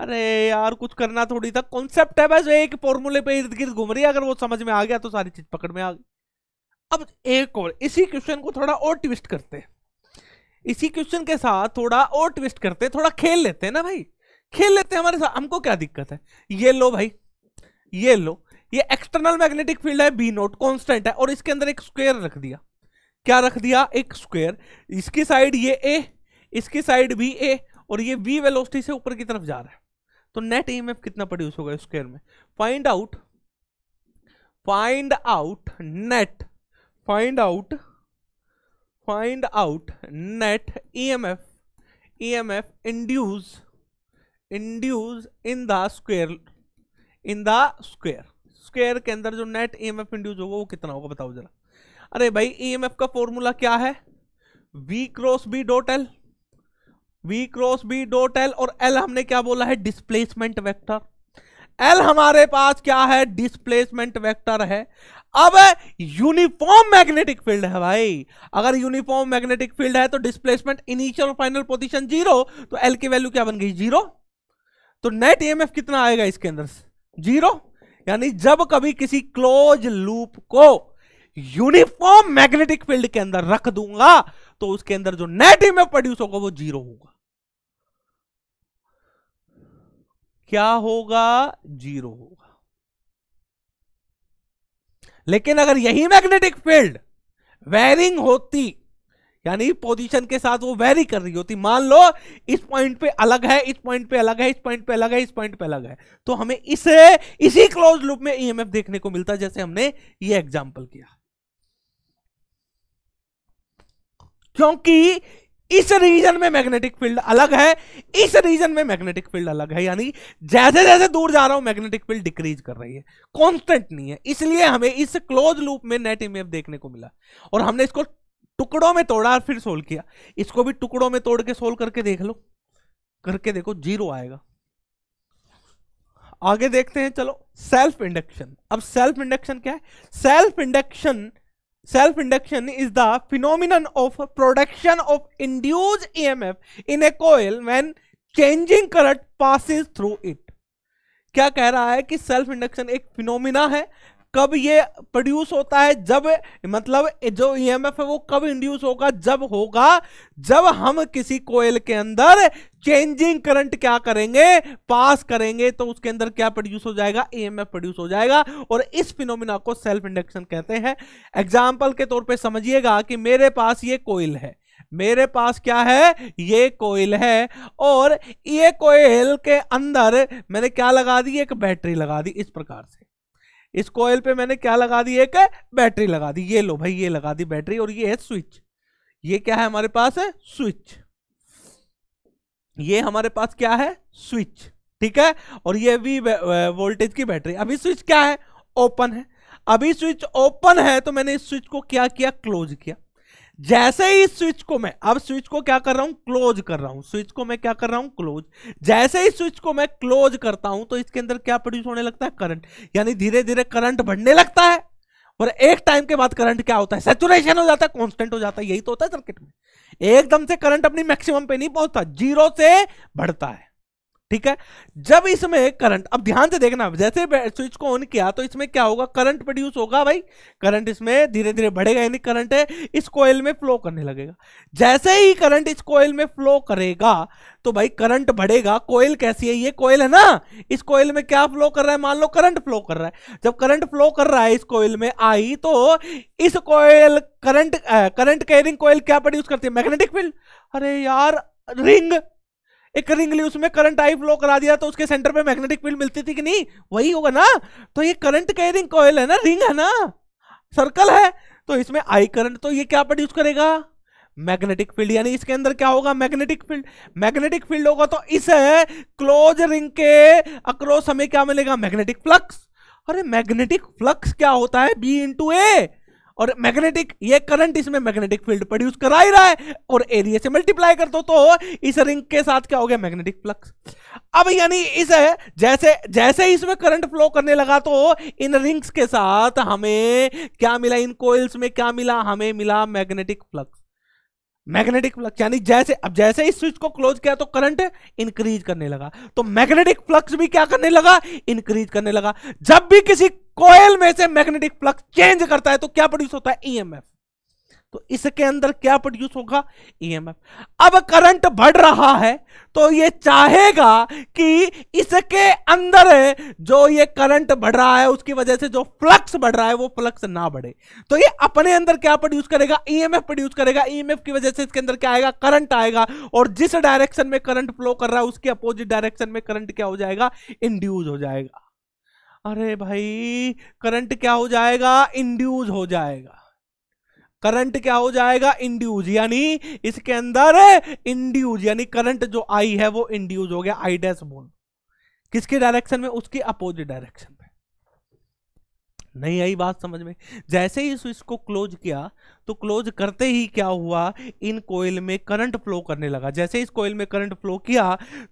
अरे यार कुछ करना थोड़ी था कॉन्सेप्ट है बस एक फॉर्मूले पे इर्द गिर्द घूम रही है अगर वो समझ में आ गया तो सारी चीज पकड़ में आ गई अब एक और इसी क्वेश्चन को थोड़ा और ट्विस्ट करते हैं इसी क्वेश्चन के साथ थोड़ा और ट्विस्ट करते थोड़ा खेल लेते हैं ना भाई खेल लेते हैं हमारे साथ हमको क्या दिक्कत है ये लो भाई ये लो ये एक्सटर्नल मैग्नेटिक फील्ड है बी नोट कॉन्स्टेंट है और इसके अंदर एक स्क्वेयर रख दिया क्या रख दिया एक स्क्वेयर इसकी साइड ये ए इसकी साइड भी ए और ये वी वेलोसिटी से ऊपर की तरफ जा रहा है तो नेट ई e कितना प्रोड्यूस होगा स्क्वेयर में find out find out net find out find out net emf emf induce induce in the square in the square square के अंदर जो net E M F induce होगा वो कितना होगा बताओ जरा अरे भाई ई एम एफ का फॉर्मूला क्या है V cross B dot L V cross B dot L और एल हमने क्या बोला है डिस्प्लेसमेंट वेक्टर एल हमारे पास क्या है डिस्प्लेसमेंट वेक्टर है अब यूनिफॉर्म मैग्नेटिक फील्ड है भाई अगर यूनिफॉर्म मैग्नेटिक फील्ड है तो डिस्प्लेसमेंट इनिशियल और फाइनल पोजिशन जीरो तो एल की वैल्यू क्या बन गई जीरो तो नेट ईएमएफ कितना आएगा इसके अंदर जीरो यानी जब कभी किसी क्लोज लूप को यूनिफॉर्म मैग्नेटिक फील्ड के अंदर रख दूंगा तो उसके अंदर जो नेट ईएमएफ प्रोड्यूस होगा वो जीरो होगा क्या होगा जीरो होगा लेकिन अगर यही मैग्नेटिक फील्ड वेरिंग होती यानी पोजीशन के साथ वो वेरी कर रही होती मान लो इस पॉइंट पे अलग है इस पॉइंट पे अलग है इस पॉइंट पे अलग है इस पॉइंट पे अलग है तो हमें इसे इसी क्लोज लूप में ईएमएफ e देखने को मिलता जैसे हमने ये एग्जांपल किया क्योंकि इस रीजन में मैग्नेटिक फील्ड अलग है इस रीजन में मैग्नेटिक फील्ड अलग है यानी जैसे जैसे दूर जा रहा हूं मैग्नेटिक फील्ड डिक्रीज कर रही है कॉन्स्टेंट नहीं है इसलिए हमें इस क्लोज लूप में नेट इमेज देखने को मिला और हमने इसको टुकड़ों में तोड़ा और फिर सोल्व किया इसको भी टुकड़ों में तोड़ के सोल्व करके देख लो करके देखो जीरो आएगा आगे देखते हैं चलो सेल्फ इंडक्शन अब सेल्फ इंडक्शन क्या है self induction self induction is the phenomenon of production of induced emf in a coil when changing current passes through it क्या कह रहा है कि सेल्फ इंडक्शन एक फिनोमिना है कब ये प्रोड्यूस होता है जब मतलब जो ईएमएफ है वो कब इंड्यूस होगा जब होगा जब हम किसी कोयल के अंदर चेंजिंग करंट क्या करेंगे पास करेंगे तो उसके अंदर क्या प्रोड्यूस हो जाएगा ईएमएफ प्रोड्यूस हो जाएगा और इस फिनोमिना को सेल्फ इंडक्शन कहते हैं एग्जाम्पल के तौर पर समझिएगा कि मेरे पास ये कोयल है मेरे पास क्या है ये कोयल है और ये कोयल के अंदर मैंने क्या लगा दी एक बैटरी लगा दी इस प्रकार से इस कोयल पे मैंने क्या लगा दी एक बैटरी लगा दी ये लो भाई ये लगा दी बैटरी और ये है स्विच ये क्या है हमारे पास है स्विच ये हमारे पास क्या है स्विच ठीक है और ये भी वोल्टेज की बैटरी अभी स्विच क्या है ओपन है अभी स्विच ओपन है तो मैंने इस स्विच को क्या किया क्लोज किया जैसे ही स्विच को मैं अब स्विच को क्या कर रहा हूं क्लोज कर रहा हूं स्विच को मैं क्या कर रहा हूं क्लोज जैसे ही स्विच को मैं क्लोज करता हूं तो इसके अंदर क्या प्रोड्यूस होने लगता है करंट यानी धीरे धीरे करंट बढ़ने लगता है और एक टाइम के बाद करंट क्या होता है सेचुरेशन हो जाता है कॉन्स्टेंट हो जाता है यही तो होता है सर्किट में एकदम से करंट अपनी मैक्सिमम पे नहीं पहुंचता जीरो से बढ़ता है ठीक है जब इसमें करंट अब ध्यान से देखना जैसे स्विच को ऑन किया तो इसमें क्या होगा करंट प्रोड्यूस होगा भाई करंट इसमें धीरे धीरे बढ़ेगा यानी करंट है इस कोयल में फ्लो करने लगेगा जैसे ही करंट इस कोयल में फ्लो करेगा तो भाई करंट बढ़ेगा कोयल कैसी है ये कोयल है ना इस कोयल में क्या फ्लो कर रहा है मान लो करंट फ्लो कर रहा है जब करंट फ्लो कर रहा है इस कोयल में आई तो इस coil current current carrying coil क्या प्रोड्यूस करती है मैग्नेटिक फील्ड अरे यार रिंग एक रिंग ली उसमें करंट आई फ्लो करा दिया तो उसके सेंटर पे मैग्नेटिक फील्ड मिलती थी कि नहीं वही होगा ना तो ये करंट कैरिंग कॉयल है ना रिंग है ना सर्कल है तो इसमें आई करंट तो ये क्या प्रोड्यूस करेगा मैग्नेटिक फील्ड यानी इसके अंदर क्या होगा मैग्नेटिक फील्ड मैग्नेटिक फील्ड होगा तो इस क्लोज रिंग के अक्रोस हमें क्या मिलेगा मैग्नेटिक फ्लक्स अरे मैग्नेटिक फ्लक्स क्या होता है बी इंटू ए और मैग्नेटिक ये करंट इसमें मैग्नेटिक फील्ड प्रोड्यूस करा ही रहा है और एरिया से मल्टीप्लाई कर दो तो इस रिंग के साथ क्या हो गया मैग्नेटिक फ्लक्स अब यानी इस जैसे जैसे इसमें करंट फ्लो करने लगा तो इन रिंग्स के साथ हमें क्या मिला इन कोयल्स में क्या मिला हमें मिला मैग्नेटिक फ्लक्स मैग्नेटिक फ्लक्स यानी जैसे अब जैसे ही स्विच को क्लोज किया तो करंट इंक्रीज करने लगा तो मैग्नेटिक फ्लक्स भी क्या करने लगा इंक्रीज करने लगा जब भी किसी कोयल में से मैग्नेटिक फ्लक्स चेंज करता है तो क्या प्रोड्यूस होता है ईएमएफ e तो इसके अंदर क्या प्रोड्यूस होगा ईएमएफ e अब करंट बढ़ रहा है तो ये चाहेगा कि इसके अंदर जो ये करंट बढ़ रहा है उसकी वजह से जो फ्लक्स बढ़ रहा है वो फ्लक्स ना बढ़े तो ये अपने अंदर क्या प्रोड्यूस करेगा ईएमएफ e प्रोड्यूस करेगा ईएमएफ e की वजह से इसके अंदर क्या आएगा करंट आएगा और जिस डायरेक्शन में करंट फ्लो कर रहा है उसके अपोजिट डायरेक्शन में करंट क्या हो जाएगा इंड्यूज हो जाएगा अरे भाई करंट क्या हो जाएगा इंड्यूज हो जाएगा करंट क्या हो जाएगा इंड्यूज यानी इसके अंदर इंड्यूज यानी करंट जो आई है वो इंड्यूज हो गया आई डैश बोन किसके डायरेक्शन में उसके अपोजिट डायरेक्शन नहीं आई बात समझ में जैसे ही स्विच को क्लोज किया तो क्लोज करते ही क्या हुआ इन कोयल में करंट फ्लो करने लगा जैसे इस कोयल में करंट फ्लो किया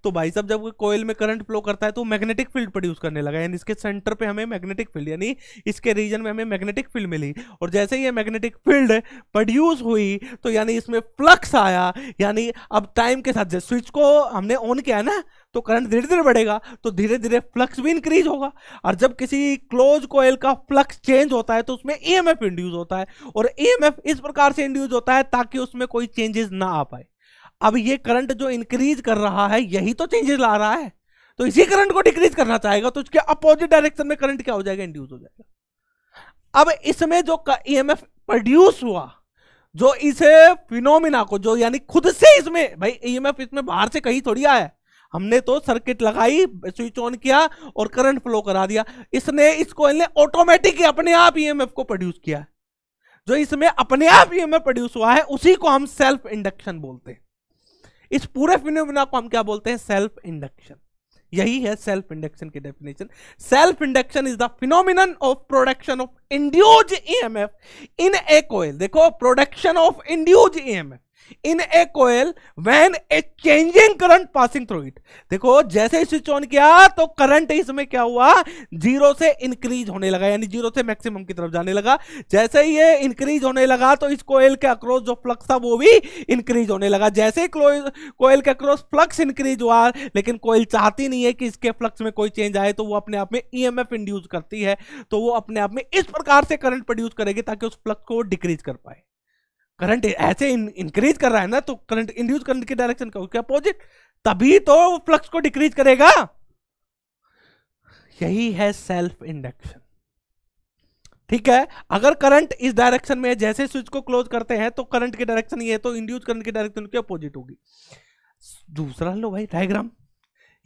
तो भाई साहब जब कोयल में करंट फ्लो करता है तो मैग्नेटिक फील्ड प्रोड्यूस करने लगा यानी इसके सेंटर पे हमें मैग्नेटिक फील्ड यानी इसके रीजन में हमें मैग्नेटिक फील्ड मिली और जैसे ही ये मैग्नेटिक फील्ड प्रोड्यूस हुई तो यानी इसमें फ्लक्स आया यानी अब टाइम के साथ स्विच को हमने ऑन किया ना तो करंट धीरे धीरे बढ़ेगा तो धीरे धीरे फ्लक्स भी इंक्रीज होगा और जब किसी क्लोज कोयल का फ्लक्स चेंज होता है तो उसमें ई e इंड्यूस होता है और ई e इस प्रकार से इंड्यूस होता है ताकि उसमें कोई चेंजेस ना आ पाए अब ये करंट जो इंक्रीज कर रहा है यही तो चेंजेस ला रहा है तो इसी करंट को डिक्रीज करना चाहेगा तो उसके अपोजिट डायरेक्शन में करंट क्या हो जाएगा इंड्यूस हो जाएगा अब इसमें जो ई एम प्रोड्यूस हुआ जो इसे फिनोमिना को जो यानी खुद से इसमें भाई ई e इसमें बाहर से कहीं थोड़ी आया है हमने तो सर्किट लगाई स्विच ऑन किया और करंट फ्लो करा दिया इसने इस कॉइल ने ऑटोमेटिक अपने आप ई को प्रोड्यूस किया जो इसमें अपने आप ई प्रोड्यूस हुआ है उसी को हम सेल्फ इंडक्शन बोलते हैं इस पूरे फिनोमिना को हम क्या बोलते हैं सेल्फ इंडक्शन यही है सेल्फ इंडक्शन की definition self induction is the phenomenon of production of induced EMF in a coil देखो production of induced EMF in a coil when a changing current passing through it देखो जैसे ही switch on किया तो current इसमें क्या हुआ zero से इंक्रीज होने लगा यानी जीरो से मैक्सिमम की तरफ जाने लगा जैसे ही ये इंक्रीज होने लगा तो इस कोयल के अक्रॉस जो फ्लक्स था वो भी इंक्रीज होने लगा जैसे ही कोयल के अक्रॉस फ्लक्स इंक्रीज हुआ लेकिन कोयल चाहती नहीं है कि इसके फ्लक्स में कोई चेंज आए तो वो अपने आप में ई e इंड्यूस करती है तो वो अपने आप में इस प्रकार से करंट प्रोड्यूस करेगी ताकि उस फ्लक्स को डिक्रीज कर पाए करंट ऐसे इंक्रीज कर रहा है ना तो करंट इंड्यूस करंट की डायरेक्शन का उसके अपोजिट तभी तो फ्लक्स को डिक्रीज करेगा यही है सेल्फ इंडक्शन ठीक है अगर करंट इस डायरेक्शन में जैसे स्विच को क्लोज करते हैं तो करंट की डायरेक्शन ये तो इंड्यूस करंट की डायरेक्शन के अपोजिट होगी दूसरा लो भाई डायग्राम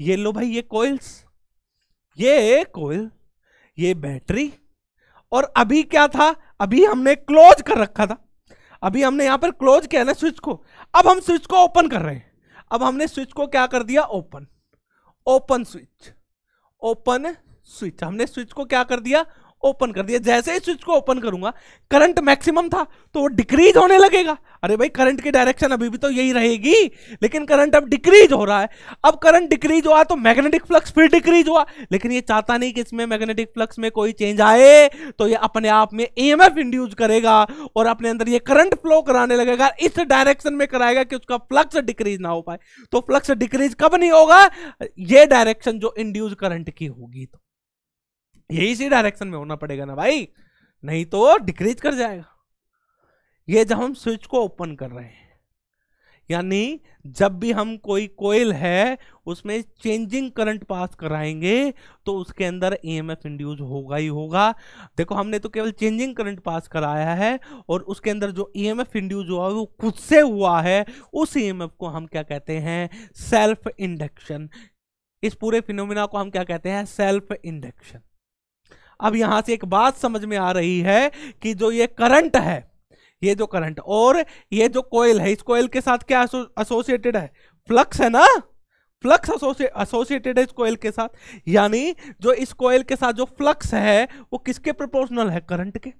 ये लो भाई ये कोयल्स ये कोयल ये बैटरी और अभी क्या था अभी हमने क्लोज कर रखा था अभी हमने यहां पर क्लोज किया ना स्विच को अब हम स्विच को ओपन कर रहे हैं अब हमने स्विच को क्या कर दिया open open switch open switch हमने स्विच को क्या कर दिया ओपन कर दिया जैसे ही स्विच को ओपन करूंगा करंट मैक्सिमम था तो वो डिक्रीज होने लगेगा अरे भाई करंट की डायरेक्शन अभी भी तो यही रहेगी लेकिन करंट अब डिक्रीज हो रहा है अब करंट डिक्रीज हुआ तो मैग्नेटिक फ्लक्स फिर डिक्रीज हुआ लेकिन ये चाहता नहीं कि इसमें मैग्नेटिक फ्लक्स में कोई चेंज आए तो ये अपने आप में ई एम इंड्यूस करेगा और अपने अंदर ये करंट फ्लो कराने लगेगा इस डायरेक्शन में कराएगा कि उसका फ्लक्स डिक्रीज ना हो पाए तो फ्लक्स डिक्रीज कब नहीं होगा ये डायरेक्शन जो इंड्यूज करंट की होगी तो यही सी डायरेक्शन में होना पड़ेगा ना भाई नहीं तो डिक्रीज कर जाएगा ये जब हम स्विच को ओपन कर रहे हैं यानी जब भी हम कोई कोयल है उसमें चेंजिंग करंट पास कराएंगे तो उसके अंदर ईएमएफ इंड्यूज होगा ही होगा देखो हमने तो केवल चेंजिंग करंट पास कराया है और उसके अंदर जो ईएमएफ इंड्यूज हुआ है वो खुद से हुआ है उस ईएमएफ को हम क्या कहते हैं सेल्फ इंडक्शन इस पूरे फिनोमिना को हम क्या कहते हैं सेल्फ इंडक्शन अब यहां से एक बात समझ में आ रही है कि जो ये करंट है ये जो करंट और ये जो कोयल है इस कोयल के साथ क्या एसोसिएटेड है फ्लक्स है ना फ्लक्स एसोसिएटेड है इस कोयल के साथ यानी जो इस कोयल के साथ जो फ्लक्स है वो किसके प्रोपोर्शनल है करंट के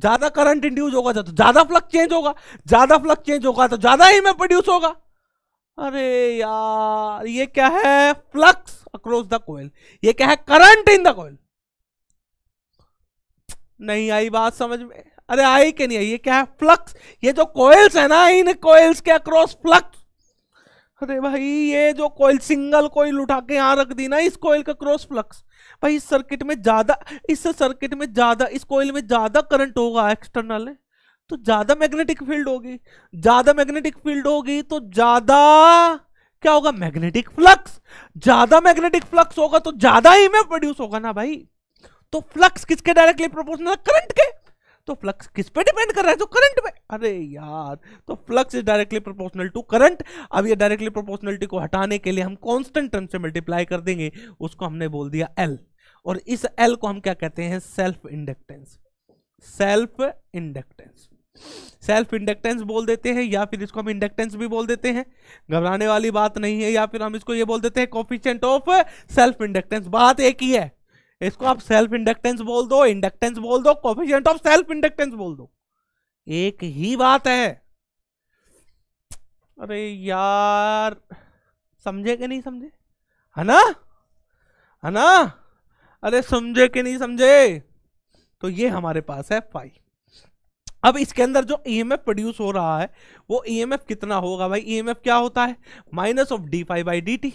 ज्यादा करंट इंड्यूस होगा तो ज्यादा फ्लक्स चेंज होगा ज्यादा फ्लक्स चेंज होगा तो ज्यादा ही में प्रोड्यूस होगा अरे यार ये क्या है फ्लक्स अक्रॉस द कोयल ये क्या है करंट इन द कोयल नहीं आई बात समझ में अरे आई कि नहीं आई ये क्या है फ्लक्स ये जो कोयल्स है ना इन कोयल्स के अक्रॉस फ्लक्स अरे भाई ये जो कोयल सिंगल कोयल उठा के यहाँ रख दी ना इस कोयल का क्रॉस फ्लक्स भाई इस सर्किट में ज्यादा इस सर्किट में ज्यादा इस कोयल में ज्यादा करंट होगा एक्सटर्नल तो ज्यादा मैग्नेटिक फील्ड होगी ज्यादा मैग्नेटिक फील्ड होगी तो ज्यादा क्या होगा मैग्नेटिक फ्लक्स ज्यादा मैग्नेटिक फ्लक्स होगा तो ज्यादा ही प्रोड्यूस होगा ना भाई तो फ्लक्स किसके डायरेक्टली प्रोपोर्शनल है करंट के तो फ्लक्स किस पे डिपेंड कर रहा है जो तो करंट पे अरे यार तो flux is directly proportional to current अब ये डायरेक्टली प्रोपोर्शनलिटी को हटाने के लिए हम कांस्टेंट टर्म से मल्टीप्लाई कर देंगे उसको हमने बोल दिया एल और इस एल को हम क्या कहते हैं self inductance self inductance self inductance बोल देते हैं या फिर इसको हम इंडक्टेंस भी बोल देते हैं घबराने वाली बात नहीं है या फिर हम इसको ये बोल देते हैं कॉफिशेंट ऑफ सेल्फ इंडक्टेंस बात एक ही है इसको आप सेल्फ इंडक्टेंस बोल दो इंडक्टेंस बोल दो कोफिशियंट ऑफ सेल्फ इंडक्टेंस बोल दो एक ही बात है अरे यार समझे कि नहीं समझे है ना है ना अरे समझे कि नहीं समझे तो ये हमारे पास है फाइव अब इसके अंदर जो ई एम एफ प्रोड्यूस हो रहा है वो ई एम एफ कितना होगा भाई ई एम एफ क्या होता है minus of D five by D T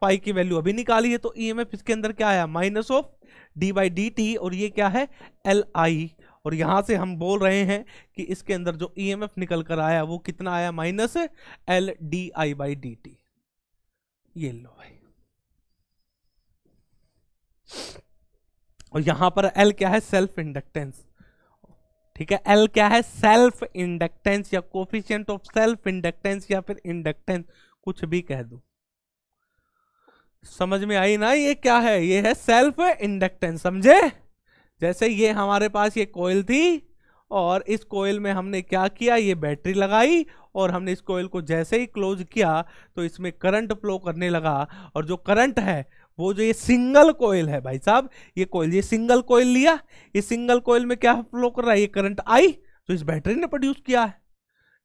phi की वैल्यू अभी निकाली है तो ई एम एफ इसके अंदर क्या आया minus of D by D T और ये क्या है एल आई और यहाँ से हम बोल रहे हैं कि इसके अंदर जो ई एम एफ निकल कर आया वो कितना आया minus L D I by D T ये लो भाई और यहाँ पर एल क्या है सेल्फ इंडक्टेंस ठीक है एल क्या है सेल्फ इंडक्टेंस या कोफिशियंट ऑफ सेल्फ इंडक्टेंस या फिर इंडक्टेंस कुछ भी कह दो समझ में आई ना ये क्या है ये है सेल्फ इंडक्टेंस समझे जैसे ये हमारे पास ये कोयल थी और इस कोयल में हमने क्या किया ये बैटरी लगाई और हमने इस कोयल को जैसे ही क्लोज किया तो इसमें करंट फ्लो करने लगा और जो करंट है वो जो ये सिंगल कोयल है भाई साहब ये कोयल ये सिंगल कोयल लिया ये सिंगल कोयल में क्या फ्लो कर रहा है ये करंट आई तो इस बैटरी ने प्रोड्यूस किया है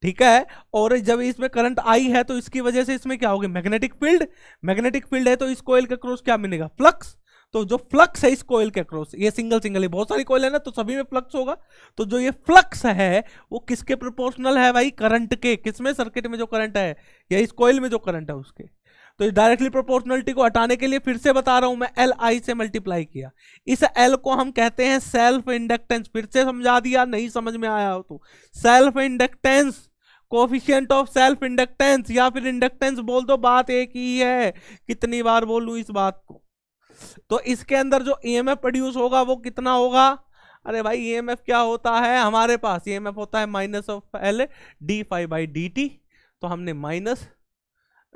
ठीक है और जब इसमें करंट आई है तो इसकी वजह से इसमें क्या होगी मैग्नेटिक फील्ड मैग्नेटिक फील्ड है तो इस कोयल के क्रॉस क्या मिलेगा फ्लक्स तो जो फ्लक्स है इस कोयल के क्रॉस ये सिंगल सिंगल है बहुत सारी कोयल है ना तो सभी में फ्लक्स होगा तो जो ये फ्लक्स है वो किसके प्रोपोर्शनल है भाई करंट के किसमें सर्किट में जो करंट है या इस कोयल में जो करंट है उसके तो डायरेक्टली प्रोपोर्शनलिटी को हटाने के लिए फिर से बता रहा हूं मैं एल आई से मल्टीप्लाई किया इस एल को हम कहते हैं सेल्फ इंडक्टेंस फिर से समझा दिया नहीं समझ में आया हो तो self inductance coefficient of self inductance या फिर इंडक्टेंस बोल दो बात एक ही है कितनी बार बोलूं इस बात को तो इसके अंदर जो ईएमएफ e प्रोड्यूस होगा वो कितना होगा अरे भाई ईएमएफ e क्या होता है हमारे पास ईएमएफ e होता है minus of L D five by D T तो हमने माइनस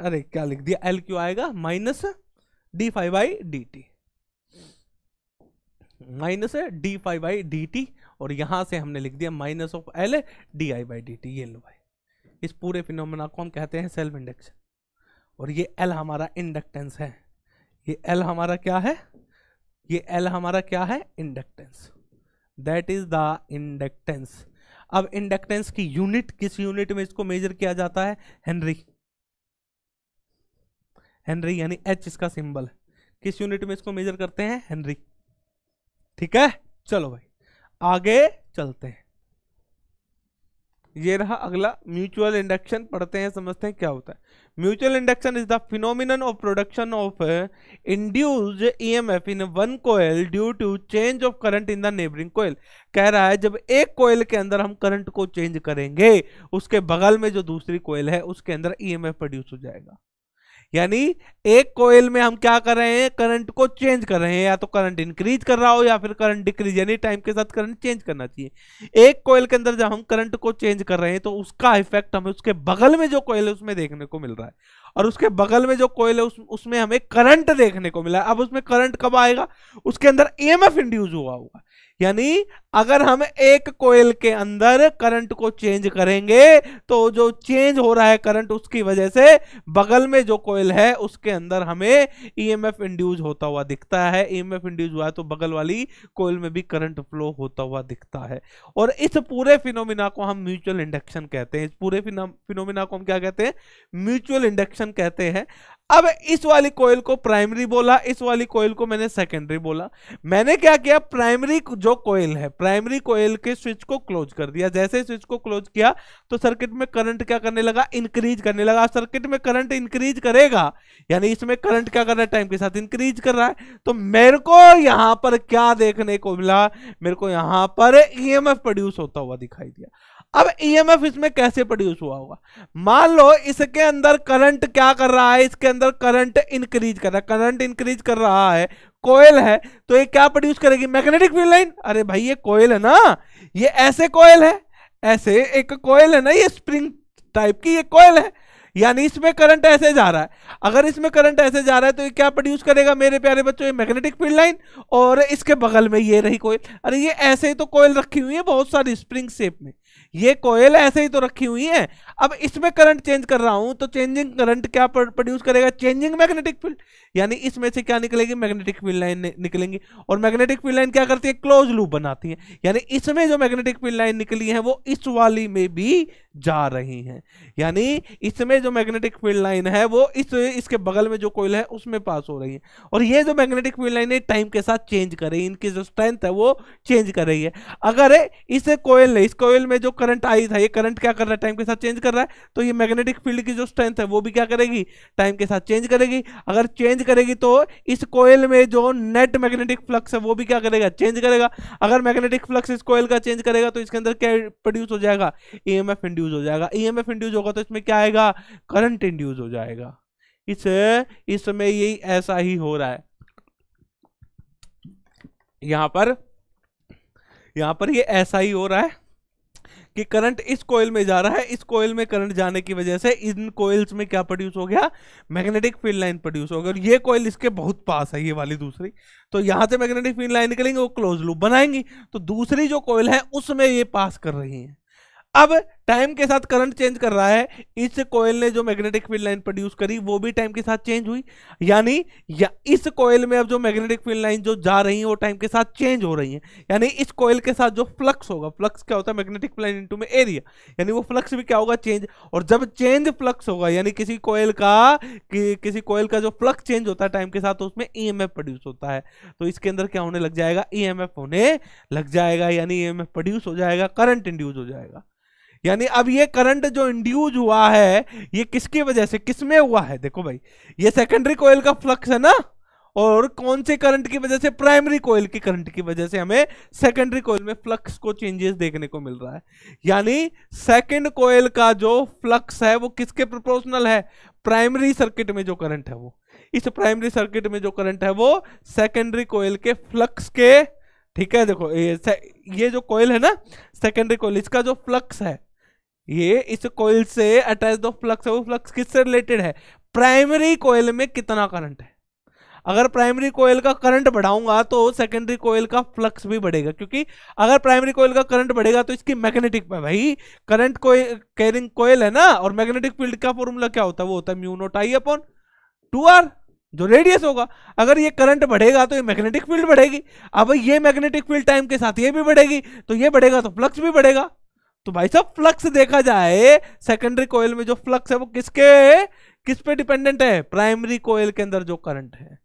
अरे क्या लिख दिया एल क्यू आएगा minus D five by D T minus D five by D T और यहां से हमने लिख दिया minus of L D I by D T ये लो भाई इस पूरे फिनोमेना को हम कहते हैं सेल्फ इंडक्शन और ये एल हमारा इंडक्टेंस है ये एल हमारा क्या है ये एल हमारा क्या है inductance that is the inductance अब इंडक्टेंस की यूनिट किस यूनिट में इसको मेजर किया जाता है हेनरी हेनरी यानी एच इसका सिंबल है किस यूनिट में इसको मेजर करते हैं हेनरी ठीक है चलो भाई आगे चलते हैं ये रहा अगला म्यूचुअल इंडक्शन पढ़ते हैं समझते हैं क्या होता है mutual induction is the phenomenon of production of M EMF in one coil due to change of current in the neighbouring coil कह रहा है जब एक कोयल के अंदर हम करंट को चेंज करेंगे उसके बगल में जो दूसरी कोयल है उसके अंदर ईएमएफ e प्रोड्यूस हो जाएगा यानी एक कोयल में हम क्या कर रहे हैं करंट को चेंज कर रहे हैं या तो करंट इंक्रीज कर रहा हो या फिर करंट डिक्रीज यानी टाइम के साथ करंट चेंज करना चाहिए एक कोयल के अंदर जब हम करंट को चेंज कर रहे हैं तो उसका इफेक्ट हमें उसके बगल में जो कोयल है उसमें देखने को मिल रहा है और उसके बगल में जो कोयल है उस, उसमें हमें करंट देखने को मिला अब उसमें करंट कब आएगा उसके अंदर ई एम इंड्यूस हुआ होगा यानी अगर हम एक कोयल के अंदर करंट को चेंज करेंगे तो जो चेंज हो रहा है करंट उसकी वजह से बगल में जो कोयल है उसके अंदर हमें ईएमएफ e इंड्यूज होता हुआ दिखता है ईएमएफ e इंड्यूज हुआ है तो बगल वाली कोयल में भी करंट फ्लो होता हुआ दिखता है और इस पूरे फिनोमिना को हम म्यूचुअल इंडक्शन कहते हैं इस पूरे फिनोमिना को हम क्या कहते हैं म्यूचुअल इंडक्शन कहते हैं अब इस वाली कोयल को प्राइमरी बोला इस वाली कोयल को मैंने सेकेंडरी बोला मैंने क्या किया प्राइमरी जो कोयल है प्राइमरी कोयल के स्विच को क्लोज कर दिया जैसे ही स्विच को क्लोज किया तो सर्किट में करंट क्या करने लगा इंक्रीज करने लगा सर्किट में करंट इंक्रीज करेगा यानी इसमें करंट क्या कर रहा है टाइम के साथ इंक्रीज कर रहा है तो मेरे को यहां पर क्या देखने को मिला मेरे को यहां पर ई e प्रोड्यूस होता हुआ दिखाई दिया अब ईएमएफ e इसमें कैसे प्रोड्यूस हुआ होगा मान लो इसके अंदर करंट क्या कर रहा है इसके अंदर करंट इंक्रीज कर रहा है करंट इंक्रीज कर रहा है कोयल है तो ये क्या प्रोड्यूस करेगी मैग्नेटिक फील्ड लाइन अरे भाई ये कोयल है ना ये ऐसे कोयल है ऐसे एक कोयल है ना ये स्प्रिंग टाइप की ये कोयल है यानी इसमें करंट ऐसे जा रहा है अगर इसमें करंट ऐसे जा रहा है तो ये क्या प्रोड्यूस करेगा मेरे प्यारे बच्चों ये मैग्नेटिक फील्ड लाइन और इसके बगल में ये रही कोयल अरे ये ऐसे ही तो कोयल रखी हुई है बहुत सारी स्प्रिंग शेप में ये कोयल ऐसे ही तो रखी हुई है अब इसमें करंट चेंज कर रहा हूं तो चेंजिंग करंट क्या प्रोड्यूस करेगा चेंजिंग मैग्नेटिक फील्ड यानी इसमें से क्या निकलेगी मैग्नेटिक फील्ड लाइन निकलेंगी और मैग्नेटिक फील्ड लाइन क्या करती है क्लोज लूप बनाती है यानी इसमें जो मैग्नेटिक फील्ड लाइन निकली है वो इस वाली में भी जा रही है यानी इसमें जो मैग्नेटिक फील्ड लाइन है वो इस इसके बगल में जो कोयल है उसमें पास हो रही है और ये जो मैग्नेटिक फील्ड लाइन है टाइम के साथ चेंज कर रही है इनकी जो स्ट्रेंथ है वो चेंज कर रही है अगर इस कोयल इस कोयल में जो करंट आई था ये करंट क्या कर रहा है टाइम के साथ चेंज कर रहा है तो ये मैग्नेटिक फील्ड की जो स्ट्रेंथ है वो भी क्या करेगी टाइम के साथ चेंज करेगी अगर चेंज करेगी तो इस कोयल में जो नेट मैग्नेटिक फ्लक्स है वो भी क्या करेगा चेंज करेगा अगर मैग्नेटिक फ्लक्स इस कोयल का चेंज करेगा तो इसके अंदर क्या प्रोड्यूस हो जाएगा ई एम एफ इंड्यूज हो जाएगा ई एम एफ इंड्यूज होगा तो इसमें क्या आएगा करंट इंड्यूज हो जाएगा इस इसमें यही ऐसा ही हो रहा है यहां पर यहां पर ये ऐसा ही हो रहा है कि करंट इस कोयल में जा रहा है इस कोयल में करंट जाने की वजह से इन कोयल्स में क्या प्रोड्यूस हो गया मैग्नेटिक फील्ड लाइन प्रोड्यूस हो गया और ये कोयल इसके बहुत पास है ये वाली दूसरी तो यहाँ से मैग्नेटिक फील्ड लाइन निकलेंगे वो क्लोज लूप बनाएंगी तो दूसरी जो कोयल है उसमें ये पास कर रही है अब टाइम के साथ करंट चेंज कर रहा है इस कोयल ने जो मैग्नेटिक फील्ड लाइन प्रोड्यूस करी वो भी टाइम के साथ चेंज हुई यानी या इस कोयल में अब जो मैग्नेटिक फील्ड लाइन जो जा रही है वो टाइम के साथ चेंज हो रही है यानी इस कोयल के साथ जो फ्लक्स होगा फ्लक्स क्या होता है मैग्नेटिक फील्ड लाइन इंटू में एरिया यानी वो फ्लक्स भी क्या होगा चेंज और जब चेंज फ्लक्स होगा यानी किसी कोयल का कि, किसी कोयल का जो फ्लक्स चेंज होता है टाइम के साथ तो उसमें ई प्रोड्यूस होता है तो इसके अंदर क्या होने लग जाएगा ई होने लग जाएगा यानी ई प्रोड्यूस हो जाएगा करंट इंड्यूस हो जाएगा यानी अब ये करंट जो इंड्यूज हुआ है ये किसकी वजह से किसमें हुआ है देखो भाई ये सेकेंडरी कोयल का फ्लक्स है ना और कौन से करंट की वजह से प्राइमरी कोयल के करंट की वजह से हमें सेकेंडरी कोयल में फ्लक्स को चेंजेस देखने को मिल रहा है यानी सेकेंड कोयल का जो फ्लक्स है वो किसके प्रोपोर्शनल है प्राइमरी सर्किट में जो करंट है वो इस प्राइमरी सर्किट में जो करंट है वो सेकेंडरी कोयल के फ्लक्स के ठीक है देखो ये ये जो कोयल है ना सेकेंडरी कोयल इसका जो फ्लक्स है ये इस कोयल से अटैच दो फ्लक्स है वो फ्लक्स किससे रिलेटेड है प्राइमरी कोयल में कितना करंट है अगर प्राइमरी कोयल का करंट बढ़ाऊंगा तो सेकेंडरी कोयल का फ्लक्स भी बढ़ेगा क्योंकि अगर प्राइमरी कोयल का करंट बढ़ेगा तो इसकी मैग्नेटिक भाई करंट कोयल कैरिंग कोयल है ना और मैग्नेटिक फील्ड का फॉर्मूला क्या होता है वो होता है mu naught I upon two R जो रेडियस होगा अगर ये करंट बढ़ेगा तो ये मैग्नेटिक फील्ड बढ़ेगी अब ये मैग्नेटिक फील्ड टाइम के साथ ये भी बढ़ेगी तो ये बढ़ेगा तो फ्लक्स भी बढ़ेगा तो भाई साहब फ्लक्स देखा जाए सेकेंडरी कोयल में जो फ्लक्स है वो किसके किस पे डिपेंडेंट है प्राइमरी कोयल के अंदर जो करंट है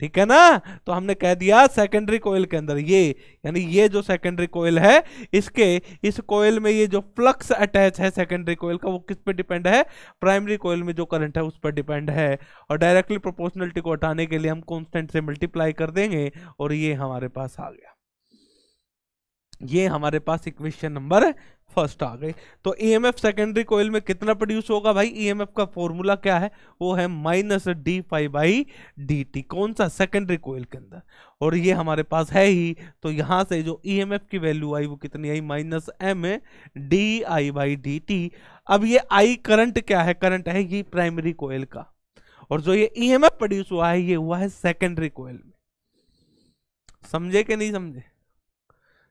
ठीक है ना तो हमने कह दिया सेकेंडरी कोयल के अंदर ये यानी ये जो सेकेंडरी कोयल है इसके इस कोयल में ये जो फ्लक्स अटैच है सेकेंडरी कोयल का वो किस पे डिपेंड है प्राइमरी कोयल में जो करंट है उस पर डिपेंड है और डायरेक्टली प्रोपोर्शनलिटी को हटाने के लिए हम कॉन्स्टेंट से मल्टीप्लाई कर देंगे और ये हमारे पास आ गया ये हमारे पास इक्वेशन नंबर फर्स्ट आ गई तो E M F secondary coil में कितना प्रोड्यूस होगा भाई ई एम एफ का फॉर्मूला क्या है वो है minus D five by D T कौन सा सेकेंडरी कोयल के अंदर और ये हमारे पास है ही तो यहाँ से जो ई एम एफ की वैल्यू आई वो कितनी आई minus M D I by D T अब ये आई करंट क्या है करंट है ये प्राइमरी कोयल का और जो ये ई एम एफ प्रोड्यूस हुआ है ये हुआ है सेकेंडरी कोयल में समझे कि नहीं समझे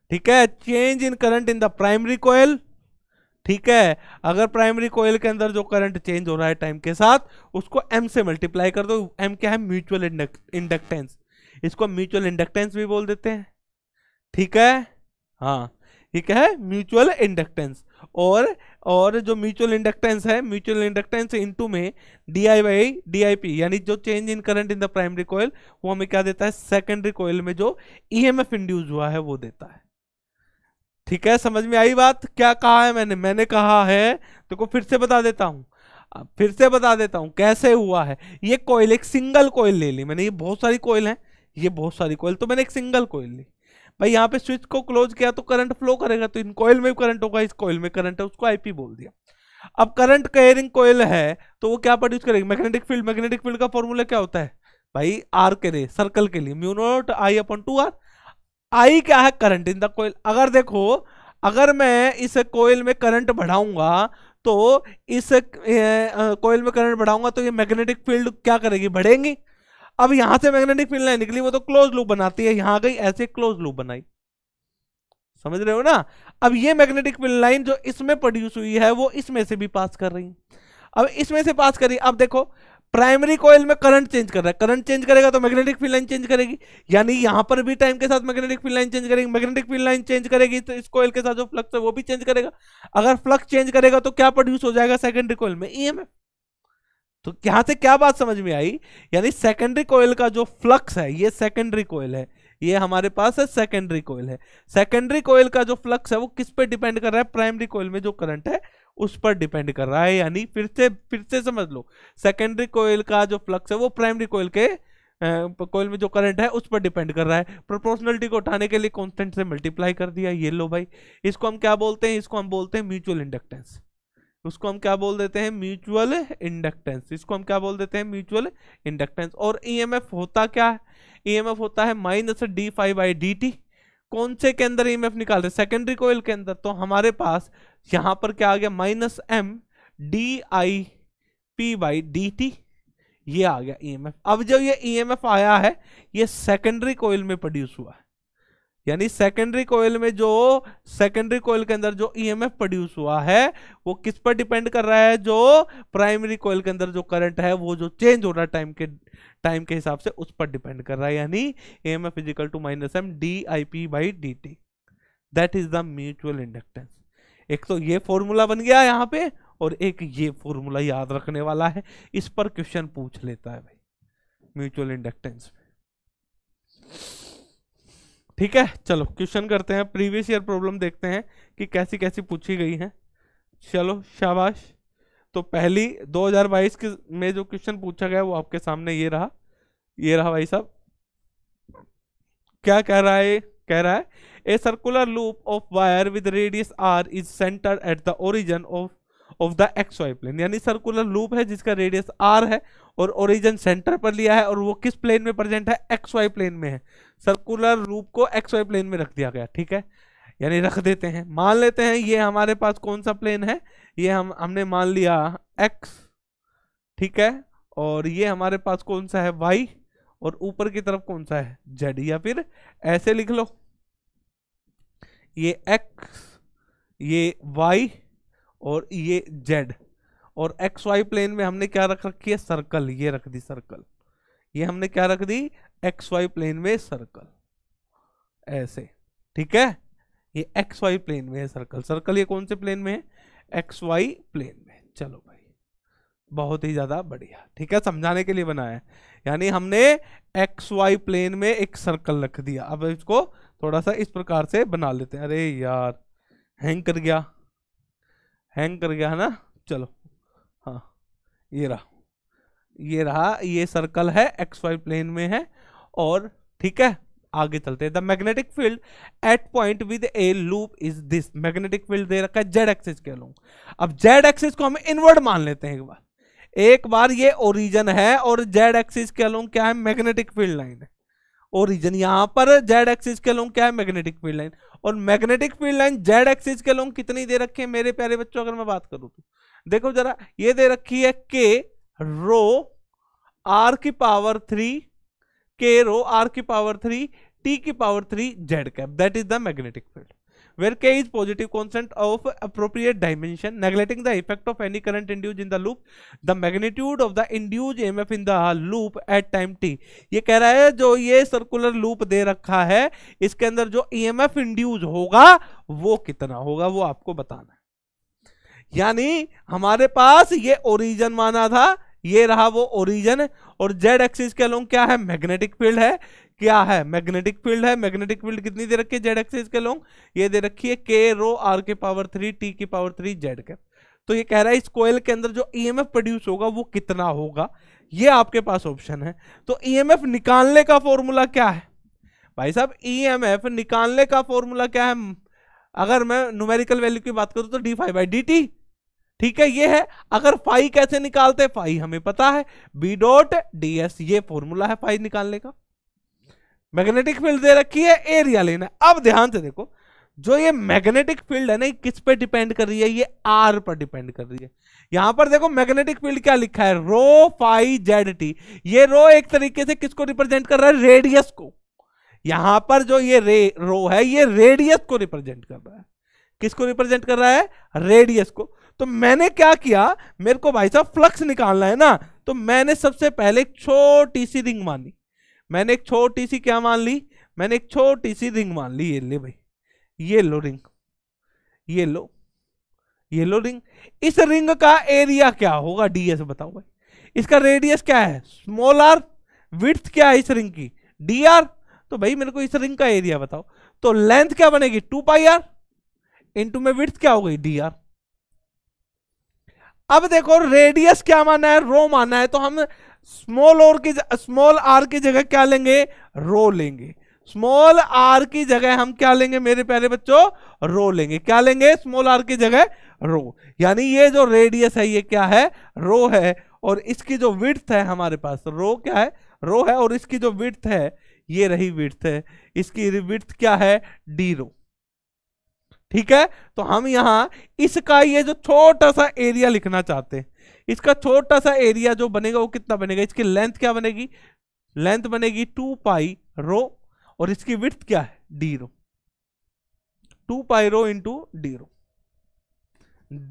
ठीक है change in current in the primary coil ठीक है अगर प्राइमरी कोयल के अंदर जो करंट चेंज हो रहा है टाइम के साथ उसको एम से मल्टीप्लाई कर दो एम क्या है म्यूचुअल इंडक्टेंस इसको म्यूचुअल इंडक्टेंस भी बोल देते हैं ठीक है हाँ ठीक है म्यूचुअल इंडक्टेंस और और जो म्यूचुअल इंडक्टेंस है म्यूचुअल इंडक्टेंस इनटू में D I by D I P यानी जो change in current in the primary coil वो हमें क्या देता है सेकेंडरी कोयल में जो ई एम एफ इंड्यूज हुआ है वो देता है ठीक है समझ में आई बात क्या कहा है मैंने मैंने कहा है तो को फिर से बता देता हूं फिर से बता देता हूं कैसे हुआ है ये कोयल एक सिंगल कोयल ले ली मैंने ये बहुत सारी कोयल है ये बहुत सारी कोयल तो मैंने एक सिंगल कोयल ली भाई यहाँ पे स्विच को क्लोज किया तो करंट फ्लो करेगा तो इन कोयल में करंट होगा इस कोयल में करंट है उसको आईपी बोल दिया अब करंट कैरिंग कोयल है तो वो क्या प्रोड्यूस करेगी मैग्नेटिक फील्ड मैग्नेटिक फील्ड का फॉर्मूला क्या होता है भाई आर के लिए सर्कल के लिए mu nought I upon two R I क्या है करंट इन द कोयल अगर देखो अगर मैं इस कोयल में करंट बढ़ाऊंगा तो इस कोयल में करंट बढ़ाऊंगा तो ये मैग्नेटिक फील्ड क्या करेगी बढ़ेंगी अब यहां से मैग्नेटिक फील्ड नहीं निकली वो तो क्लोज लूप बनाती है यहां गई ऐसे क्लोज लूप बनाई समझ रहे हो ना अब ये मैग्नेटिक फील्ड लाइन जो इसमें प्रोड्यूस हुई है वो इसमें से भी पास कर रही अब इसमें से पास करी अब देखो प्राइमरी कॉयल में करंट चेंज कर रहा है करंट चेंज करेगा तो मैग्नेटिक फील्ड लाइन चेंज करेगी यानी यहां पर भी टाइम के साथ मैग्नेटिक फील्ड लाइन चेंज करेगी मैग्नेटिक फील्ड लाइन चेंज करेगी तो इस कॉयल के साथ जो फ्लक्स है वो भी चेंज करेगा अगर फ्लक्स चेंज करेगा तो क्या प्रोड्यूस हो जाएगा सेकेंडरी कॉयल में ई तो यहां से क्या बात समझ में आई यानी सेकेंडरी कॉयल का जो फ्लक्स है ये सेकेंडरी कॉयल है ये हमारे पास है सेकेंडरी कॉयल है सेकेंडरी कॉयल का जो फ्लक्स है वो किस पे डिपेंड कर रहा है प्राइमरी कॉयल में जो करंट है उस पर डिपेंड कर रहा है यानी फिर से फिर से समझ लो सेकेंडरी कोयल का जो फ्लक्स है वो प्राइमरी कोयल के कोयल में जो करंट है उस पर डिपेंड कर रहा है प्रोपोर्शनलिटी को उठाने के लिए कॉन्स्टेंट से मल्टीप्लाई कर दिया ये लो भाई इसको हम क्या बोलते हैं इसको हम बोलते हैं म्यूचुअल इंडक्टेंस उसको हम क्या बोल देते हैं म्यूचुअल इंडक्टेंस इसको हम क्या बोल देते हैं म्यूचुअल इंडक्टेंस और ईएमएफ e होता क्या है ईएमएफ e होता है minus D five by D T कौन से के अंदर ई निकाल रहे सेकेंडरी कोयल के अंदर तो हमारे पास यहां पर क्या आ गया minus M D I P by D T ये आ गया ई एम एफ अब जब ये ई एम एफ आया है ये सेकेंडरी कोयल में प्रोड्यूस हुआ है यानी सेकेंडरी कोयल में जो सेकेंडरी कोयल के अंदर जो ईएमएफ e प्रोड्यूस हुआ है वो किस पर डिपेंड कर रहा है जो प्राइमरी कोयल के अंदर जो करंट है वो जो चेंज हो रहा है टाइम के टाइम के हिसाब से उस पर डिपेंड कर रहा है यानी E M F equal to minus M D I P by D T that is the mutual inductance एक तो ये फॉर्मूला बन गया यहाँ पे और एक ये फॉर्मूला याद रखने वाला है इस पर क्वेश्चन पूछ लेता है भाई म्यूचुअल इंडक्टेंस में ठीक है चलो क्वेश्चन करते हैं प्रीवियस ईयर प्रॉब्लम देखते हैं कि कैसी कैसी पूछी गई है चलो शाबाश तो पहली 2022 के में जो क्वेश्चन पूछा गया वो आपके सामने ये रहा ये रहा भाई साहब क्या कह रहा है कह रहा है a circular loop of wire with radius R is centre at the origin of of the X Y plane यानी सर्कुलर लूप है जिसका रेडियस आर है और ओरिजन सेंटर पर लिया है और वो किस प्लेन में प्रेजेंट है एक्स वाई प्लेन में है सर्कुलर रूप को एक्स वाई प्लेन में रख दिया गया ठीक है यानी रख देते हैं मान लेते हैं ये हमारे पास कौन सा प्लेन है ये हम हमने मान लिया एक्स ठीक है और ये हमारे पास कौन सा है वाई और ऊपर की तरफ कौन सा है जेड या फिर ऐसे लिख लो ये एक्स ये वाई और ये जेड और एक्स वाई प्लेन में हमने क्या रख रखी है सर्कल ये रख दी सर्कल ये हमने क्या रख दी एक्स वाई प्लेन में सर्कल ऐसे ठीक है ये एक्स वाई प्लेन में है सर्कल सर्कल ये कौन से प्लेन में है एक्स वाई प्लेन में चलो भाई बहुत ही ज्यादा बढ़िया ठीक है समझाने के लिए बनाया है यानी हमने एक्स वाई प्लेन में एक सर्कल रख दिया अब इसको थोड़ा सा इस प्रकार से बना लेते हैं अरे यार हैंग कर गया हैंग कर गया है ना चलो हाँ ये रहा ये रहा ये सर्कल है एक्स वाई प्लेन में है और ठीक है आगे चलते हैं the magnetic field at point with a loop is this magnetic field दे रखा है जेड एक्सिस के लोग अब जेड एक्सिस को हम इनवर्ड मान लेते हैं एक बार एक बार ये ओरिजन है और जेड एक्सिस के लोग क्या है मैग्नेटिक फील्ड लाइन ओरिजन यहां पर जेड एक्सिस के लोग क्या है मैग्नेटिक फील्ड लाइन और magnetic field line Z axis के लोग कितनी दे रखी है मेरे प्यारे बच्चों अगर मैं बात करूं तो देखो जरा ये दे रखी है के रो आर की power three K rho R की पावर थ्री टी की power three Z cap that is the magnetic field where K is positive constant of appropriate dimension neglecting the effect of any current induced in the loop the magnitude of the induced M F in the loop at time T ये कह रहा है जो ये circular loop दे रखा है इसके अंदर जो ई एम एफ इंड्यूज होगा वो कितना होगा वो आपको बताना है यानी हमारे पास ये ओरिजन माना था ये रहा वो ओरिजन और जेड एक्सिस के अलोंग क्या है मैग्नेटिक फील्ड है क्या है मैग्नेटिक फील्ड है मैग्नेटिक फील्ड कितनी दे रखी है जेड एक्सिस के अलोंग ये दे रखी है के रो आर के पावर थ्री टी की पावर थ्री जेड के तो ये कह रहा है इस कोयल के अंदर जो ई e प्रोड्यूस होगा वो कितना होगा ये आपके पास ऑप्शन है तो ई e निकालने का फॉर्मूला क्या है भाई साहब ई e निकालने का फॉर्मूला क्या है अगर मैं न्यूमेरिकल वैल्यू की बात करूं तो D five by D T ठीक है ये है अगर फाइव कैसे निकालते हैं हमें पता है बी डॉट डी एस ये फॉर्मूला है फाइव निकालने का मैग्नेटिक फील्ड दे रखी है एरिया लेना अब ध्यान से देखो जो ये मैग्नेटिक फील्ड है ना किस पे डिपेंड कर रही है ये आर पर डिपेंड कर रही है यहां पर देखो मैग्नेटिक फील्ड क्या लिखा है रो फाइव जेड टी ये रो एक तरीके से किसको रिप्रेजेंट कर रहा है रेडियस को यहां पर जो ये रे रो है ये रेडियस को रिप्रेजेंट कर रहा है किसको रिप्रेजेंट कर रहा है रेडियस को तो मैंने क्या किया मेरे को भाई साहब फ्लक्स निकालना है ना तो मैंने सबसे पहले एक छोटी सी रिंग मान ली मैंने एक छोटी सी क्या मान ली मैंने एक छोटी सी रिंग मान ली ये ले भाई ये लो रिंग ये लो ये लो रिंग इस रिंग का एरिया क्या होगा डीएस बताओ भाई इसका रेडियस क्या है स्मॉल आर विथ क्या है इस रिंग की डी आर तो भाई मेरे को इस रिंग का एरिया बताओ तो लेंथ क्या बनेगी टू पाई आर इंटू में विथ क्या हो गई डी आर अब देखो रेडियस क्या माना है रो माना है तो हम स्मॉल और की स्मॉल आर की जगह क्या लेंगे रो लेंगे स्मॉल आर की जगह हम क्या लेंगे मेरे प्यारे बच्चों रो लेंगे क्या लेंगे स्मॉल आर की जगह रो यानी ये जो रेडियस है ये क्या है रो है और इसकी जो विड्थ है हमारे पास रो क्या है रो है और इसकी जो विड्थ है ये रही विड्थ है इसकी विड्थ क्या है डी रो ठीक है तो हम यहां इसका ये जो छोटा सा एरिया लिखना चाहते हैं इसका छोटा सा एरिया जो बनेगा वो कितना बनेगा इसकी लेंथ क्या बनेगी लेंथ बनेगी टू पाई रो और इसकी विथ क्या है D rho two pi rho into D rho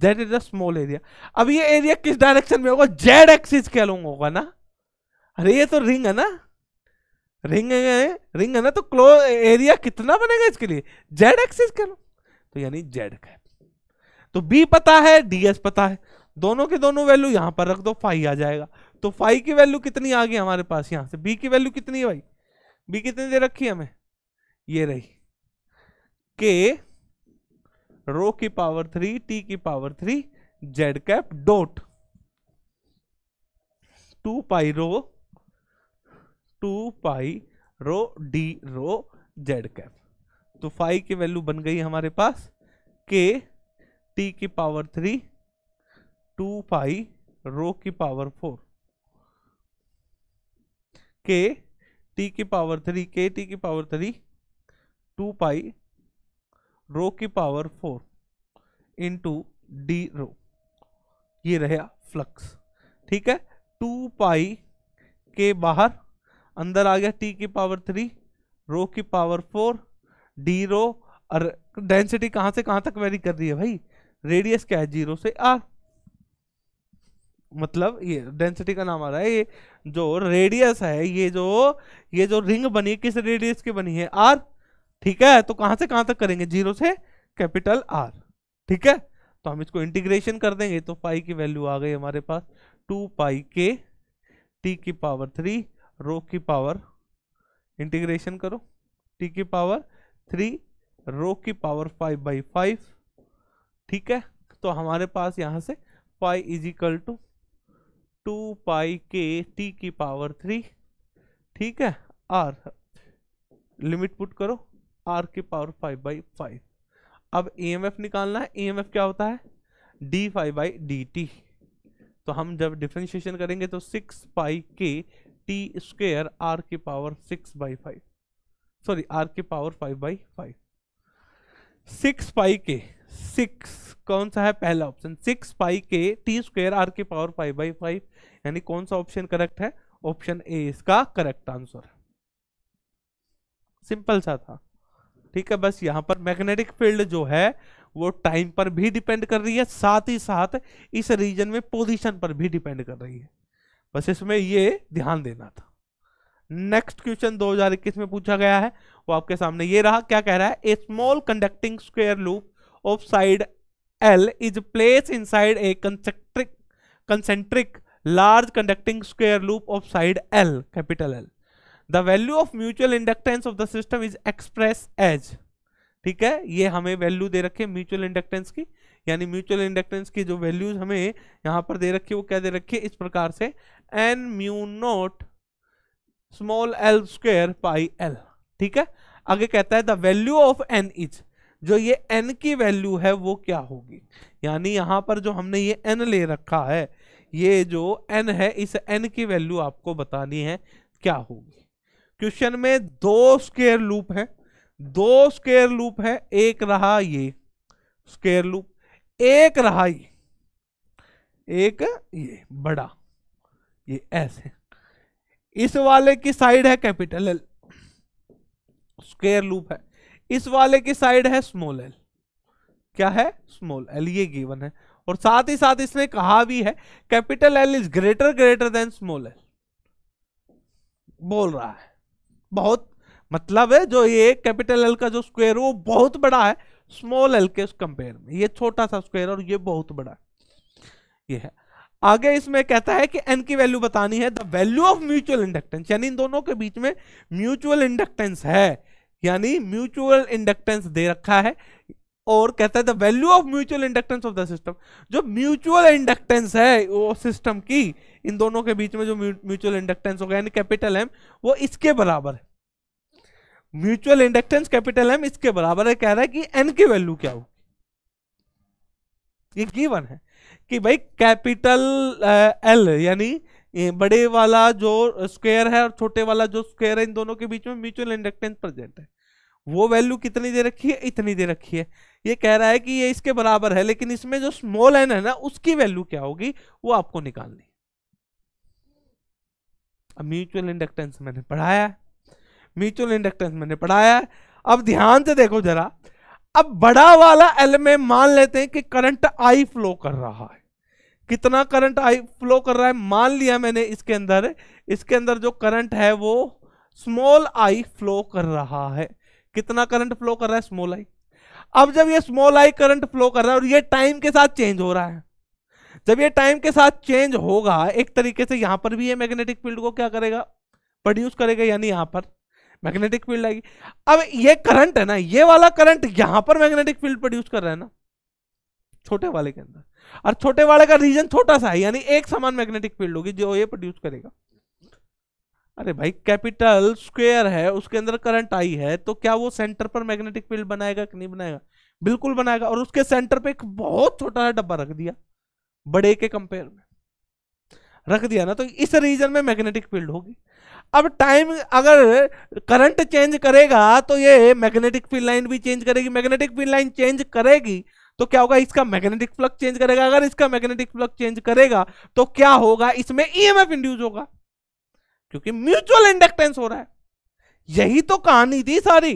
that is a small area अब ये एरिया किस डायरेक्शन में होगा जेड एक्सिस कह लूंगा होगा ना अरे ये तो रिंग है ना रिंग है रिंग है ना तो क्लोज एरिया कितना बनेगा इसके लिए जेड एक्सिस कह लो तो यानी जेड कैप तो बी पता है डीएस पता है दोनों के दोनों वैल्यू यहां पर रख दो फाइव आ जाएगा तो फाइव की वैल्यू कितनी आ गई हमारे पास यहां से बी की वैल्यू कितनी है भाई बी कितनी दे रखी हमें ये रही के रो की पावर थ्री टी की power three Z cap dot two pi rho two pi rho D rho Z cap तो फाइव की वैल्यू बन गई हमारे पास के टी की power three two pi rho की पावर फोर के टी की पावर थ्री के टी की power three two pi rho की power four into D rho ये रहा फ्लक्स ठीक है टू पाई के बाहर अंदर आ गया टी की पावर थ्री रो की पावर फोर डी रो और डेंसिटी कहां से कहां तक वेरी कर रही है भाई रेडियस क्या है जीरो से आर मतलब ये डेंसिटी का नाम आ रहा है ये जो रेडियस है ये जो ये जो रिंग बनी किस रेडियस की बनी है आर ठीक है तो कहां से कहां तक करेंगे जीरो से कैपिटल आर ठीक है तो हम इसको इंटीग्रेशन कर देंगे तो पाई की वैल्यू आ गई हमारे पास टू पाई के टी की पावर थ्री रो की पावर इंटीग्रेशन करो टी की पावर थ्री रो की पावर फाइव बाई फाइव ठीक है तो हमारे पास यहाँ से phi is equal to two pi K T की पावर थ्री ठीक है आर लिमिट पुट करो आर की पावर फाइव बाई फाइव अब एफ e निकालना है एफ e क्या होता है D five by D T तो हम जब डिफ्रेंशिएशन करेंगे तो six pi K T square R की power six by five sorry R के power five by five six pi K six कौन सा है पहला option six pi K T square R के पावर फाइव बाई फाइव यानी कौन सा ऑप्शन करेक्ट है ऑप्शन ए इसका करेक्ट आंसर सिंपल सा था ठीक है बस यहां पर मैग्नेटिक फील्ड जो है वो टाइम पर भी डिपेंड कर रही है साथ ही साथ इस रीजन में पोजीशन पर भी डिपेंड कर रही है बस इसमें ये ध्यान देना था नेक्स्ट क्वेश्चन 2021 में पूछा गया है वो आपके सामने ये रहा क्या कह रहा है a small conducting square loop of side L is place inside a concentric concentric large conducting square loop of side L capital L the value of mutual inductance of the system is express as ठीक है ये हमें value दे रखे mutual inductance की यानी mutual inductance की जो values हमें यहां पर दे रखी है वो क्या दे रखी है इस प्रकार से N mu naught small L square pi L ठीक है आगे कहता है the value of N is जो ये एन की वैल्यू है वो क्या होगी यानी यहां पर जो हमने ये एन ले रखा है ये जो एन है इस एन की वैल्यू आपको बतानी है क्या होगी क्वेश्चन में दो स्केयर लूप है दो स्केयर लूप है एक रहा ये स्केयर लूप एक रहा ये एक ये बड़ा ये ऐसे इस वाले की साइड है कैपिटल एल स्क्वेयर लूप है इस वाले की साइड है स्मॉल एल क्या है स्मॉल एल ये गिवन है और साथ ही साथ इसने कहा भी है capital L is greater greater than small L बोल रहा है बहुत मतलब है जो ये कैपिटल एल का जो स्क्वायर है वो बहुत बड़ा है स्मॉल एल के कंपेयर में ये छोटा सा स्क्वायर और ये बहुत बड़ा है ये है आगे इसमें कहता है कि एन की वैल्यू बतानी है the value of mutual inductance यानी इन दोनों के बीच में म्यूचुअल इंडक्टेंस है यानी म्यूचुअल इंडक्टेंस दे रखा है और कहता है the value of mutual inductance of the system जो म्यूचुअल इंडक्टेंस है वो सिस्टम की इन दोनों के बीच में जो म्यूचुअल इंडक्टेंस होगा यानी कैपिटल एम वो इसके बराबर है म्यूचुअल इंडक्टेंस कैपिटल एम इसके बराबर है कह रहा है कि एन की वैल्यू क्या होगी ये गिवन है कि भाई कैपिटल एल यानी बड़े वाला जो स्क्वायर है और छोटे वाला जो स्क्वायर है इन दोनों के बीच में म्यूचुअल इंडक्टेंस प्रेजेंट है वो वैल्यू कितनी दे रखी है इतनी दे रखी है ये कह रहा है कि ये इसके बराबर है लेकिन इसमें जो स्मॉल एन है ना उसकी वैल्यू क्या होगी वो आपको निकालनी अब म्यूचुअल इंडक्टेंस मैंने पढ़ाया म्यूचुअल इंडक्टेंस मैंने पढ़ाया अब ध्यान से देखो जरा अब बड़ा वाला एल में मान लेते हैं कि करंट आई फ्लो कर रहा है कितना करंट आई फ्लो कर रहा है मान लिया मैंने इसके अंदर इसके अंदर जो करंट है वो स्मॉल आई फ्लो कर रहा है कितना करंट फ्लो कर रहा है स्मॉल आई अब जब ये स्मॉल आई करंट फ्लो कर रहा है और ये टाइम के साथ चेंज हो रहा है जब ये टाइम के साथ चेंज होगा एक तरीके से यहां पर भी ये मैग्नेटिक फील्ड को क्या करेगा प्रोड्यूस करेगा यानी यहां पर मैग्नेटिक फील्ड आएगी अब ये करंट है ना ये वाला करंट यहां पर मैग्नेटिक फील्ड प्रोड्यूस कर रहा है ना छोटे वाले के अंदर और छोटे वाले का रीजन छोटा सा है यानी एक समान मैग्नेटिक फील्ड होगी जो ये प्रोड्यूस करेगा अरे भाई कैपिटल स्क्वेयर है उसके अंदर करंट आई है तो क्या वो सेंटर पर मैग्नेटिक फील्ड बनाएगा कि नहीं बनाएगा बिल्कुल बनाएगा और उसके सेंटर पे एक बहुत छोटा सा डब्बा रख दिया बड़े के कंपेयर में रख दिया ना तो इस रीजन में मैग्नेटिक फील्ड होगी अब टाइम अगर करंट चेंज करेगा तो ये मैग्नेटिक फील्ड लाइन भी चेंज करेगी मैग्नेटिक फील्ड लाइन चेंज करेगी तो क्या होगा इसका मैग्नेटिक फ्लक्स चेंज करेगा अगर इसका मैग्नेटिक फ्लक्स चेंज करेगा तो क्या होगा इसमें ईएमएफ e इंड्यूस होगा क्योंकि म्यूचुअल इंडक्टेंस हो रहा है यही तो कहानी थी सारी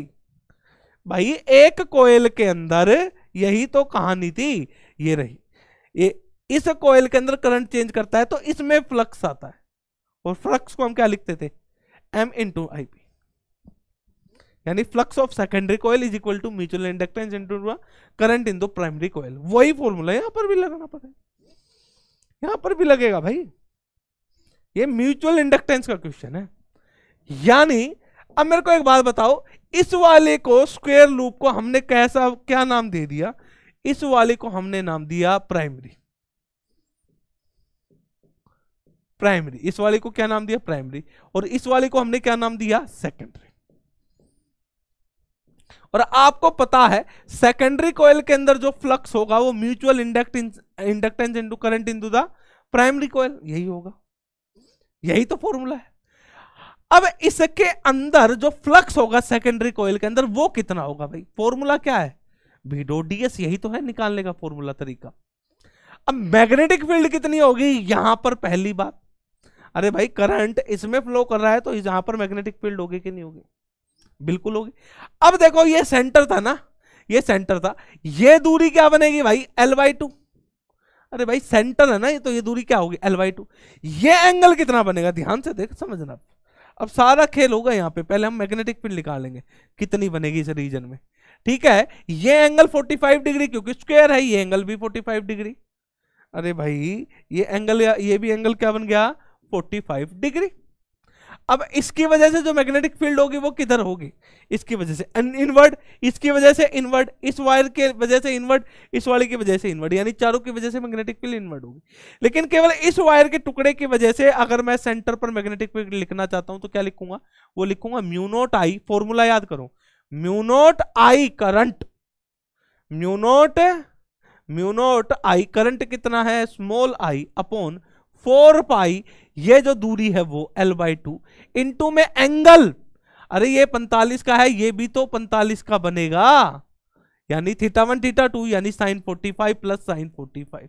भाई एक कोयल के अंदर यही तो कहानी थी ये रही ये इस कोयल के अंदर करंट चेंज करता है तो इसमें फ्लक्स आता है और फ्लक्स को हम क्या लिखते थे एम इंटू आई पी यानी flux of secondary coil is equal to mutual inductance into current in दो प्राइमरी कॉयल वही फॉर्मूला यहां पर भी लगाना पड़ेगा यहां पर भी लगेगा भाई ये म्यूचुअल इंडक्टेंस का क्वेश्चन है यानी अब मेरे को एक बात बताओ इस वाले को स्क्वेयर लूप को हमने कैसा क्या नाम दे दिया इस वाले को हमने नाम दिया प्राइमरी प्राइमरी इस वाले को क्या नाम दिया प्राइमरी और इस वाले को हमने क्या नाम दिया सेकेंडरी और आपको पता है सेकेंडरी कॉयल के अंदर जो फ्लक्स होगा वो mutual inductance into current into the primary coil यही होगा यही तो फॉर्मूला है अब इसके अंदर जो फ्लक्स होगा सेकेंडरी कॉयल के अंदर वो कितना होगा भाई फॉर्मूला क्या है बीडो डीएस यही तो है निकालने का फॉर्मूला तरीका अब मैग्नेटिक फील्ड कितनी होगी यहां पर पहली बात अरे भाई करंट इसमें फ्लो कर रहा है तो यहां पर मैग्नेटिक फील्ड होगी कि नहीं होगी बिल्कुल होगी अब देखो ये सेंटर था ना ये सेंटर था ये दूरी क्या बनेगी भाई एल वाई टू अरे भाई सेंटर है ना ये तो ये दूरी क्या होगी एल वाई टू ये एंगल कितना बनेगा ध्यान से देख समझना अब सारा खेल होगा यहाँ पे पहले हम मैग्नेटिक फील्ड निकालेंगे कितनी बनेगी इस रीजन में ठीक है ये एंगल 45 डिग्री क्योंकि स्क्वायर है ये एंगल भी 45 डिग्री अरे भाई ये एंगल ये भी एंगल क्या बन गया 45 डिग्री अब इसकी वजह से जो मैग्नेटिक फील्ड होगी वो किधर होगी इसकी वजह से इनवर्ड इसकी वजह से इनवर्ड इस वायर के वजह से इनवर्ड इस वाले की वजह से इनवर्ड यानी चारों की वजह से मैग्नेटिक फील्ड इनवर्ड होगी लेकिन केवल इस वायर के टुकड़े की वजह से अगर मैं सेंटर पर मैग्नेटिक फील्ड लिखना चाहता हूं तो क्या लिखूंगा वो लिखूंगा म्यूनोट आई फॉर्मूला याद करो mu naught I current mu naught mu naught I current कितना है small I upon four pi ये जो दूरी है वो एल बाई टू इंटू में एंगल अरे ये 45 का है ये भी तो 45 का बनेगा यानी थीटा वन थीटा टू यानी साइन 45 प्लस साइन 45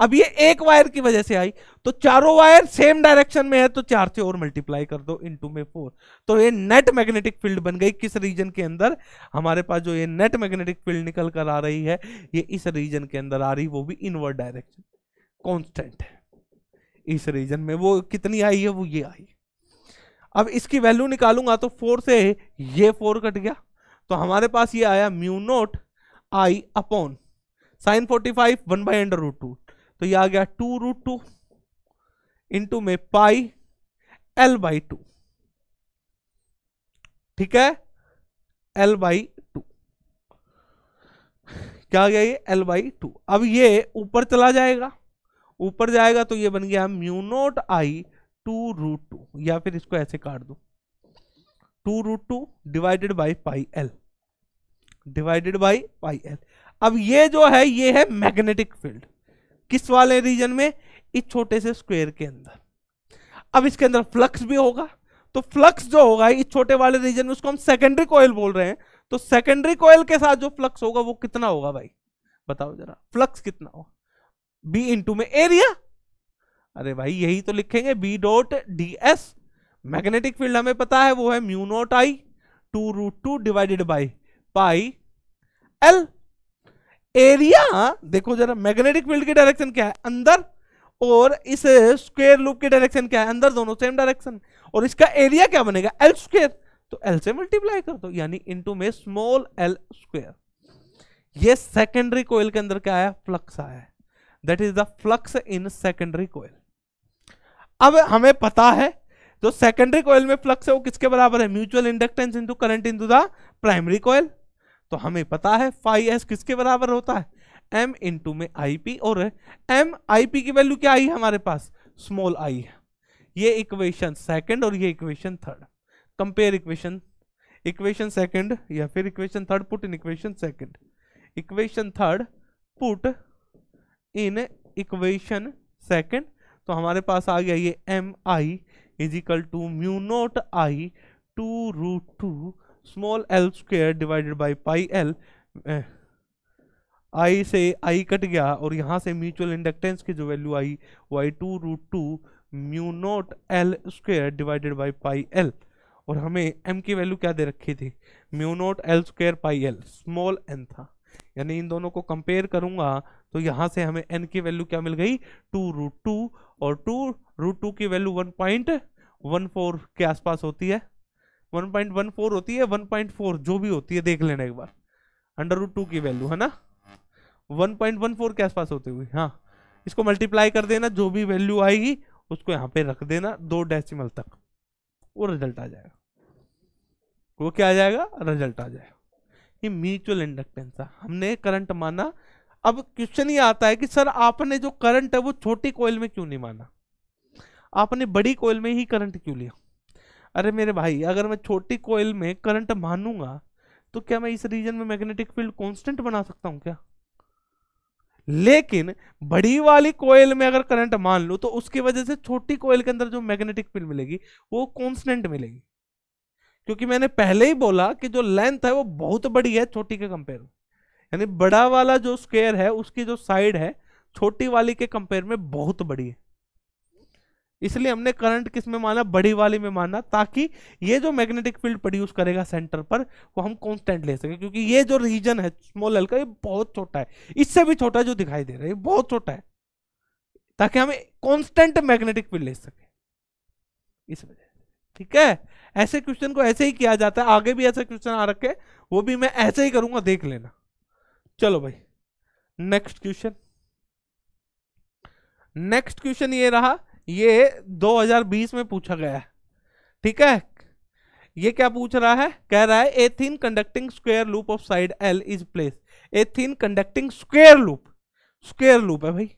अब ये एक वायर की वजह से आई तो चारों वायर सेम डायरेक्शन में है तो चार से और मल्टीप्लाई कर दो इनटू में फोर तो ये नेट मैग्नेटिक फील्ड बन गई किस रीजन के अंदर हमारे पास जो ये नेट मैग्नेटिक फील्ड निकल कर आ रही है ये इस रीजन के अंदर आ रही वो भी इनवर्ड डायरेक्शन कॉन्स्टेंट है इस रीजन में वो कितनी आई है वो ये आई अब इसकी वैल्यू निकालूंगा तो फोर से ये फोर कट गया तो हमारे पास ये आया mu naught I upon sine forty five one by under root two तो ये आ गया टू रूट टू इंटू में पाई एल बाई टू ठीक है एल बाई टू क्या आ गया ये एल बाई टू अब ये ऊपर चला जाएगा ऊपर जाएगा तो ये बन गया mu naught I two root two या फिर इसको ऐसे काट दो two root two divided by pi L divided by pi L अब ये जो है ये है मैग्नेटिक फील्ड किस वाले रीजन में इस छोटे से स्क्वेयर के अंदर अब इसके अंदर फ्लक्स भी होगा तो फ्लक्स जो होगा इस छोटे वाले रीजन में उसको हम सेकेंडरी कोयल बोल रहे हैं तो सेकेंडरी कोयल के साथ जो फ्लक्स होगा वो कितना होगा भाई बताओ जरा फ्लक्स कितना होगा बी इंटू में एरिया अरे भाई यही तो लिखेंगे B dot D S magnetic field हमें पता है वो है mu naught I two root two divided by pi L area देखो जरा मैग्नेटिक फील्ड की डायरेक्शन क्या है अंदर और इस स्क्र लूप की डायरेक्शन क्या है अंदर दोनों सेम डायरेक्शन और इसका एरिया क्या बनेगा एल स्क्वेयर तो एल से मल्टीप्लाई कर दो यानी इनटू में स्मॉल एल स्क्वेयर ये सेकेंडरी कोयल के अंदर क्या आया फ्लक्स आया है that is the flux in secondary coil अब हमें पता है जो सेकेंडरी कोयल में फ्लक्स है वो किसके बराबर है mutual inductance into current into the primary coil तो हमें पता है फाइव एस किसके बराबर होता है एम इंटू में आई पी और एम आई पी की वैल्यू क्या आई है हमारे पास स्मॉल आई है ये इक्वेशन सेकेंड और ये equation third compare equation equation second या फिर equation third put in equation second equation third put in equation second तो हमारे पास आ गया ये M I is equal to mu naught I two root two small L square divided by pi L I से I cut गया और यहाँ से म्यूचुअल इंडक्टेंस की जो वैल्यू आई वो I two root two mu naught L square divided by pi L और हमें एम की वैल्यू क्या दे रखी थी mu naught L square pi L small N था यानी इन दोनों को कंपेयर करूंगा तो यहां से हमें एन की वैल्यू क्या मिल गई टू रूट टू और टू रूट टू की value one point one four के आसपास होती है वन पॉइंट वन फोर होती है वन पॉइंट फोर जो भी होती है देख लेना एक बार अंडर रूट टू की वैल्यू है ना वन पॉइंट वन फोर के आसपास होती हुई हाँ इसको मल्टीप्लाई कर देना जो भी वैल्यू आएगी उसको यहाँ पे रख देना दो डेसिमल तक वो रिजल्ट आ जाएगा वो क्या आ जाएगा रिजल्ट आ जाएगा ये म्यूचुअल इंडक्टेंस है हमने करंट माना अब क्वेश्चन ये आता है कि सर आपने जो करंट है वो छोटी कोयल में क्यों नहीं माना आपने बड़ी कोयल में ही करंट क्यों लिया अरे मेरे भाई अगर मैं छोटी कोयल में करंट मानूंगा तो क्या मैं इस रीजन में मैग्नेटिक फील्ड कांस्टेंट बना सकता हूं क्या लेकिन बड़ी वाली कोयल में अगर करंट मान लू तो उसकी वजह से छोटी कोयल के अंदर जो मैग्नेटिक फील्ड मिलेगी वो कॉन्स्टेंट मिलेगी क्योंकि मैंने पहले ही बोला कि जो लेंथ है वो बहुत बड़ी है छोटी के कंपेयर में यानी बड़ा वाला जो स्क्वेयर है उसकी जो साइड है छोटी वाली के कंपेयर में बहुत बड़ी है इसलिए हमने करंट किस में माना बड़ी वाली में माना ताकि ये जो मैग्नेटिक फील्ड प्रोड्यूस करेगा सेंटर पर वो हम कॉन्स्टेंट ले सके क्योंकि ये जो रीजन है स्मॉल एल का ये बहुत छोटा है इससे भी छोटा जो दिखाई दे रहा है बहुत छोटा है ताकि हमें कॉन्स्टेंट मैग्नेटिक फील्ड ले सके इस वजह ठीक है ऐसे क्वेश्चन को ऐसे ही किया जाता है आगे भी ऐसा क्वेश्चन आ रखे वो भी मैं ऐसे ही करूंगा देख लेना चलो भाई नेक्स्ट क्वेश्चन नेक्स्ट क्वेश्चन ये रहा ये 2020 में पूछा गया है ठीक है ये क्या पूछ रहा है कह रहा है a thin conducting square loop of side L is place a conducting square loop square loop है भाई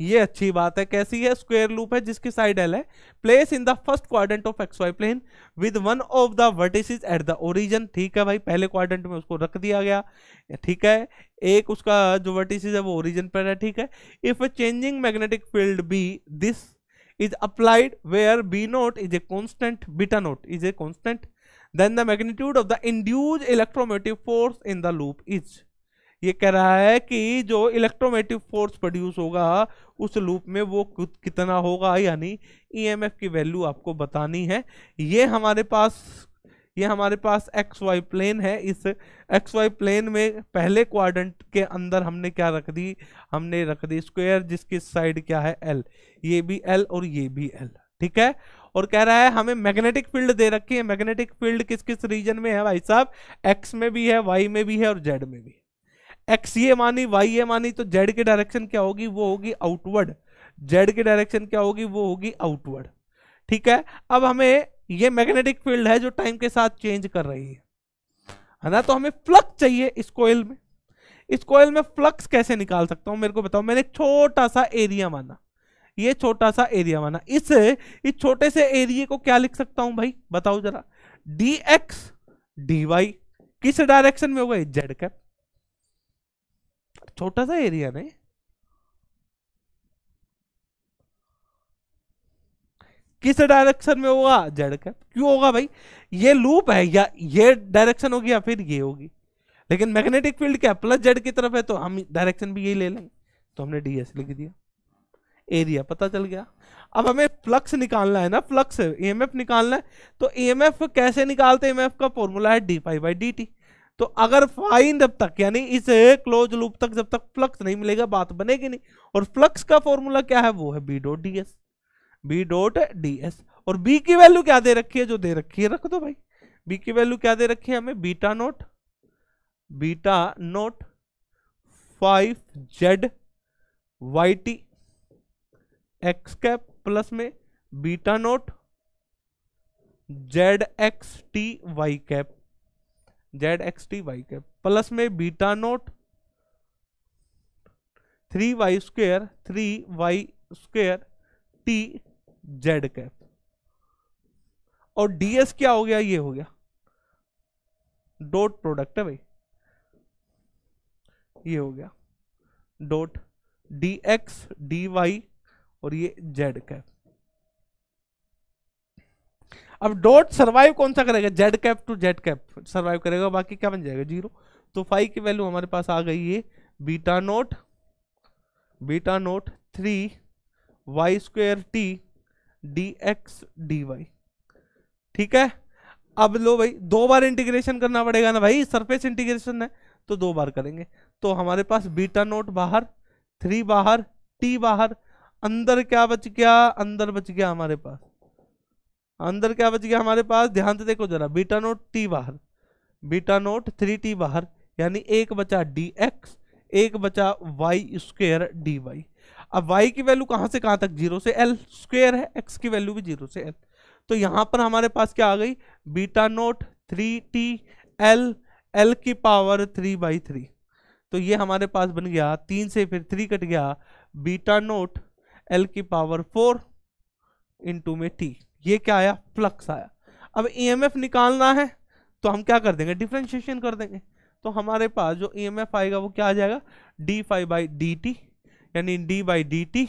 ये अच्छी बात है कैसी है स्क्वेयर लूप है जिसकी साइड एल है place in the first quadrant of X Y plane with one of the vertices at the origin ठीक है भाई पहले क्वाड्रेंट में उसको रख दिया गया ठीक है एक उसका जो वर्टिसेस है वो ओरिजन पर है ठीक है if a changing magnetic field B this is applied where B naught is a constant beta naught is a constant then the magnitude of the induced electromotive force in the loop is ये कह रहा है कि जो इलेक्ट्रोमेटिव force produce होगा उस loop में वो कितना होगा यानी ईएमएफ e की वैल्यू आपको बतानी है ये हमारे पास ये हमारे पास एक्स वाई प्लेन है इस एक्स वाई प्लेन में पहले क्वाड्रेंट के अंदर हमने क्या रख दी हमने रख दी स्क्वायर जिसकी साइड क्या है एल ये भी एल और ये भी एल ठीक है और कह रहा है हमें मैग्नेटिक फील्ड दे रखी है मैग्नेटिक फील्ड किस किस रीजन में है भाई साहब एक्स में भी है वाई में भी है और जेड में भी है एक्स ये मानी वाई ये मानी तो जेड की डायरेक्शन क्या होगी वो होगी आउटवर्ड जेड की डायरेक्शन क्या होगी वो होगी आउटवर्ड ठीक है अब हमें ये मैग्नेटिक फील्ड है जो टाइम के साथ चेंज कर रही है है ना तो हमें फ्लक्स चाहिए इस कोयल में इस कोयल में फ्लक्स कैसे निकाल सकता हूँ मेरे को बताओ मैंने छोटा सा एरिया माना ये छोटा सा एरिया माना इस इस छोटे से एरिया को क्या लिख सकता हूं भाई बताओ जरा डी एक्स डी वाई किस डायरेक्शन में होगा जेड कैप छोटा सा एरिया नहीं किस डायरेक्शन में होगा जेड कैप क्यों होगा भाई ये लूप है या ये डायरेक्शन होगी या फिर ये होगी लेकिन मैग्नेटिक फील्ड क्या प्लस जेड की तरफ है तो हम डायरेक्शन भी यही ले लेंगे तो हमने डीएस लिख दिया एरिया पता चल गया अब हमें फ्लक्स निकालना है ना फ्लक्स ईएमएफ e निकालना है तो ईएमएफ e कैसे निकालते हैं ईएमएफ e का फॉर्मूला है D five by D T तो अगर फाइन जब तक यानी इस क्लोज लूप तक जब तक फ्लक्स नहीं मिलेगा बात बनेगी नहीं और फ्लक्स का फॉर्मूला क्या है वो है B dot D S B dot D S और बी की वैल्यू क्या दे रखी है जो दे रखी है रख दो भाई बी की वैल्यू क्या दे रखी है हमें beta naught beta naught five Z Y T X cap plus में beta naught Z X T Y cap Z X T Y cap plus में beta naught three Y square three Y square T Z cap और D S क्या हो गया ये हो गया dot product है भाई ये हो गया dot D X D Y और ये जेड कैप अब डॉट सर्वाइव कौन सा करेगा Z cap to Z cap survive करेगा बाकी क्या बन जाएगा जीरो तो फाइव की वैल्यू हमारे पास आ गई है beta naught beta naught three Y square T D X D Y ठीक है अब लो भाई दो बार इंटीग्रेशन करना पड़ेगा ना भाई सरफेस इंटीग्रेशन है तो दो बार करेंगे तो हमारे पास बीटा नोट बाहर थ्री बाहर टी बाहर अंदर क्या बच गया अंदर बच गया हमारे पास अंदर क्या बच गया हमारे पास ध्यान से देखो जरा बीटा नोट टी बाहर बीटा नोट थ्री टी बाहर यानी एक बचा डी एक्स एक बचा वाई स्क्वेयर डी वाई अब वाई की वैल्यू कहाँ से कहाँ तक जीरो से एल स्क्वेयर है एक्स की वैल्यू भी जीरो से एल तो यहाँ पर हमारे पास क्या आ गई beta naught three T L L की पावर थ्री बाई थ्री तो ये हमारे पास बन गया तीन से फिर थ्री कट गया बीटा नोट एल की पावर फोर इंटू में टी ये क्या आया फ्लक्स आया अब ईएमएफ e निकालना है तो हम क्या कर देंगे डिफ्रेंशिएशन कर देंगे तो हमारे पास जो ईएमएफ e आएगा वो क्या आ जाएगा D five by D T यानी डी बाई डी टी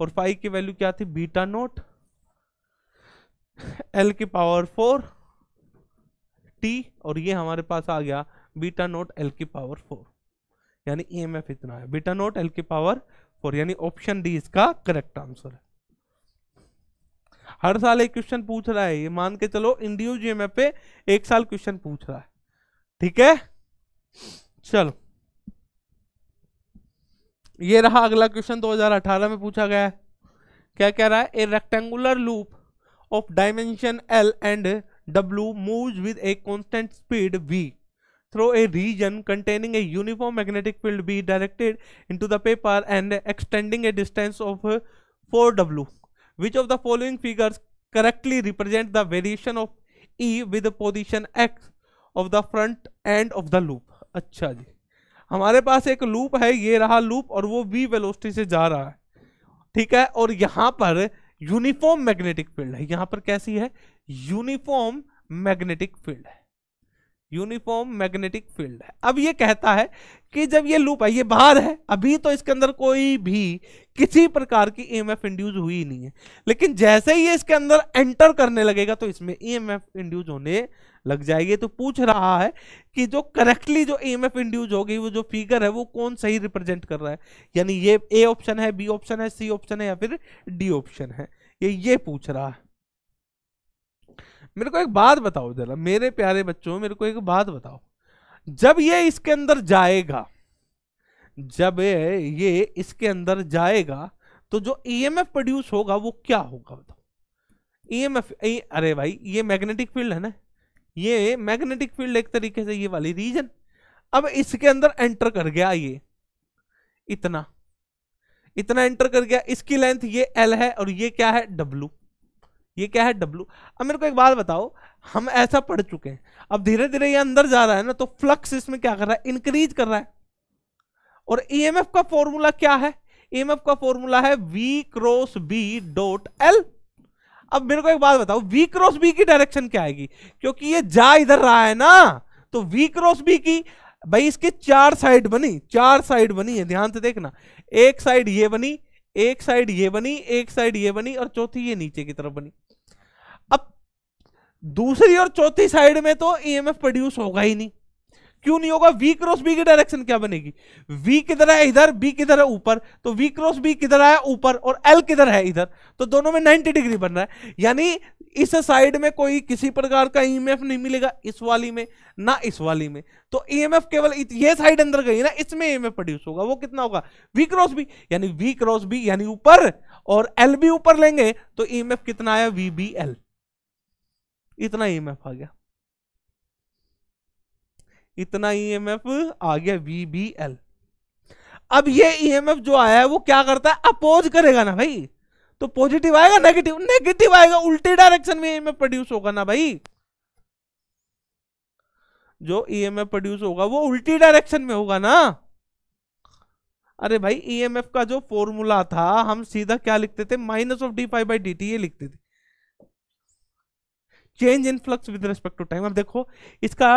और फाइव की वैल्यू क्या थी बीटा नोट एल की पावर फोर टी और ये हमारे पास आ गया बीटा नोट एल की पावर फोर यानी ईएमएफ e इतना है बीटा नोट एल की पावर फोर यानी ऑप्शन डी इसका करेक्ट आंसर है हर साल एक क्वेश्चन पूछ रहा है ये मान के चलो इंडियो जीएमएफ पे एक साल क्वेश्चन पूछ रहा है ठीक है चलो ये रहा अगला क्वेश्चन 2018 में पूछा गया है क्या कह रहा है a rectangular loop of dimension L and W moves with a constant speed V a region containing a uniform magnetic field B directed into the paper and extending a distance of four W which of the following figures correctly represent the variation of e with position x of the front end of the loop अच्छा जी हमारे पास एक loop है ये रहा loop और वो v velocity से जा रहा है ठीक है और यहाँ पर यूनिफॉर्म मैग्नेटिक फील्ड है यहाँ पर कैसी है यूनिफॉर्म मैग्नेटिक फील्ड है यूनिफॉर्म मैग्नेटिक फील्ड है अब ये कहता है कि जब ये लूप है ये बाहर है अभी तो इसके अंदर कोई भी किसी प्रकार की ई e इंड्यूस हुई नहीं है लेकिन जैसे ही ये इसके अंदर एंटर करने लगेगा तो इसमें ई e इंड्यूस होने लग जाएगी तो पूछ रहा है कि जो करेक्टली जो ई e इंड्यूस होगी वो जो फिगर है वो कौन सही रिप्रेजेंट कर रहा है यानी ये ए ऑप्शन है बी ऑप्शन है सी ऑप्शन है या फिर डी ऑप्शन है ये ये पूछ रहा है मेरे को एक बात बताओ जरा मेरे प्यारे बच्चों मेरे को एक बात बताओ जब ये इसके अंदर जाएगा जब ये इसके अंदर जाएगा तो जो ईएमएफ e प्रोड्यूस होगा वो क्या होगा बताओ ईएमएफ e अरे भाई ये मैग्नेटिक फील्ड है ना ये मैग्नेटिक फील्ड एक तरीके से ये वाली रीजन अब इसके अंदर एंटर कर गया ये इतना इतना एंटर कर गया इसकी लेंथ ये एल है और ये क्या है डब्लू ये क्या है डब्लू अब मेरे को एक बात बताओ हम ऐसा पढ़ चुके हैं अब धीरे धीरे ये अंदर जा रहा है ना तो फ्लक्स इसमें क्या कर रहा है इंक्रीज कर रहा है और ई e का फॉर्मूला क्या है ई e का फॉर्मूला है V cross B dot L अब मेरे को एक बात बताओ वी क्रॉस बी की डायरेक्शन क्या आएगी क्योंकि ये जा इधर रहा है ना तो वी क्रॉस बी की भाई इसके चार साइड बनी चार साइड बनी है ध्यान से देखना एक साइड ये बनी एक साइड ये बनी एक साइड ये बनी और चौथी ये नीचे की तरफ बनी दूसरी और चौथी साइड में तो ईएमएफ e प्रोड्यूस होगा ही नहीं क्यों नहीं होगा वी क्रॉस बी की डायरेक्शन क्या बनेगी वी किधर है इधर बी किधर है ऊपर तो वी क्रॉस बी किधर आया ऊपर और एल किधर है इधर तो दोनों में 90 डिग्री बन रहा है यानी इस साइड में कोई किसी प्रकार का ई e नहीं मिलेगा इस वाली में ना इस वाली में तो ईएमएफ e केवल ये साइड अंदर गई ना इसमें ईएमएफ प्रोड्यूस होगा वो कितना होगा वी क्रॉस बी यानी वी क्रॉस बी यानी ऊपर और एल बी ऊपर लेंगे तो ई कितना आया वी बी एल इतना ई e आ गया इतना ई e आ गया वी बी एल अब ये ई e जो आया है वो क्या करता है अपोज करेगा ना भाई तो पॉजिटिव आएगा नेगेटिव नेगेटिव आएगा उल्टे डायरेक्शन में ईएमएफ प्रोड्यूस होगा ना भाई जो ईएमएफ प्रोड्यूस होगा वो उल्टी डायरेक्शन में होगा ना अरे भाई ईएमएफ का जो फॉर्मूला था हम सीधा क्या लिखते थे minus of D five by D T ये लिखते थे change in flux with respect to time अब देखो इसका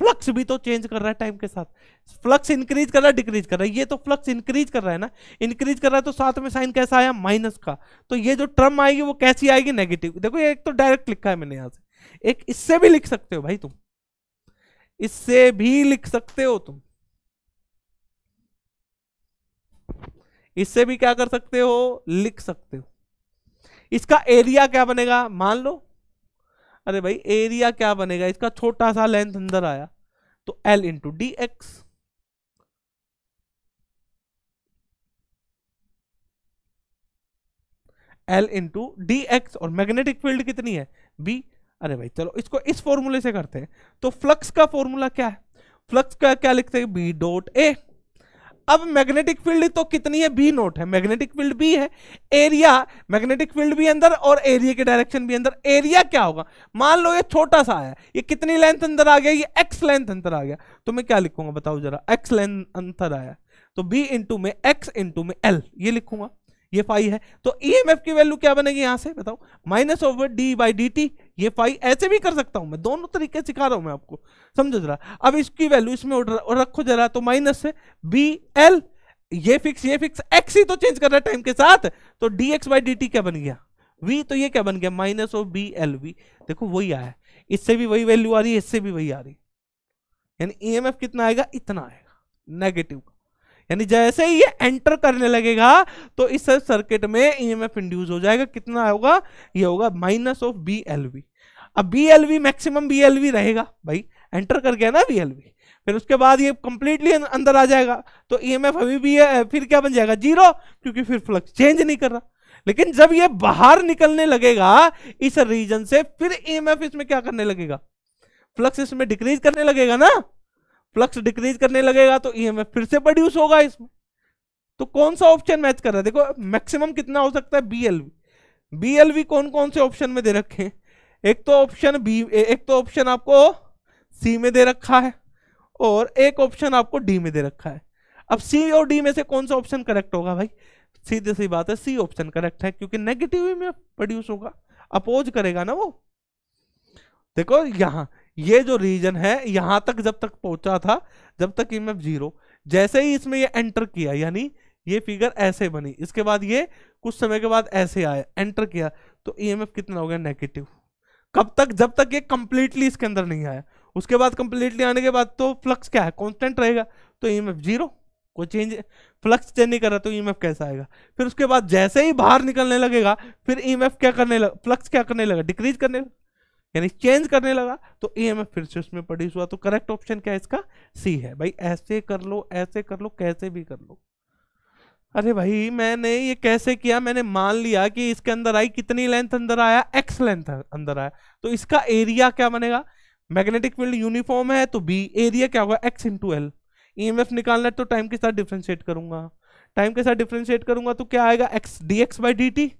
फ्लक्स भी तो चेंज कर रहा है टाइम के साथ फ्लक्स इंक्रीज कर रहा है डिक्रीज कर रहा है ये तो फ्लक्स इंक्रीज कर रहा है ना इंक्रीज कर रहा है तो साथ में साइन कैसा आया माइनस का तो ये जो टर्म आएगी वो कैसी आएगी नेगेटिव देखो ये एक तो डायरेक्ट लिखा है मैंने यहाँ से एक इससे भी लिख सकते हो भाई तुम इससे भी लिख सकते हो तुम इससे भी क्या कर सकते हो लिख सकते हो इसका एरिया क्या बनेगा मान लो अरे भाई एरिया क्या बनेगा इसका छोटा सा लेंथ अंदर आया तो L into D X L into D X और मैग्नेटिक फील्ड कितनी है बी अरे भाई चलो इसको इस फॉर्मूले से करते हैं तो फ्लक्स का फॉर्मूला क्या है फ्लक्स का क्या लिखते हैं बी डॉट ए अब मैग्नेटिक फील्ड तो कितनी है बी नोट है मैग्नेटिक फील्ड बी है एरिया मैग्नेटिक फील्ड भी अंदर और एरिया के डायरेक्शन भी अंदर एरिया क्या होगा मान लो ये छोटा सा है ये कितनी लेंथ अंदर आ गया ये एक्स लेंथ अंतर आ गया तो मैं क्या लिखूंगा बताओ जरा एक्स लेंथ अंतर आया तो बी इंटू में एक्स इंटू में एल ये लिखूंगा ये फाइव है तो ई एम एफ की वैल्यू क्या बनेगी यहाँ से बताओ minus over D by D T ये फाइव ऐसे भी कर सकता हूँ मैं दोनों तरीके सिखा रहा हूँ मैं आपको समझो जरा अब इसकी वैल्यू इसमें रखो जरा तो माइनस से बी एल ये फिक्स ये फिक्स एक्स ही तो चेंज कर रहा है टाइम के साथ तो D X by D T क्या बन गया v तो ये क्या बन गया minus of B L V देखो वही आया इससे भी वही वैल्यू आ रही है इससे भी वही आ रही है यानी ई एम एफ कितना आएगा इतना आएगा नेगेटिव का यानी जैसे ही ये एंटर करने लगेगा तो इस सर्किट में ईएमएफ e इंड्यूस हो जाएगा कितना होगा ये होगा minus of B L V अब B L V maximum B L V रहेगा भाई एंटर कर गया ना बी एल वी फिर उसके बाद ये कंप्लीटली अं-, अंदर आ जाएगा तो ई एम एफ अभी भी है फिर क्या बन जाएगा जीरो क्योंकि फिर फ्लक्स चेंज नहीं कर रहा लेकिन जब ये बाहर निकलने लगेगा इस रीजन से फिर ई एम एफ इसमें क्या करने लगेगा फ्लक्स इसमें डिक्रीज करने लगेगा ना फ्लक्स डिक्रीज करने लगेगा तो ई e फिर से प्रोड्यूस होगा इसमें तो कौन सा ऑप्शन मैच कर रहा है देखो मैक्सिमम कितना हो सकता है बीएलवी बीएलवी कौन कौन से ऑप्शन में दे रखे हैं एक तो ऑप्शन बी एक तो ऑप्शन आपको सी में दे रखा है और एक ऑप्शन आपको डी में दे रखा है अब सी और डी में से कौन सा ऑप्शन करेक्ट होगा भाई सीधे सी बात है सी ऑप्शन करेक्ट है क्योंकि नेगेटिव में प्रोड्यूस होगा अपोज करेगा ना वो देखो यहां ये जो रीजन है यहां तक जब तक पहुंचा था जब तक ई जीरो जैसे ही इसमें ये एंटर किया यानी ये फिगर ऐसे बनी इसके बाद ये कुछ समय के बाद ऐसे आया एंटर किया तो ईएमएफ कितना हो गया नेगेटिव कब तक जब तक ये कंप्लीटली इसके अंदर नहीं आया उसके बाद कंप्लीटली आने के बाद तो फ्लक्स क्या है कांस्टेंट रहेगा तो ईएमएफ जीरो कोई चेंज फ्लक्स चेंज नहीं कर रहा तो ई कैसा आएगा फिर उसके बाद जैसे ही बाहर निकलने लगेगा फिर ई क्या करने लगा फ्लक्स क्या करने लगा डिक्रीज करने लगा यानी चेंज करने लगा तो ईएमएफ फिर से उसमें प्रोड्यूस हुआ तो करेक्ट ऑप्शन क्या है इसका सी है भाई ऐसे कर लो ऐसे कर लो कैसे भी कर लो अरे भाई मैंने ये कैसे किया मैंने मान लिया कि इसके अंदर आई कितनी लेंथ अंदर आया एक्स लेंथ अंदर आया तो इसका एरिया क्या बनेगा मैग्नेटिक फील्ड यूनिफॉर्म है तो बी एरिया क्या होगा X into L E M निकालना है तो टाइम के साथ डिफ्रेंशिएट करूंगा टाइम के साथ डिफ्रेंशिएट करूंगा तो क्या आएगा X D X by D T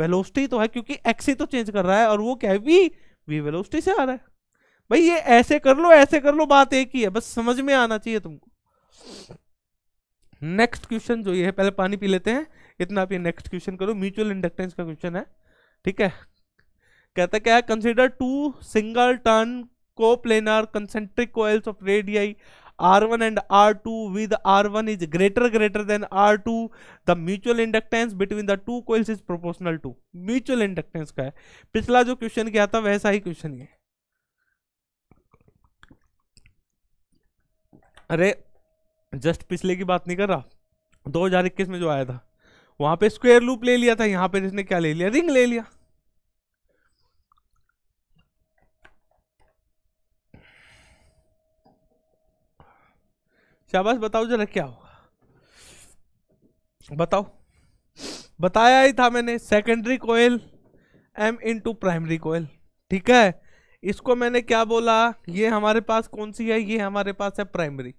velocity तो है क्योंकि एक्स ही तो चेंज कर रहा है और वो क्या है वी वी वेलोसिटी से आ रहा है भाई ये ऐसे कर लो ऐसे कर लो बात एक ही है बस समझ में आना चाहिए तुमको नेक्स्ट क्वेश्चन जो ये है पहले पानी पी लेते हैं इतना आप ये नेक्स्ट क्वेश्चन करो म्यूचुअल इंडक्टेंस का क्वेश्चन है ठीक है कहता है क्या है कंसिडर टू सिंगल टर्न को planar concentric coils of radii R1 and R2 with R1 is greater greater than R2 the mutual inductance between the two coils is proportional to mutual inductance का है पिछला जो question किया था वैसा ही question है अरे जस्ट पिछले की बात नहीं कर रहा 2021 में जो आया था वहां पे स्क्वायर लूप ले लिया था यहाँ पे इसने क्या ले लिया रिंग ले लिया शाबाश बताओ जरा क्या होगा बताओ बताया ही था मैंने secondary coil M into primary coil ठीक है इसको मैंने क्या बोला ये हमारे पास कौन सी है ये हमारे पास है प्राइमरी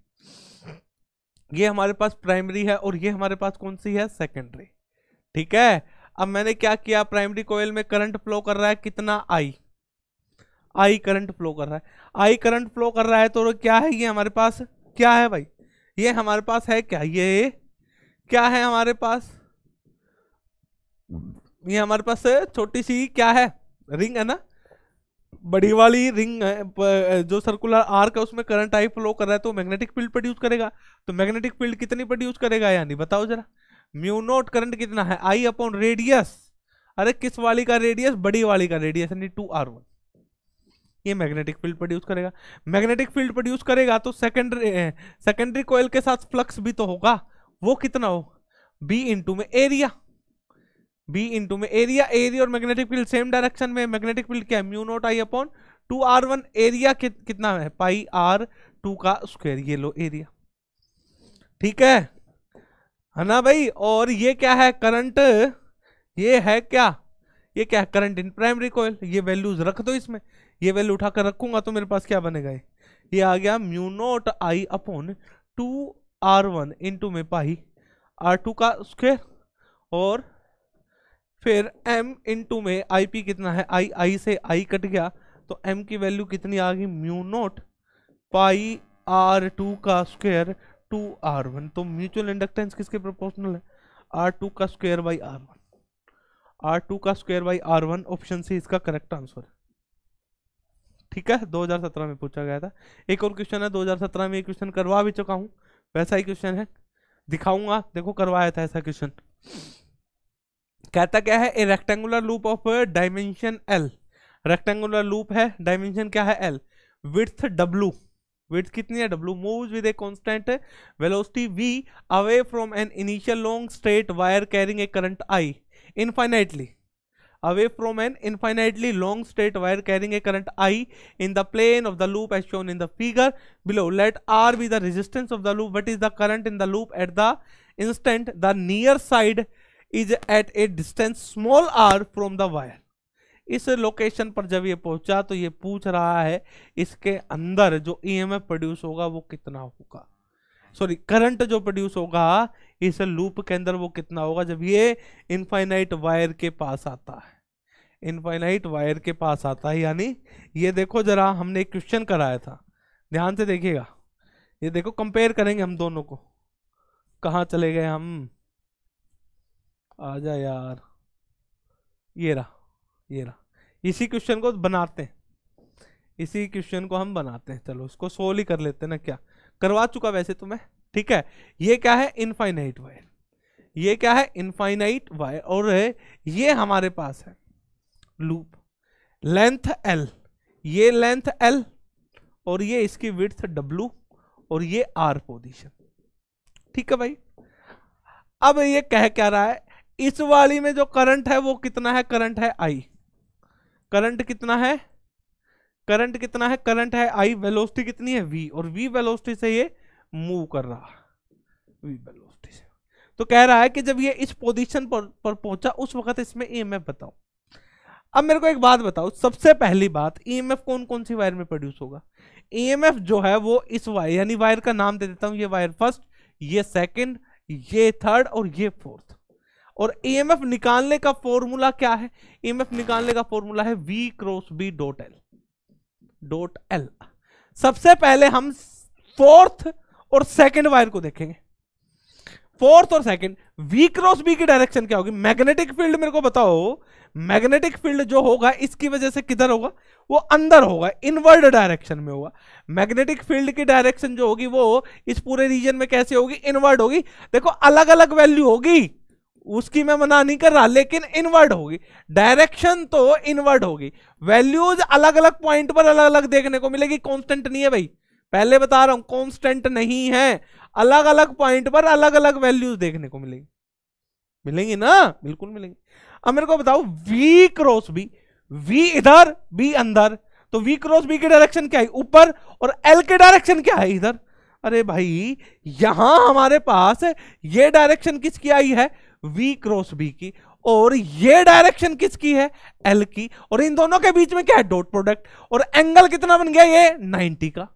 ये हमारे पास प्राइमरी है और ये हमारे पास कौन सी है सेकेंडरी ठीक है अब मैंने क्या किया प्राइमरी कोयल में करंट फ्लो कर रहा है कितना आई आई करंट फ्लो कर रहा है आई करंट फ्लो कर रहा है तो क्या है ये हमारे पास क्या है भाई ये हमारे पास है क्या ये क्या है हमारे पास ये हमारे पास छोटी सी क्या है रिंग है ना बड़ी वाली रिंग जो सर्कुलर आर्क है उसमें करंट आई फ्लो कर रहा है तो मैग्नेटिक फील्ड प्रोड्यूस करेगा तो मैग्नेटिक फील्ड कितनी प्रोड्यूस करेगा यानी बताओ जरा म्यूनोट करंट कितना है आई अपॉन रेडियस अरे किस वाली का रेडियस बड़ी वाली का रेडियस यानी टू आर वन ये मैग्नेटिक फील्ड प्रोड्यूस करेगा मैग्नेटिक फील्ड प्रोड्यूस करेगा तो सेकेंडरी सेकेंडरी कोयल के साथ फ्लक्स भी तो होगा वो कितना हो बी इंटू में एरिया बी इंटू में एरिया एरिया और मैग्नेटिक फील्ड सेम डायरेक्शन में मैग्नेटिक फील्ड क्या है mu naught I upon two R one area कि, कितना है पाई आर टू का स्क्वायर ये लो एरिया ठीक है है ना भाई और ये क्या है करंट ये है क्या ये क्या है करंट इन प्राइमरी कोयल ये वैल्यूज रख दो इसमें ये वैल्यू उठा कर रखूंगा तो मेरे पास क्या बनेगा ये आ गया mu naught I upon two R one into में पाई आर टू का स्क्वेयर और फिर इन इंटू में आई पी कितना है आई आई से आई कट गया तो एम की वैल्यू कितनी आ गई mu naught pi R two का स्क्वेयर टू आर वन तो म्यूचुअल इंडक्टेंस किसके प्रोपोर्शनल है आर टू का square by R one R two का square by R one option C इसका करेक्ट आंसर है ठीक है 2017 में पूछा गया था एक और क्वेश्चन है 2017 में ये क्वेश्चन करवा भी चुका हूँ वैसा ही क्वेश्चन है दिखाऊंगा देखो करवाया था ऐसा क्वेश्चन कहता क्या है a rectangular loop of dimension L rectangular loop है डायमेंशन क्या है एल विथ डब्लू विथ कितनी है W move with a constant velocity V away from an initial long straight wire carrying a current I infinitely away from an infinitely long straight wire carrying a current I in the plane of the loop as shown in the figure below. Let R be the resistance of the loop. What is the current in the loop at the instant the near side is at a distance small r from the wire. इस location पर जब ये पहुंचा तो ये पूछ रहा है इसके अंदर जो ईएमएफ प्रोड्यूस होगा वो कितना होगा सॉरी करंट जो प्रोड्यूस होगा इस लूप के अंदर वो कितना होगा जब ये इनफाइनाइट वायर के पास आता है इनफाइनाइट वायर के पास आता है यानी ये देखो जरा हमने क्वेश्चन कराया था ध्यान से देखिएगा ये देखो कंपेयर करेंगे हम दोनों को कहाँ चले गए हम जा यार ये रहा ये रहा इसी क्वेश्चन को बनाते हैं इसी क्वेश्चन को हम बनाते हैं चलो इसको सोल ही कर लेते हैं ना क्या करवा चुका वैसे तो मैं ठीक है ये क्या है इनफाइनाइट वायर ये क्या है इनफाइनाइट वायर और ये हमारे पास है लूप लेंथ एल ये लेंथ एल और ये इसकी विथ डब्लू और ये आर पोजिशन ठीक है भाई अब ये कह क्या रहा है इस वाली में जो करंट है वो कितना है करंट है आई करंट कितना है करंट कितना है करंट है आई वेलोसिटी कितनी है वी और वी वेलोसिटी से ये मूव कर रहा वी वेलोसिटी से तो कह रहा है कि जब ये इस पोजीशन पर, पर पहुंचा उस वक्त इसमें ईएमएफ e बताओ अब मेरे को एक बात बताओ सबसे पहली बात ईएमएफ e कौन कौन सी वायर में प्रोड्यूस होगा ईएमएफ e जो है वो इस वायर यानी वायर का नाम दे देता हूं ये वायर फर्स्ट ये सेकेंड ये थर्ड और ये फोर्थ और ईएमएफ निकालने का फॉर्मूला क्या है ईएमएफ निकालने का फॉर्मूला है V cross B dot L dot L सबसे पहले हम फोर्थ और सेकंड वायर को देखेंगे फोर्थ और सेकंड वी क्रॉस बी की डायरेक्शन क्या होगी मैग्नेटिक फील्ड मेरे को बताओ मैग्नेटिक फील्ड जो होगा इसकी वजह से किधर होगा वो अंदर होगा इनवर्ड डायरेक्शन में होगा मैग्नेटिक फील्ड की डायरेक्शन जो होगी वो इस पूरे रीजन में कैसे होगी इनवर्ड होगी देखो अलग अलग वैल्यू होगी उसकी मैं मना नहीं कर रहा लेकिन इनवर्ड होगी डायरेक्शन तो इनवर्ड होगी वैल्यूज अलग अलग पॉइंट पर अलग अलग देखने को मिलेगी कॉन्स्टेंट नहीं है भाई पहले बता रहा हूं कॉन्स्टेंट नहीं है अलग अलग पॉइंट पर अलग अलग वैल्यूज देखने को मिलेगी मिलेंगी ना बिल्कुल मिलेंगी अब मेरे को बताओ वी क्रॉस बी वी इधर बी अंदर तो वी क्रॉस बी की डायरेक्शन क्या है ऊपर और एल के डायरेक्शन क्या है इधर अरे भाई यहां हमारे पास ये डायरेक्शन किसकी आई है वी क्रॉस बी की और ये डायरेक्शन किसकी है एल की और इन दोनों के बीच में क्या है डॉट प्रोडक्ट और एंगल कितना बन गया ये 90 का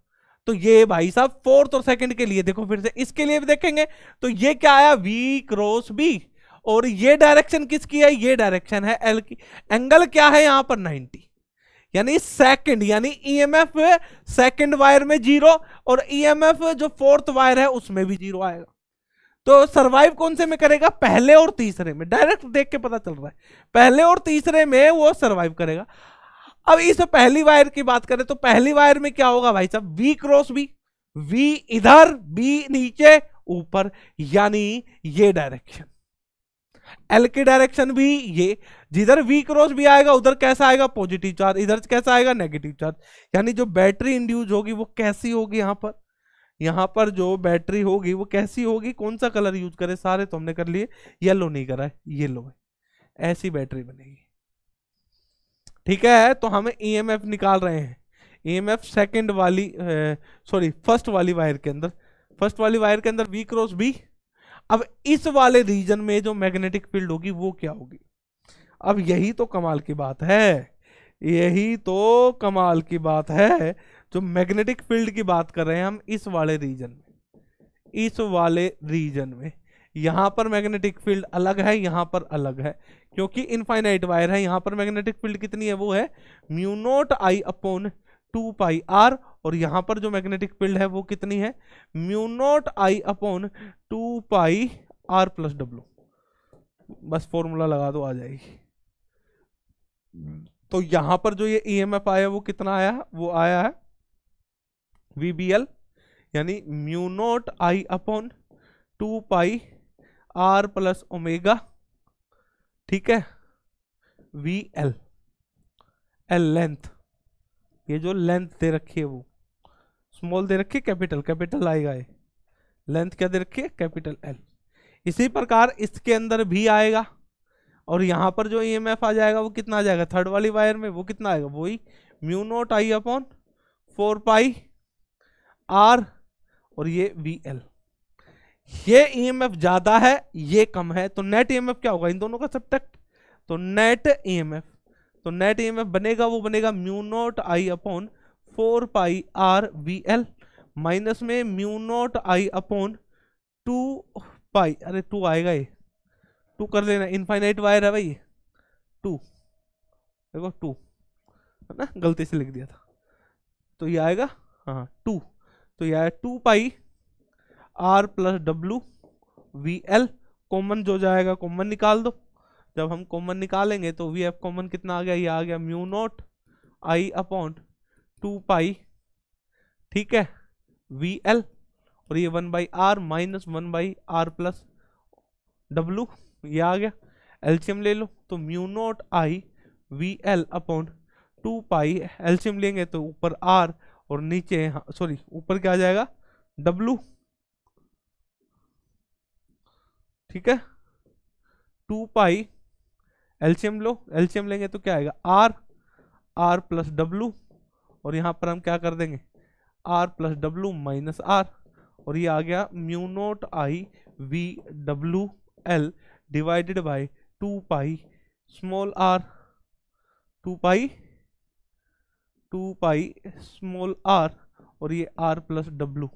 तो ये भाई साहब फोर्थ और सेकंड के लिए देखो फिर से इसके लिए भी देखेंगे तो ये क्या आया वी क्रॉस बी और ये डायरेक्शन किसकी है ये डायरेक्शन है एल की एंगल क्या है यहां पर नाइनटी यानी सेकंड यानी ईएमएफ सेकंड वायर में जीरो और ईएमएफ e जो फोर्थ वायर है उसमें भी जीरो आएगा तो सरवाइव कौन से में करेगा पहले और तीसरे में डायरेक्ट देख के पता चल रहा है पहले और तीसरे में वो सरवाइव करेगा अब इस पहली वायर की बात करें तो पहली वायर में क्या होगा भाई साहब वी क्रॉस बी वी इधर बी नीचे ऊपर यानी ये डायरेक्शन एल के डायरेक्शन भी ये जिधर वी क्रॉस भी आएगा उधर कैसा आएगा पॉजिटिव चार्ज इधर कैसा आएगा नेगेटिव चार्ज यानी जो बैटरी इंड्यूज होगी वो कैसी होगी यहां पर यहाँ पर जो बैटरी होगी वो कैसी होगी कौन सा कलर यूज करे सारे तो हमने कर लिए येलो नहीं करा है येलो है ऐसी बैटरी बनेगी ठीक है तो हम ईएमएफ e निकाल रहे हैं ईएमएफ e सेकंड वाली सॉरी फर्स्ट वाली वायर के अंदर फर्स्ट वाली वायर के अंदर वी क्रॉस बी अब इस वाले रीजन में जो मैग्नेटिक फील्ड होगी वो क्या होगी अब यही तो कमाल की बात है यही तो कमाल की बात है जो मैग्नेटिक फील्ड की बात कर रहे हैं हम इस वाले रीजन में इस वाले रीजन में यहाँ पर मैग्नेटिक फील्ड अलग है यहाँ पर अलग है क्योंकि इनफाइनाइट वायर है यहाँ पर मैग्नेटिक फील्ड कितनी है वो है mu naught I upon two pi R और यहाँ पर जो मैग्नेटिक फील्ड है वो कितनी है mu naught I upon two pi R plus W बस फॉर्मूला लगा दो आ जाएगी तो यहाँ पर जो ये ई एम एफ आया वो कितना आया वो आया है वीबीएल यानी mu naught I upon two pi R plus omega ठीक है वी एल एल लेंथ ये जो लेंथ दे रखी है वो स्मॉल दे रखी कैपिटल कैपिटल आएगा ये लेंथ क्या दे रखी है कैपिटल एल इसी प्रकार इसके अंदर भी आएगा और यहाँ पर जो ई e आ जाएगा वो कितना आ जाएगा थर्ड वाली वायर में वो कितना आएगा वही mu naught I upon four pi R और ये वी एल ये एफ e ज्यादा है ये कम है तो नेट एफ e क्या होगा इन दोनों का सब्टेक्ट तो नेट ईएमएफ e तो नेट ईएमएफ बनेगा वो बनेगा mu naught I upon four pi R V L minus में mu naught I upon two pi अरे टू आएगा ये टू कर लेना इनफाइनाइट वायर है भाई टू देखो टू है ना गलती से लिख दिया था तो ये आएगा हाँ टू तो यह है two pi R plus W V L common जो जाएगा कॉमन निकाल दो जब हम कॉमन निकालेंगे तो वी एफ कॉमन कितना आ गया ये आ गया mu naught I upon two pi ठीक है वी एल और ये one by R minus one by R plus W ये आ गया एल्शियम ले लो तो mu naught I V L upon two pi LCM लेंगे तो ऊपर आर और नीचे सॉरी हाँ, ऊपर क्या आ जाएगा डब्लू ठीक है टू पाई एल्शियम लो एल्शियम लेंगे तो क्या आएगा आर आर प्लस डब्लू और यहां पर हम क्या कर देंगे R plus W minus R और ये आ गया mu naught I V W L divided by two pi small R two pi two pi small R और ये आर प्लस डब्लू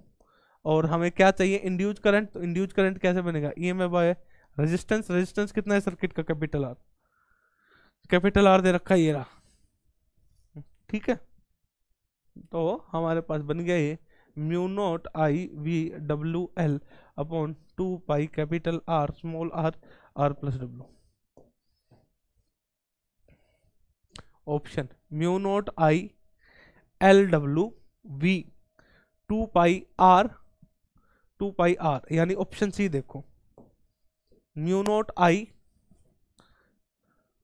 और हमें क्या चाहिए इंड्यूज करंट तो इंड्यूज करंट कैसे बनेगा E M F by resistance resistance कितना है सर्किट का कैपिटल आर कैपिटल आर दे रखा है ये रहा ठीक है तो हमारे पास बन गया ये mu naught I V W L upon two pi capital R small R R plus W option mu naught I L W V two pi R two pi R यानी ऑप्शन सी देखो mu naught I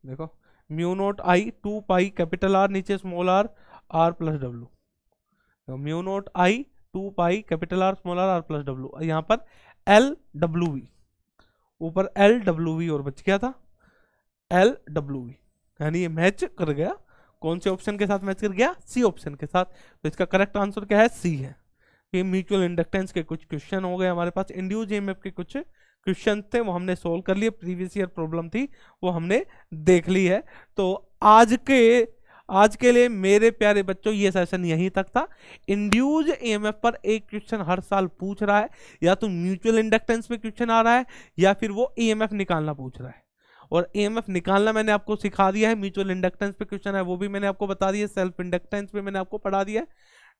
देखो mu naught I two pi capital R नीचे small R R plus W mu naught I two pi capital R small R R plus W यहां पर L W we ऊपर L W V और बच गया था L W we यानी ये मैच कर गया कौन से ऑप्शन के साथ मैच कर गया सी ऑप्शन के साथ तो इसका करेक्ट आंसर क्या है सी है ये म्यूचुअल इंडक्टेंस के कुछ क्वेश्चन हो गए हमारे पास इंड्यूज एम के कुछ क्वेश्चन थे वो हमने सोल्व कर लिए प्रीवियस ईयर प्रॉब्लम थी वो हमने देख ली है तो आज के आज के लिए मेरे प्यारे बच्चों ये सेशन यहीं तक था इंड्यूज ईएमएफ पर एक क्वेश्चन हर साल पूछ रहा है या तो म्यूचुअल इंडक्टेंस में क्वेश्चन आ रहा है या फिर वो ईएमएफ निकालना पूछ रहा है और ईएमएफ निकालना मैंने आपको सिखा दिया है म्यूचुअल इंडक्टेंस पे क्वेश्चन है वो भी मैंने आपको बता दिया सेल्फ इंडक्टेंस पे मैंने आपको पढ़ा दिया है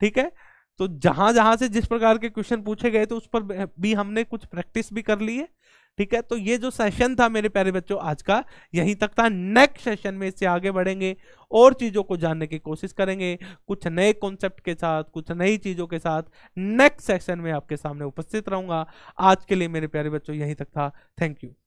ठीक है तो जहां जहां से जिस प्रकार के क्वेश्चन पूछे गए तो उस पर भी हमने कुछ प्रैक्टिस भी कर ली है ठीक है तो ये जो सेशन था मेरे प्यारे बच्चों आज का यहीं तक था नेक्स्ट सेशन में इससे आगे बढ़ेंगे और चीज़ों को जानने की कोशिश करेंगे कुछ नए कॉन्सेप्ट के साथ कुछ नई चीज़ों के साथ नेक्स्ट सेशन में आपके सामने उपस्थित रहूंगा आज के लिए मेरे प्यारे बच्चों यहीं तक था थैंक यू